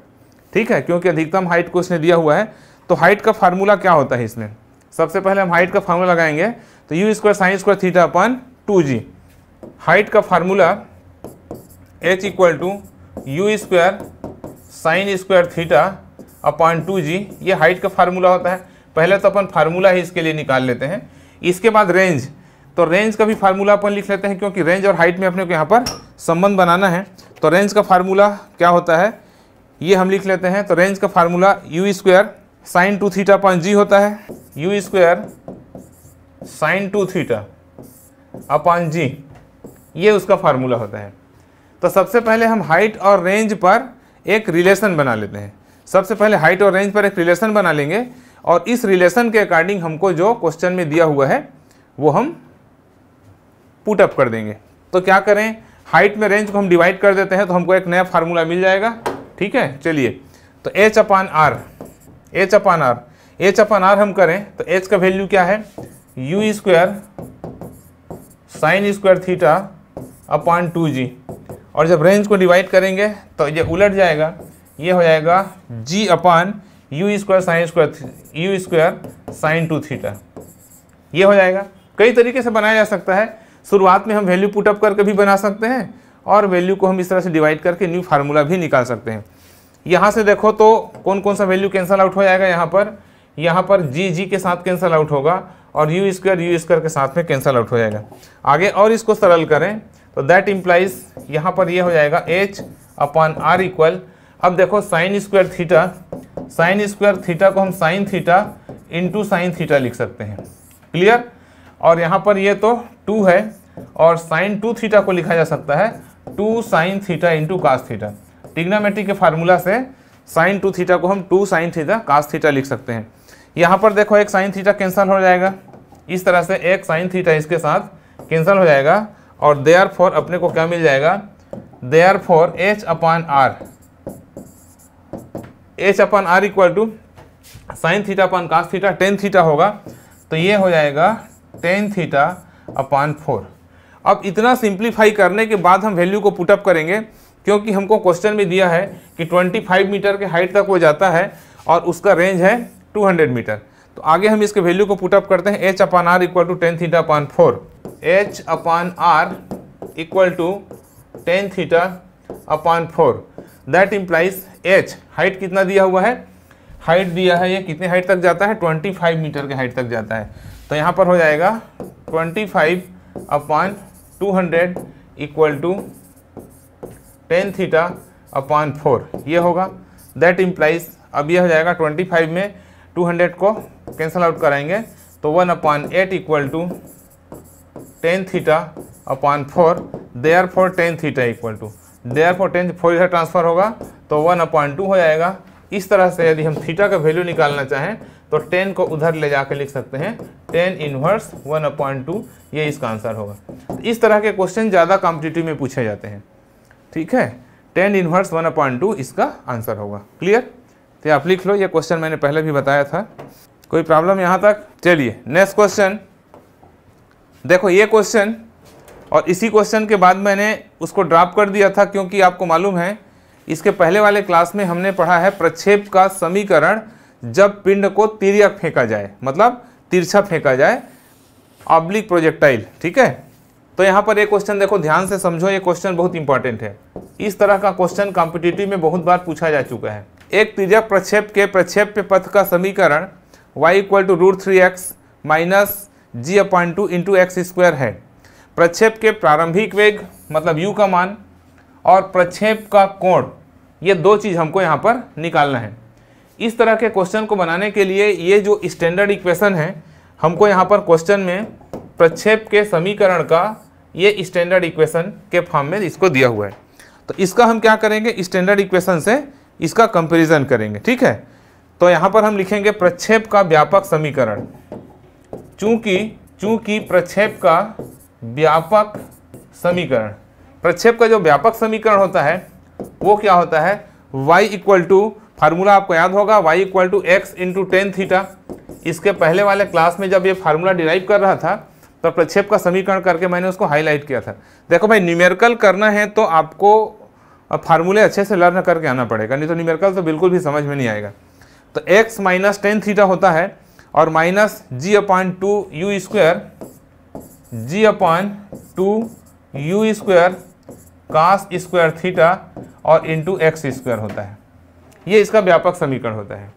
ठीक है क्योंकि अधिकतम हाइट को इसने दिया हुआ है तो हाइट का फार्मूला क्या होता है इसमें सबसे पहले हम हाइट का फार्मूला लगाएंगे तो you square sine square theta upon two g height का formula h equal to you square sine square theta upon two जी ये हाइट का फार्मूला होता है पहले तो अपन फार्मूला ही इसके लिए निकाल लेते हैं इसके बाद रेंज तो रेंज का भी फार्मूला अपन लिख लेते हैं क्योंकि रेंज और हाइट में अपने को यहाँ पर संबंध बनाना है तो रेंज का फार्मूला क्या होता है ये हम लिख लेते हैं तो रेंज का formula u square sine two theta upon g होता है you square sine two theta upon g ये उसका फार्मूला होता है तो सबसे पहले हम हाइट और रेंज पर एक रिलेशन बना लेते हैं सबसे पहले हाइट और रेंज पर एक रिलेशन बना लेंगे और इस रिलेशन के अकॉर्डिंग हमको जो क्वेश्चन में दिया हुआ है वो हम पुट अप कर देंगे तो क्या करें हाइट में रेंज को हम डिवाइड कर देते हैं तो हमको एक नया फार्मूला मिल जाएगा ठीक है चलिए तो h upon R H upon R H upon r हम करें तो एच का वैल्यू क्या है you square sine square theta upon two g और जब रेंज को डिवाइड करेंगे तो ये उलट जाएगा ये हो जाएगा G upon U square sine square U square sine two theta ये हो जाएगा कई तरीके से बनाया जा सकता है शुरुआत में हम वैल्यू पुटअप करके भी बना सकते हैं और वैल्यू को हम इस तरह से डिवाइड करके न्यू फार्मूला भी निकाल सकते हैं यहाँ से देखो तो कौन कौन सा वैल्यू कैंसल आउट हो जाएगा यहाँ पर यहाँ पर जी जी के साथ कैंसल आउट होगा और यू स्क्वायर यू स्क्वायर के साथ में कैंसल आउट हो जाएगा आगे और इसको सरल करें तो दैट इम्प्लाइज यहाँ पर ये यह हो जाएगा एच अपॉन आर इक्वल अब देखो sine square theta sine square theta को हम sine theta into sine theta लिख सकते हैं क्लियर और यहाँ पर ये यह तो टू है और साइन टू थीटा को लिखा जा सकता है two sine theta into cos theta trigonometry के फार्मूला से साइन टू थीटा को हम two sine theta cos theta लिख सकते हैं यहाँ पर देखो एक साइन थीटा कैंसल हो जाएगा इस तरह से एक साइन थीटा इसके साथ कैंसल हो जाएगा और दे आर फॉर अपने को क्या मिल जाएगा therefore H upon R H upon R equal to sine theta upon cos theta tan theta होगा तो ये हो जाएगा टेन थीटा अपान फोर अब इतना सिंप्लीफाई करने के बाद हम वैल्यू को पुटअप करेंगे क्योंकि हमको क्वेश्चन में दिया है कि 25 मीटर के हाइट तक वो जाता है और उसका रेंज है 200 मीटर तो आगे हम इसके वैल्यू को पुटअप करते हैं H upon R equal to tan theta upon four H upon R equal to tan theta upon four that implies H height कितना दिया हुआ है हाइट दिया है ये कितने हाइट तक जाता है ट्वेंटी फाइव मीटर के हाइट तक जाता है तो यहाँ पर हो जाएगा twenty five upon two hundred equal to tan theta upon four ये होगा दैट इम्प्लाइज अब यह हो जाएगा ट्वेंटी फाइव में टू हंड्रेड को कैंसिल आउट कराएंगे तो one upon eight equal to tan theta upon four therefore tan theta equal to therefore tan four इधर ट्रांसफर होगा तो वन अपॉन टू हो जाएगा इस तरह से यदि हम थीटा का वैल्यू निकालना चाहें तो टेन को उधर ले जाकर लिख सकते हैं tan inverse one upon two ये इसका आंसर होगा इस तरह के क्वेश्चन ज़्यादा कॉम्पिटिटिव में पूछे जाते हैं ठीक है tan inverse one upon two इसका आंसर होगा क्लियर तो आप लिख लो ये क्वेश्चन मैंने पहले भी बताया था कोई प्रॉब्लम यहाँ तक चलिए नेक्स्ट क्वेश्चन देखो ये क्वेश्चन और इसी क्वेश्चन के बाद मैंने उसको ड्रॉप कर दिया था क्योंकि आपको मालूम है इसके पहले वाले क्लास में हमने पढ़ा है प्रक्षेप का समीकरण जब पिंड को तिरक फेंका जाए मतलब तिरछा फेंका जाए ऑब्लिक प्रोजेक्टाइल ठीक है तो यहाँ पर एक क्वेश्चन देखो ध्यान से समझो ये क्वेश्चन बहुत इंपॉर्टेंट है इस तरह का क्वेश्चन कॉम्पिटिटिव में बहुत बार पूछा जा चुका है एक तिरक प्रक्षेप के प्रक्षेप पथ का समीकरण y equal to root three X minus G upon two into X square है प्रक्षेप के प्रारंभिक वेग मतलब u का मान और प्रक्षेप का कोण ये दो चीज़ हमको यहाँ पर निकालना है इस तरह के क्वेश्चन को बनाने के लिए ये जो स्टैंडर्ड इक्वेशन है हमको यहाँ पर क्वेश्चन में प्रक्षेप के समीकरण का ये स्टैंडर्ड इक्वेशन के फॉर्म में इसको दिया हुआ है तो इसका हम क्या करेंगे स्टैंडर्ड इक्वेशन से इसका कंपेरिजन करेंगे ठीक है तो यहाँ पर हम लिखेंगे प्रक्षेप का व्यापक समीकरण चूंकि चूंकि प्रक्षेप का व्यापक समीकरण प्रक्षेप का जो व्यापक समीकरण होता है वो क्या होता है y इक्वल टू फार्मूला आपको याद होगा y equal to X into tan theta इसके पहले वाले क्लास में जब ये फार्मूला डिराइव कर रहा था तो प्रक्षेप का समीकरण करके मैंने उसको हाईलाइट किया था देखो भाई न्यूमेरिकल करना है तो आपको फार्मूले अच्छे से लर्न करके आना पड़ेगा नहीं तो न्यूमेरिकल तो बिल्कुल भी समझ में नहीं आएगा तो x माइनस टेन थीटा होता है और minus G upon two U square G upon two U square cos square theta और इंटू एक्स स्क्वायर होता है ये इसका व्यापक समीकरण होता है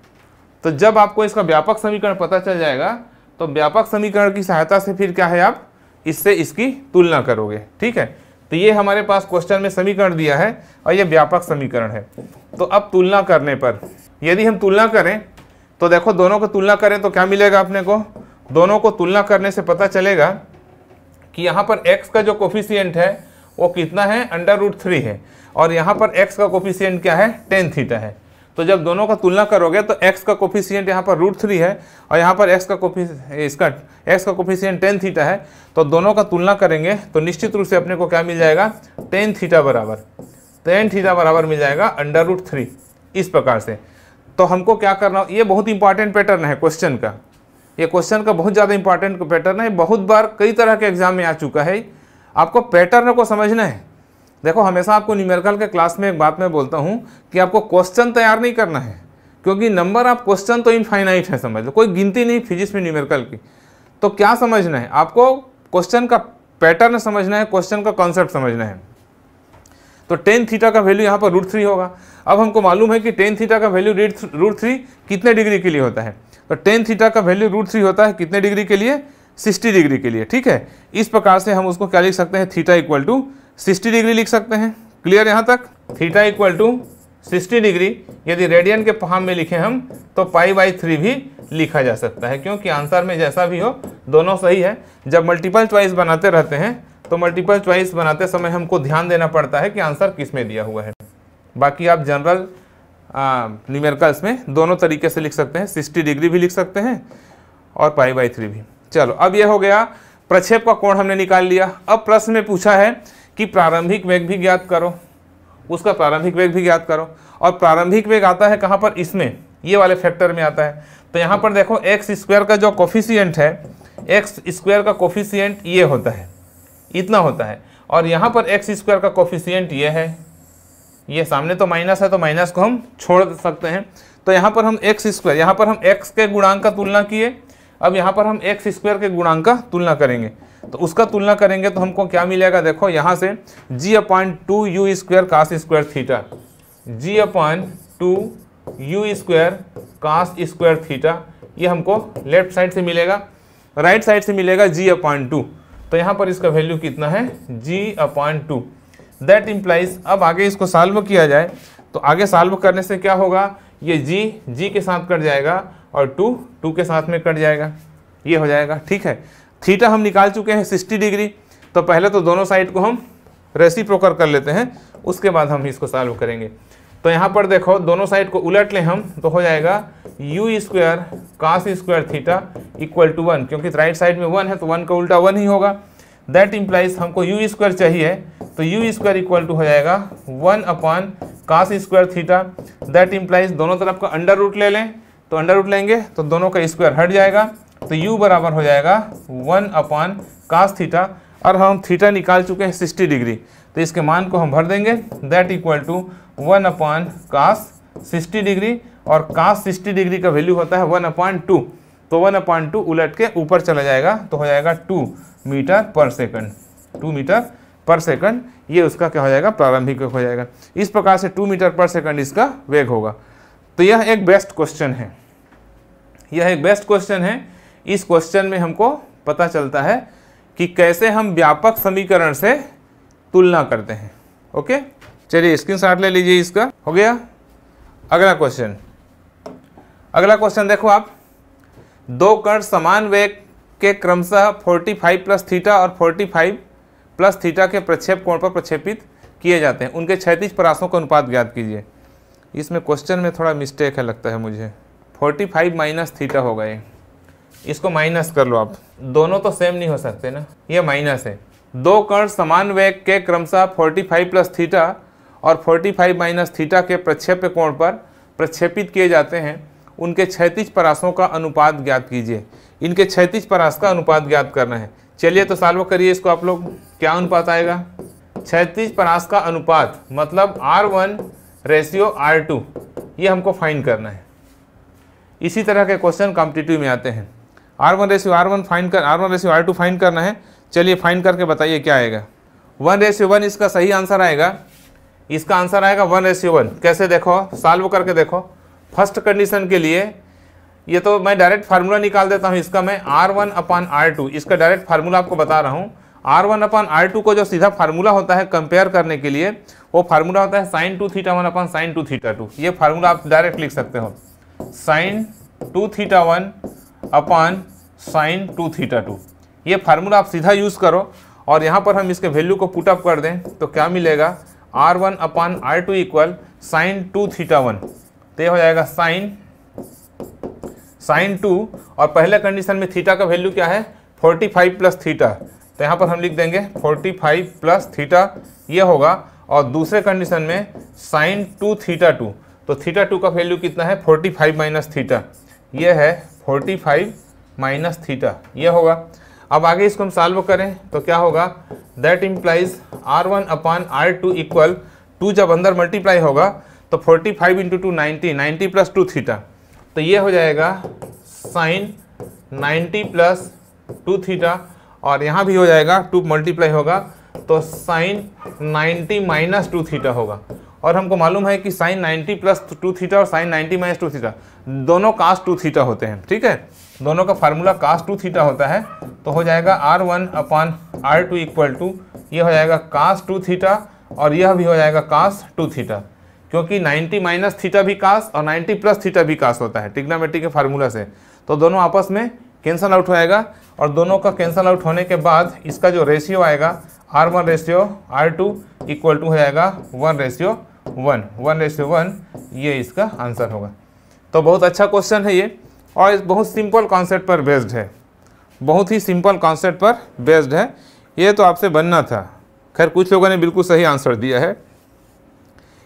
तो जब आपको इसका व्यापक समीकरण पता चल जाएगा तो व्यापक समीकरण की सहायता से फिर क्या है आप इससे इसकी तुलना करोगे ठीक है तो ये हमारे पास क्वेश्चन में समीकरण दिया है और ये व्यापक समीकरण है तो अब तुलना करने पर यदि हम तुलना करें तो देखो दोनों को तुलना करें तो क्या मिलेगा अपने को दोनों को तुलना करने से पता चलेगा कि यहाँ पर x का जो कोफिशियंट है वो कितना है अंडर रूट थ्री है और यहाँ पर x का कोफिशियंट क्या है टेन थीटा है तो जब दोनों का तुलना करोगे तो x का कोफिशियंट यहाँ पर रूट थ्री है और यहाँ पर x का कोफि इसका x का कोफिशियंट टेन थीटा है तो दोनों का तुलना करेंगे तो निश्चित रूप से अपने को क्या मिल जाएगा टेन थीटा बराबर टेन थीटा बराबर मिल जाएगा अंडर रूट थ्री इस प्रकार से तो हमको क्या करना ये बहुत इंपॉर्टेंट पैटर्न है क्वेश्चन का ये क्वेश्चन का बहुत ज़्यादा इंपॉर्टेंट पैटर्न है बहुत बार कई तरह के एग्जाम में आ चुका है आपको पैटर्न को समझना है देखो हमेशा आपको न्यूमेरिकल के क्लास में एक बात मैं बोलता हूँ कि आपको क्वेश्चन तैयार नहीं करना है क्योंकि नंबर आप क्वेश्चन तो इनफाइनाइट है समझ लो कोई गिनती नहीं फिजिक्स में न्यूमेरिकल की तो क्या समझना है आपको क्वेश्चन का पैटर्न समझना है क्वेश्चन का कॉन्सेप्ट समझना है तो टेन थीटा का वैल्यू यहाँ पर रूट थ्री होगा अब हमको मालूम है कि टेन थीटा का वैल्यू रूट थ्री कितने डिग्री के लिए होता है तो टेन थीटा का वैल्यू रूट थ्री होता है कितने डिग्री के लिए सिक्सटी डिग्री के लिए ठीक है इस प्रकार से हम उसको क्या लिख सकते हैं theta equal to sixty degree लिख सकते हैं क्लियर यहाँ तक theta equal to sixty degree यदि रेडियन के फॉर्म में लिखें हम तो पाई बाई थ्री भी लिखा जा सकता है क्योंकि आंसर में जैसा भी हो दोनों सही है जब मल्टीपल च्वाइस बनाते रहते हैं तो मल्टीपल च्वाइस बनाते समय हमको ध्यान देना पड़ता है कि आंसर किस में दिया हुआ है बाकी आप जनरल न्यूमेरिकल्स में दोनों तरीके से लिख सकते हैं सिक्सटी डिग्री भी लिख सकते हैं और पाई बाई थ्री भी चलो अब यह हो गया प्रक्षेप का कोण हमने निकाल लिया अब प्रश्न में पूछा है कि प्रारंभिक वेग भी ज्ञात करो उसका प्रारंभिक वेग भी ज्ञात करो और प्रारंभिक वेग आता है कहाँ पर इसमें ये वाले फैक्टर में आता है तो यहाँ पर देखो एक्स स्क्वायर का जो कोफिशियंट है एक्स स्क्वायर का कोफिशियंट ये होता है इतना होता है और यहाँ पर एक्स स्क्वायर का कोफिशियंट ये है ये सामने तो माइनस है तो माइनस को हम छोड़ सकते हैं तो यहाँ पर हम एक्स स्क्वायर यहाँ पर हम एक्स के गुणांक का तुलना किए अब यहाँ पर हम एक्स स्क्वायर के गुणांक का तुलना करेंगे तो उसका तुलना करेंगे तो हमको क्या मिलेगा देखो यहाँ से G upon two you square cos square theta G upon two you square cos square theta ये हमको लेफ्ट साइड से मिलेगा राइट साइड से मिलेगा जी अपॉइंट टू तो यहाँ पर इसका वैल्यू कितना है G upon two that implies अब आगे इसको सॉल्व किया जाए तो आगे सॉल्व करने से क्या होगा ये जी जी के साथ कट जाएगा और टू टू के साथ में कट जाएगा ये हो जाएगा ठीक है थीटा हम निकाल चुके हैं सिक्सटी डिग्री तो पहले तो दोनों साइड को हम रेसी प्रोकर कर लेते हैं उसके बाद हम इसको सॉल्व करेंगे तो यहाँ पर देखो दोनों साइड को उलट लें हम तो हो जाएगा you square cos square theta equal to one क्योंकि राइट साइड में वन है तो वन का उल्टा वन ही होगा दैट इम्प्लाइज हमको यू स्क्वायर चाहिए तो यू स्क्वायर इक्वल टू हो जाएगा one upon cos square theta that implies दोनों तरफ का अंडर रूट ले लें तो अंडर रूट लेंगे तो दोनों का स्क्वायर हट जाएगा तो u बराबर हो जाएगा वन अपॉन कास थीटा और हम थीटा निकाल चुके हैं सिक्सटी डिग्री तो इसके मान को हम भर देंगे that equal to one upon cos sixty degree और कास सिक्सटी डिग्री का वैल्यू होता है वन अपॉइंट टू तो वन अपॉइंट टू उलट के ऊपर चला जाएगा तो हो जाएगा two metre per second two metre per second ये उसका क्या हो जाएगा प्रारंभिक हो जाएगा इस प्रकार से टू मीटर पर सेकंड इसका वेग होगा तो यह एक बेस्ट क्वेश्चन है यह एक बेस्ट क्वेश्चन है इस क्वेश्चन में हमको पता चलता है कि कैसे हम व्यापक समीकरण से तुलना करते हैं ओके चलिए स्क्रीनशॉट ले लीजिए इसका हो गया अगला क्वेश्चन अगला क्वेश्चन देखो आप दो कण समान वेग के क्रमशः 45 प्लस थीटा और 45 प्लस थीटा के प्रक्षेप कोण पर प्रक्षेपित किए जाते हैं उनके क्षैतिज परासों का अनुपात ज्ञात कीजिए इसमें क्वेश्चन में थोड़ा मिस्टेक है लगता है मुझे 45 फाइव माइनस थीटा होगा ये इसको माइनस कर लो आप दोनों तो सेम नहीं हो सकते ना ये माइनस है दो कण समान वेग के क्रमशः फोर्टी फाइव प्लस थीटा और फोर्टी फाइव माइनस थीटा के प्रक्षेप कोण पर प्रक्षेपित किए जाते हैं उनके क्षैतिज परासों का अनुपात ज्ञात कीजिए इनके क्षैतिज परास का अनुपात ज्ञात करना है चलिए तो सॉल्व करिए इसको आप लोग क्या अनुपात आएगा क्षैतिज परास का अनुपात मतलब R one ratio R two ये हमको फाइंड करना है इसी तरह के क्वेश्चन कॉम्पिटिटिव में आते हैं R one ratio R one find कर R one ratio R two find करना है चलिए फाइन करके बताइए क्या आएगा वन रेसिव वन इसका सही आंसर आएगा इसका आंसर आएगा वन रेसिव वन कैसे देखो सॉल्व करके देखो फर्स्ट कंडीशन के लिए ये तो मैं डायरेक्ट फार्मूला निकाल देता हूँ इसका मैं R one upon R two इसका डायरेक्ट फार्मूला आपको बता रहा हूँ R one upon R two को जो सीधा फार्मूला होता है कंपेयर करने के लिए वो फार्मूला होता है sine two theta one upon sine two theta two ये फार्मूला आप डायरेक्ट लिख सकते हो sine two theta one upon sine two theta two ये फार्मूला आप सीधा यूज़ करो और यहाँ पर हम इसके वैल्यू को पुटअप कर दें तो क्या मिलेगा R one upon R two equal sine two theta one तो यह हो जाएगा साइन साइन टू और पहले कंडीशन में थीटा का वैल्यू क्या है फोर्टी फाइव प्लस थीटा तो यहाँ पर हम लिख देंगे फोर्टी फाइव प्लस थीटा ये होगा और दूसरे कंडीशन में साइन टू थीटा टू तो थीटा टू का वैल्यू कितना है फोर्टी फाइव माइनस थीटा यह है फोर्टी फाइव माइनस थीटा यह होगा अब आगे इसको हम सॉल्व करें तो क्या होगा that implies R one upon R two equal to जब अंदर मल्टीप्लाई होगा तो forty five into two ninety ninety plus two theta तो ये हो जाएगा sine ninety plus two theta और यहाँ भी हो जाएगा टू मल्टीप्लाई होगा तो sine ninety minus two theta होगा और हमको मालूम है कि sine ninety plus two theta और sine ninety minus two theta दोनों कास्ट टू थीटा होते हैं ठीक है दोनों का फार्मूला कास्ट टू थीटा होता है तो हो जाएगा R one upon R two equal to ये हो जाएगा कास्ट टू थीटा और यह भी हो जाएगा कास्ट टू थीटा क्योंकि 90 माइनस थीटा भी कास और 90 प्लस थीटा भी कास होता है टिग्नामेट्री के फार्मूला से तो दोनों आपस में कैंसल आउट हो जाएगा और दोनों का कैंसल आउट होने के बाद इसका जो रेशियो आएगा R one ratio R two equal to हो जाएगा one ratio one one ratio one ये इसका आंसर होगा तो बहुत अच्छा क्वेश्चन है ये और बहुत सिंपल कॉन्सेप्ट पर बेस्ड है बहुत ही सिंपल कॉन्सेप्ट पर बेस्ड है ये तो आपसे बनना था खैर कुछ लोगों ने बिल्कुल सही आंसर दिया है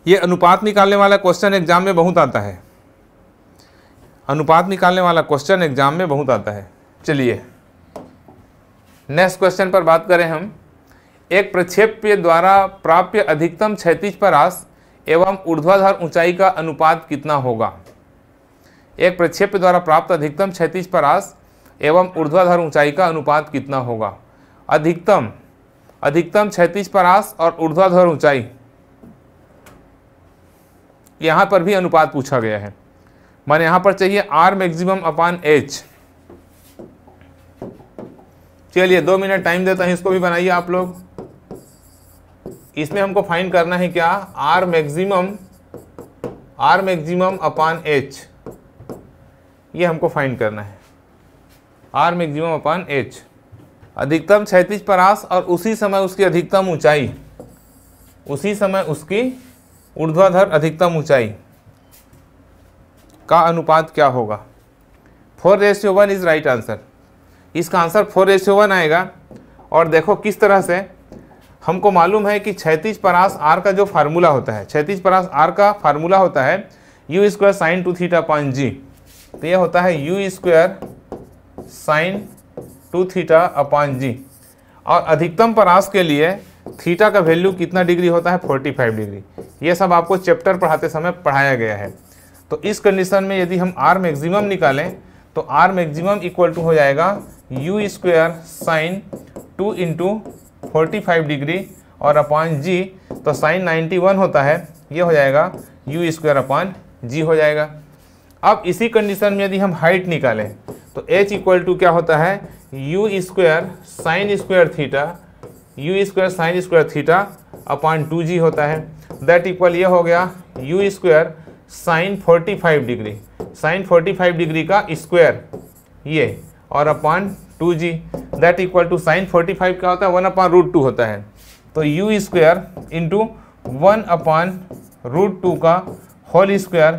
ये अनुपात निकालने वाला क्वेश्चन एग्जाम में बहुत आता है अनुपात निकालने वाला क्वेश्चन एग्जाम में बहुत आता है चलिए नेक्स्ट क्वेश्चन पर बात करें हम एक प्रक्षेप्य द्वारा प्राप्य अधिकतम क्षैतिज परास एवं ऊर्ध्वाधार ऊंचाई का अनुपात कितना होगा एक प्रक्षेप द्वारा प्राप्त अधिकतम क्षतिज परास एवं ऊर्ध्वाधर ऊंचाई का अनुपात कितना होगा अधिकतम अधिकतम क्षतिज परास और ऊर्ध्वाधर ऊंचाई यहाँ पर भी अनुपात पूछा गया है माने यहाँ पर चाहिए आर मैक्सिमम अपान एच चलिए दो मिनट टाइम देता हूँ इसको भी बनाइए आप लोग इसमें हमको फाइंड करना है क्या R maximum R maximum upon H ये हमको फाइंड करना है आर मैग्जिम अपन एच अधिकतम क्षैतिज परास और उसी समय उसकी अधिकतम ऊंचाई उसी समय उसकी ऊर्ध्वाधर अधिकतम ऊंचाई का अनुपात क्या होगा four ratio one is right answer इसका आंसर फोर रेशियो वन आएगा और देखो किस तरह से हमको मालूम है कि क्षैतिज परास आर का जो फार्मूला होता है क्षैतिज परास आर का फार्मूला होता है you square sine two theta point G तो ये होता है you square sine two theta upon G और अधिकतम परास के लिए थीटा का वैल्यू कितना डिग्री होता है 45 डिग्री ये सब आपको चैप्टर पढ़ाते समय पढ़ाया गया है तो इस कंडीशन में यदि हम आर मैक्सिमम निकालें तो आर मैक्सिमम इक्वल टू हो जाएगा you square sine two into forty degree और अपॉन जी तो साइन 91 होता है ये हो जाएगा यू स्क्वेयर अपॉन जी हो जाएगा अब इसी कंडीशन में यदि हम हाइट निकालें तो h इक्वल टू क्या होता है you square sine square theta U square sine square theta upon two G होता है दैट इक्वल ये हो गया U square sine forty five degree sine forty five degree का स्क्वायर ये और upon two G that equal to sine forty five क्या होता है वन अपॉन रूट टू होता है तो you square into one upon root two का whole square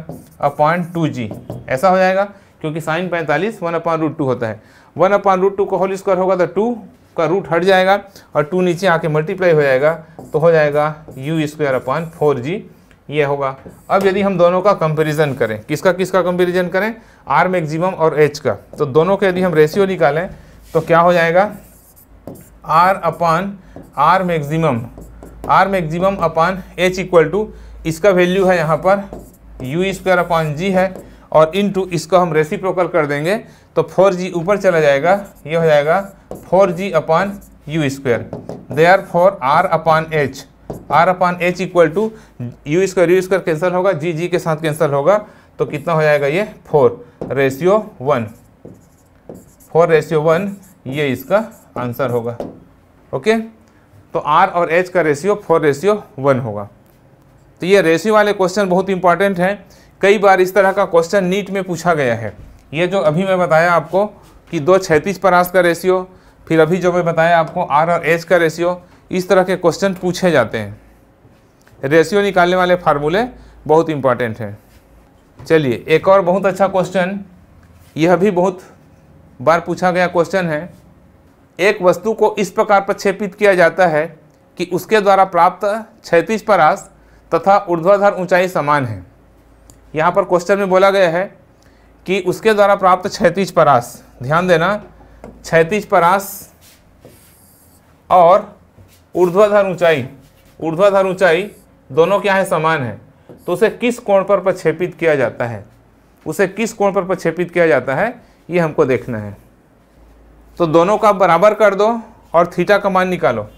upon two G ऐसा हो जाएगा क्योंकि साइन पैंतालीस वन अपॉन रूट टू होता है वन अपॉन रूट टू का होल स्क्वायर होगा तो टू का रूट हट जाएगा और टू नीचे आके मल्टीप्लाई हो जाएगा तो हो जाएगा you square upon four G ये होगा अब यदि हम दोनों का कंपेरिजन करें किसका किसका कंपेरिजन करें आर मैक्सिमम और एच का तो दोनों का यदि हम रेशियो निकालें तो क्या हो जाएगा R upon R maximum R maximum upon H equal to इसका वैल्यू है यहाँ पर यू स्क्वायर अपॉन जी है और इन टू इसको हम रेसिप्रोकल कर देंगे तो फोर जी ऊपर चला जाएगा ये हो जाएगा four G upon you square therefore R upon H R upon H equal to you square U square cancel होगा जी जी के साथ कैंसिल होगा तो कितना हो जाएगा ये four ratio one four ratio one ये इसका आंसर होगा ओके तो आर और एच का रेशियो फोर रेशियो वन होगा तो ये रेशियो वाले क्वेश्चन बहुत इंपॉर्टेंट हैं कई बार इस तरह का क्वेश्चन नीट में पूछा गया है ये जो अभी मैं बताया आपको कि दो छैतीस परास का रेशियो फिर अभी जो मैं बताया आपको आर और एच का रेशियो इस तरह के क्वेश्चन पूछे जाते हैं रेशियो निकालने वाले फार्मूले बहुत इंपॉर्टेंट हैं चलिए एक और बहुत अच्छा क्वेश्चन यह भी बहुत बार पूछा गया क्वेश्चन है एक वस्तु को इस प्रकार प्रक्षेपित किया जाता है कि उसके द्वारा प्राप्त छैतीस परास तथा ऊर्ध्वाधर ऊंचाई समान है यहाँ पर क्वेश्चन में बोला गया है कि उसके द्वारा प्राप्त क्षैतिज परास ध्यान देना क्षैतिज परास और ऊर्ध्वाधर ऊंचाई ऊर्ध्वाधर ऊंचाई दोनों क्या है समान है तो उसे किस कोण पर प्रक्षेपित किया जाता है उसे किस कोण पर प्रक्षेपित किया जाता है ये हमको देखना है तो दोनों का बराबर कर दो और थीटा का मान निकालो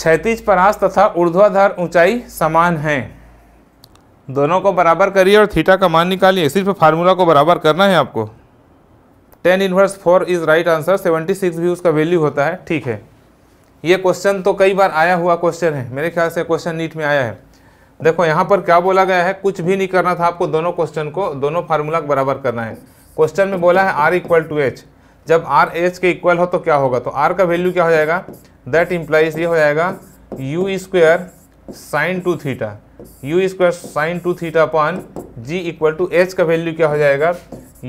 क्षैतिज परास तथा ऊर्ध्वाधार ऊंचाई समान हैं दोनों को बराबर करिए और थीटा का मान निकालिए सिर्फ फार्मूला को बराबर करना है आपको tan inverse four is right answer seventy six भी उसका वैल्यू होता है ठीक है ये क्वेश्चन तो कई बार आया हुआ क्वेश्चन है मेरे ख्याल से क्वेश्चन नीट में आया है देखो यहाँ पर क्या बोला गया है कुछ भी नहीं करना था आपको दोनों क्वेश्चन को दोनों फार्मूला बराबर करना है क्वेश्चन में बोला है आर इक्वल टू एच जब आर एच के इक्वल हो तो क्या होगा तो आर का वैल्यू क्या हो जाएगा दैट इम्प्लाइज ये हो जाएगा you square sine two theta U square sine two theta upon G equal to H का वैल्यू क्या हो जाएगा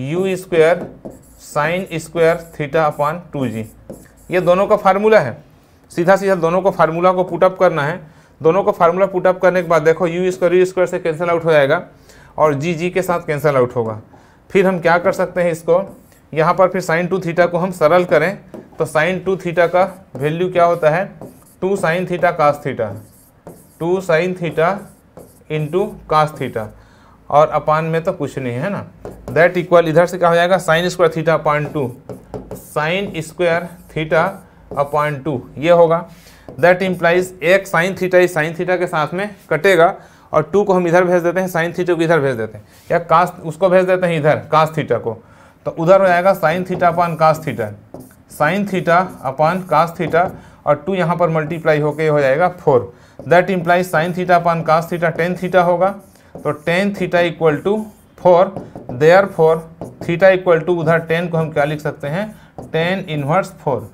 you square sine square theta upon two जी ये दोनों का फार्मूला है सीधा सीधा दोनों को फार्मूला को पुटअप करना है दोनों को फार्मूला पुटअप करने के बाद देखो यू स्क्वायर यू स्क्वायर से कैंसिल आउट हो जाएगा और जी जी के साथ कैंसिल आउट होगा फिर हम क्या कर सकते हैं इसको यहाँ पर फिर साइन टू थीटा को हम सरल करें तो साइन टू थीटा का वैल्यू क्या होता है two sine theta cos theta two sine theta into cos theta और अपान में तो कुछ नहीं है ना दैट इक्वल इधर से क्या हो जाएगा sine square theta upon two sine square theta upon two ये होगा दैट इम्प्लाइज एक साइन थीटा इस साइन थीटा के साथ में कटेगा और टू को हम इधर भेज देते हैं साइन थीटा को इधर भेज देते हैं या कास्ट उसको भेज देते हैं इधर कास्ट थीटा को तो उधर हो जाएगा sine theta upon cos theta sine theta upon cos theta और टू यहाँ पर मल्टीप्लाई होके हो जाएगा four that implies sine theta upon cos theta tan theta होगा तो tan theta equal to four therefore theta equal to उधर टेन को हम क्या लिख सकते हैं tan inverse four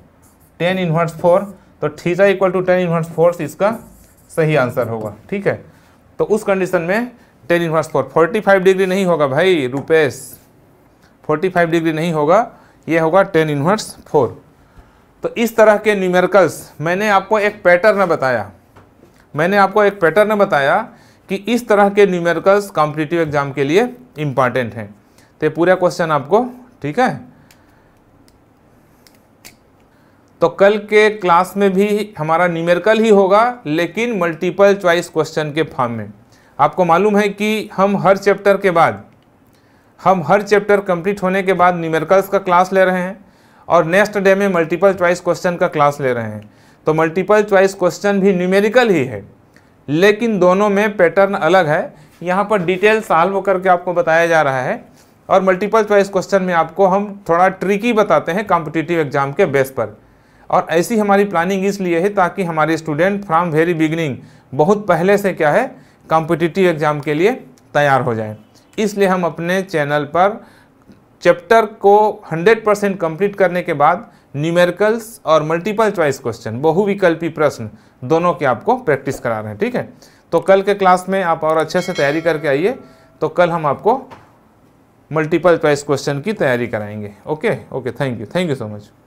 tan inverse four तो theta equal to tan inverse four इसका सही आंसर होगा ठीक है तो उस कंडीशन में tan inverse four forty five degree नहीं होगा भाई रुपेश फोर्टी फाइव डिग्री नहीं होगा ये होगा टेन इनवर्स फोर तो इस तरह के न्यूमेरिकल्स मैंने आपको एक पैटर्न बताया मैंने आपको एक पैटर्न बताया कि इस तरह के न्यूमेरिकल्स कॉम्पिटिटिव एग्जाम के लिए इम्पॉर्टेंट हैं तो ये पूरा क्वेश्चन आपको ठीक है तो कल के क्लास में भी हमारा न्यूमेरिकल ही होगा लेकिन मल्टीपल चॉइस क्वेश्चन के फॉर्म में आपको मालूम है कि हम हर चैप्टर के बाद हम हर चैप्टर कंप्लीट होने के बाद न्यूमेरिकल्स का क्लास ले रहे हैं और नेक्स्ट डे में मल्टीपल चॉइस क्वेश्चन का क्लास ले रहे हैं तो मल्टीपल चॉइस क्वेश्चन भी न्यूमेरिकल ही है लेकिन दोनों में पैटर्न अलग है यहाँ पर डिटेल सॉल्व करके आपको बताया जा रहा है और मल्टीपल चॉइस क्वेश्चन में आपको हम थोड़ा ट्रिकी बताते हैं कॉम्पिटिटिव एग्जाम के बेस पर और ऐसी हमारी प्लानिंग इसलिए है ताकि हमारे स्टूडेंट फ्रॉम वेरी बिगनिंग बहुत पहले से क्या है कॉम्पिटिटिव एग्जाम के लिए तैयार हो जाएं इसलिए हम अपने चैनल पर चैप्टर को 100 परसेंट कम्प्लीट करने के बाद न्यूमेरिकल्स और मल्टीपल चॉइस क्वेश्चन बहुविकल्पी प्रश्न दोनों के आपको प्रैक्टिस करा रहे हैं ठीक है तो कल के क्लास में आप और अच्छे से तैयारी करके आइए तो कल हम आपको मल्टीपल चॉइस क्वेश्चन की तैयारी कराएंगे okay okay thank you thank you so much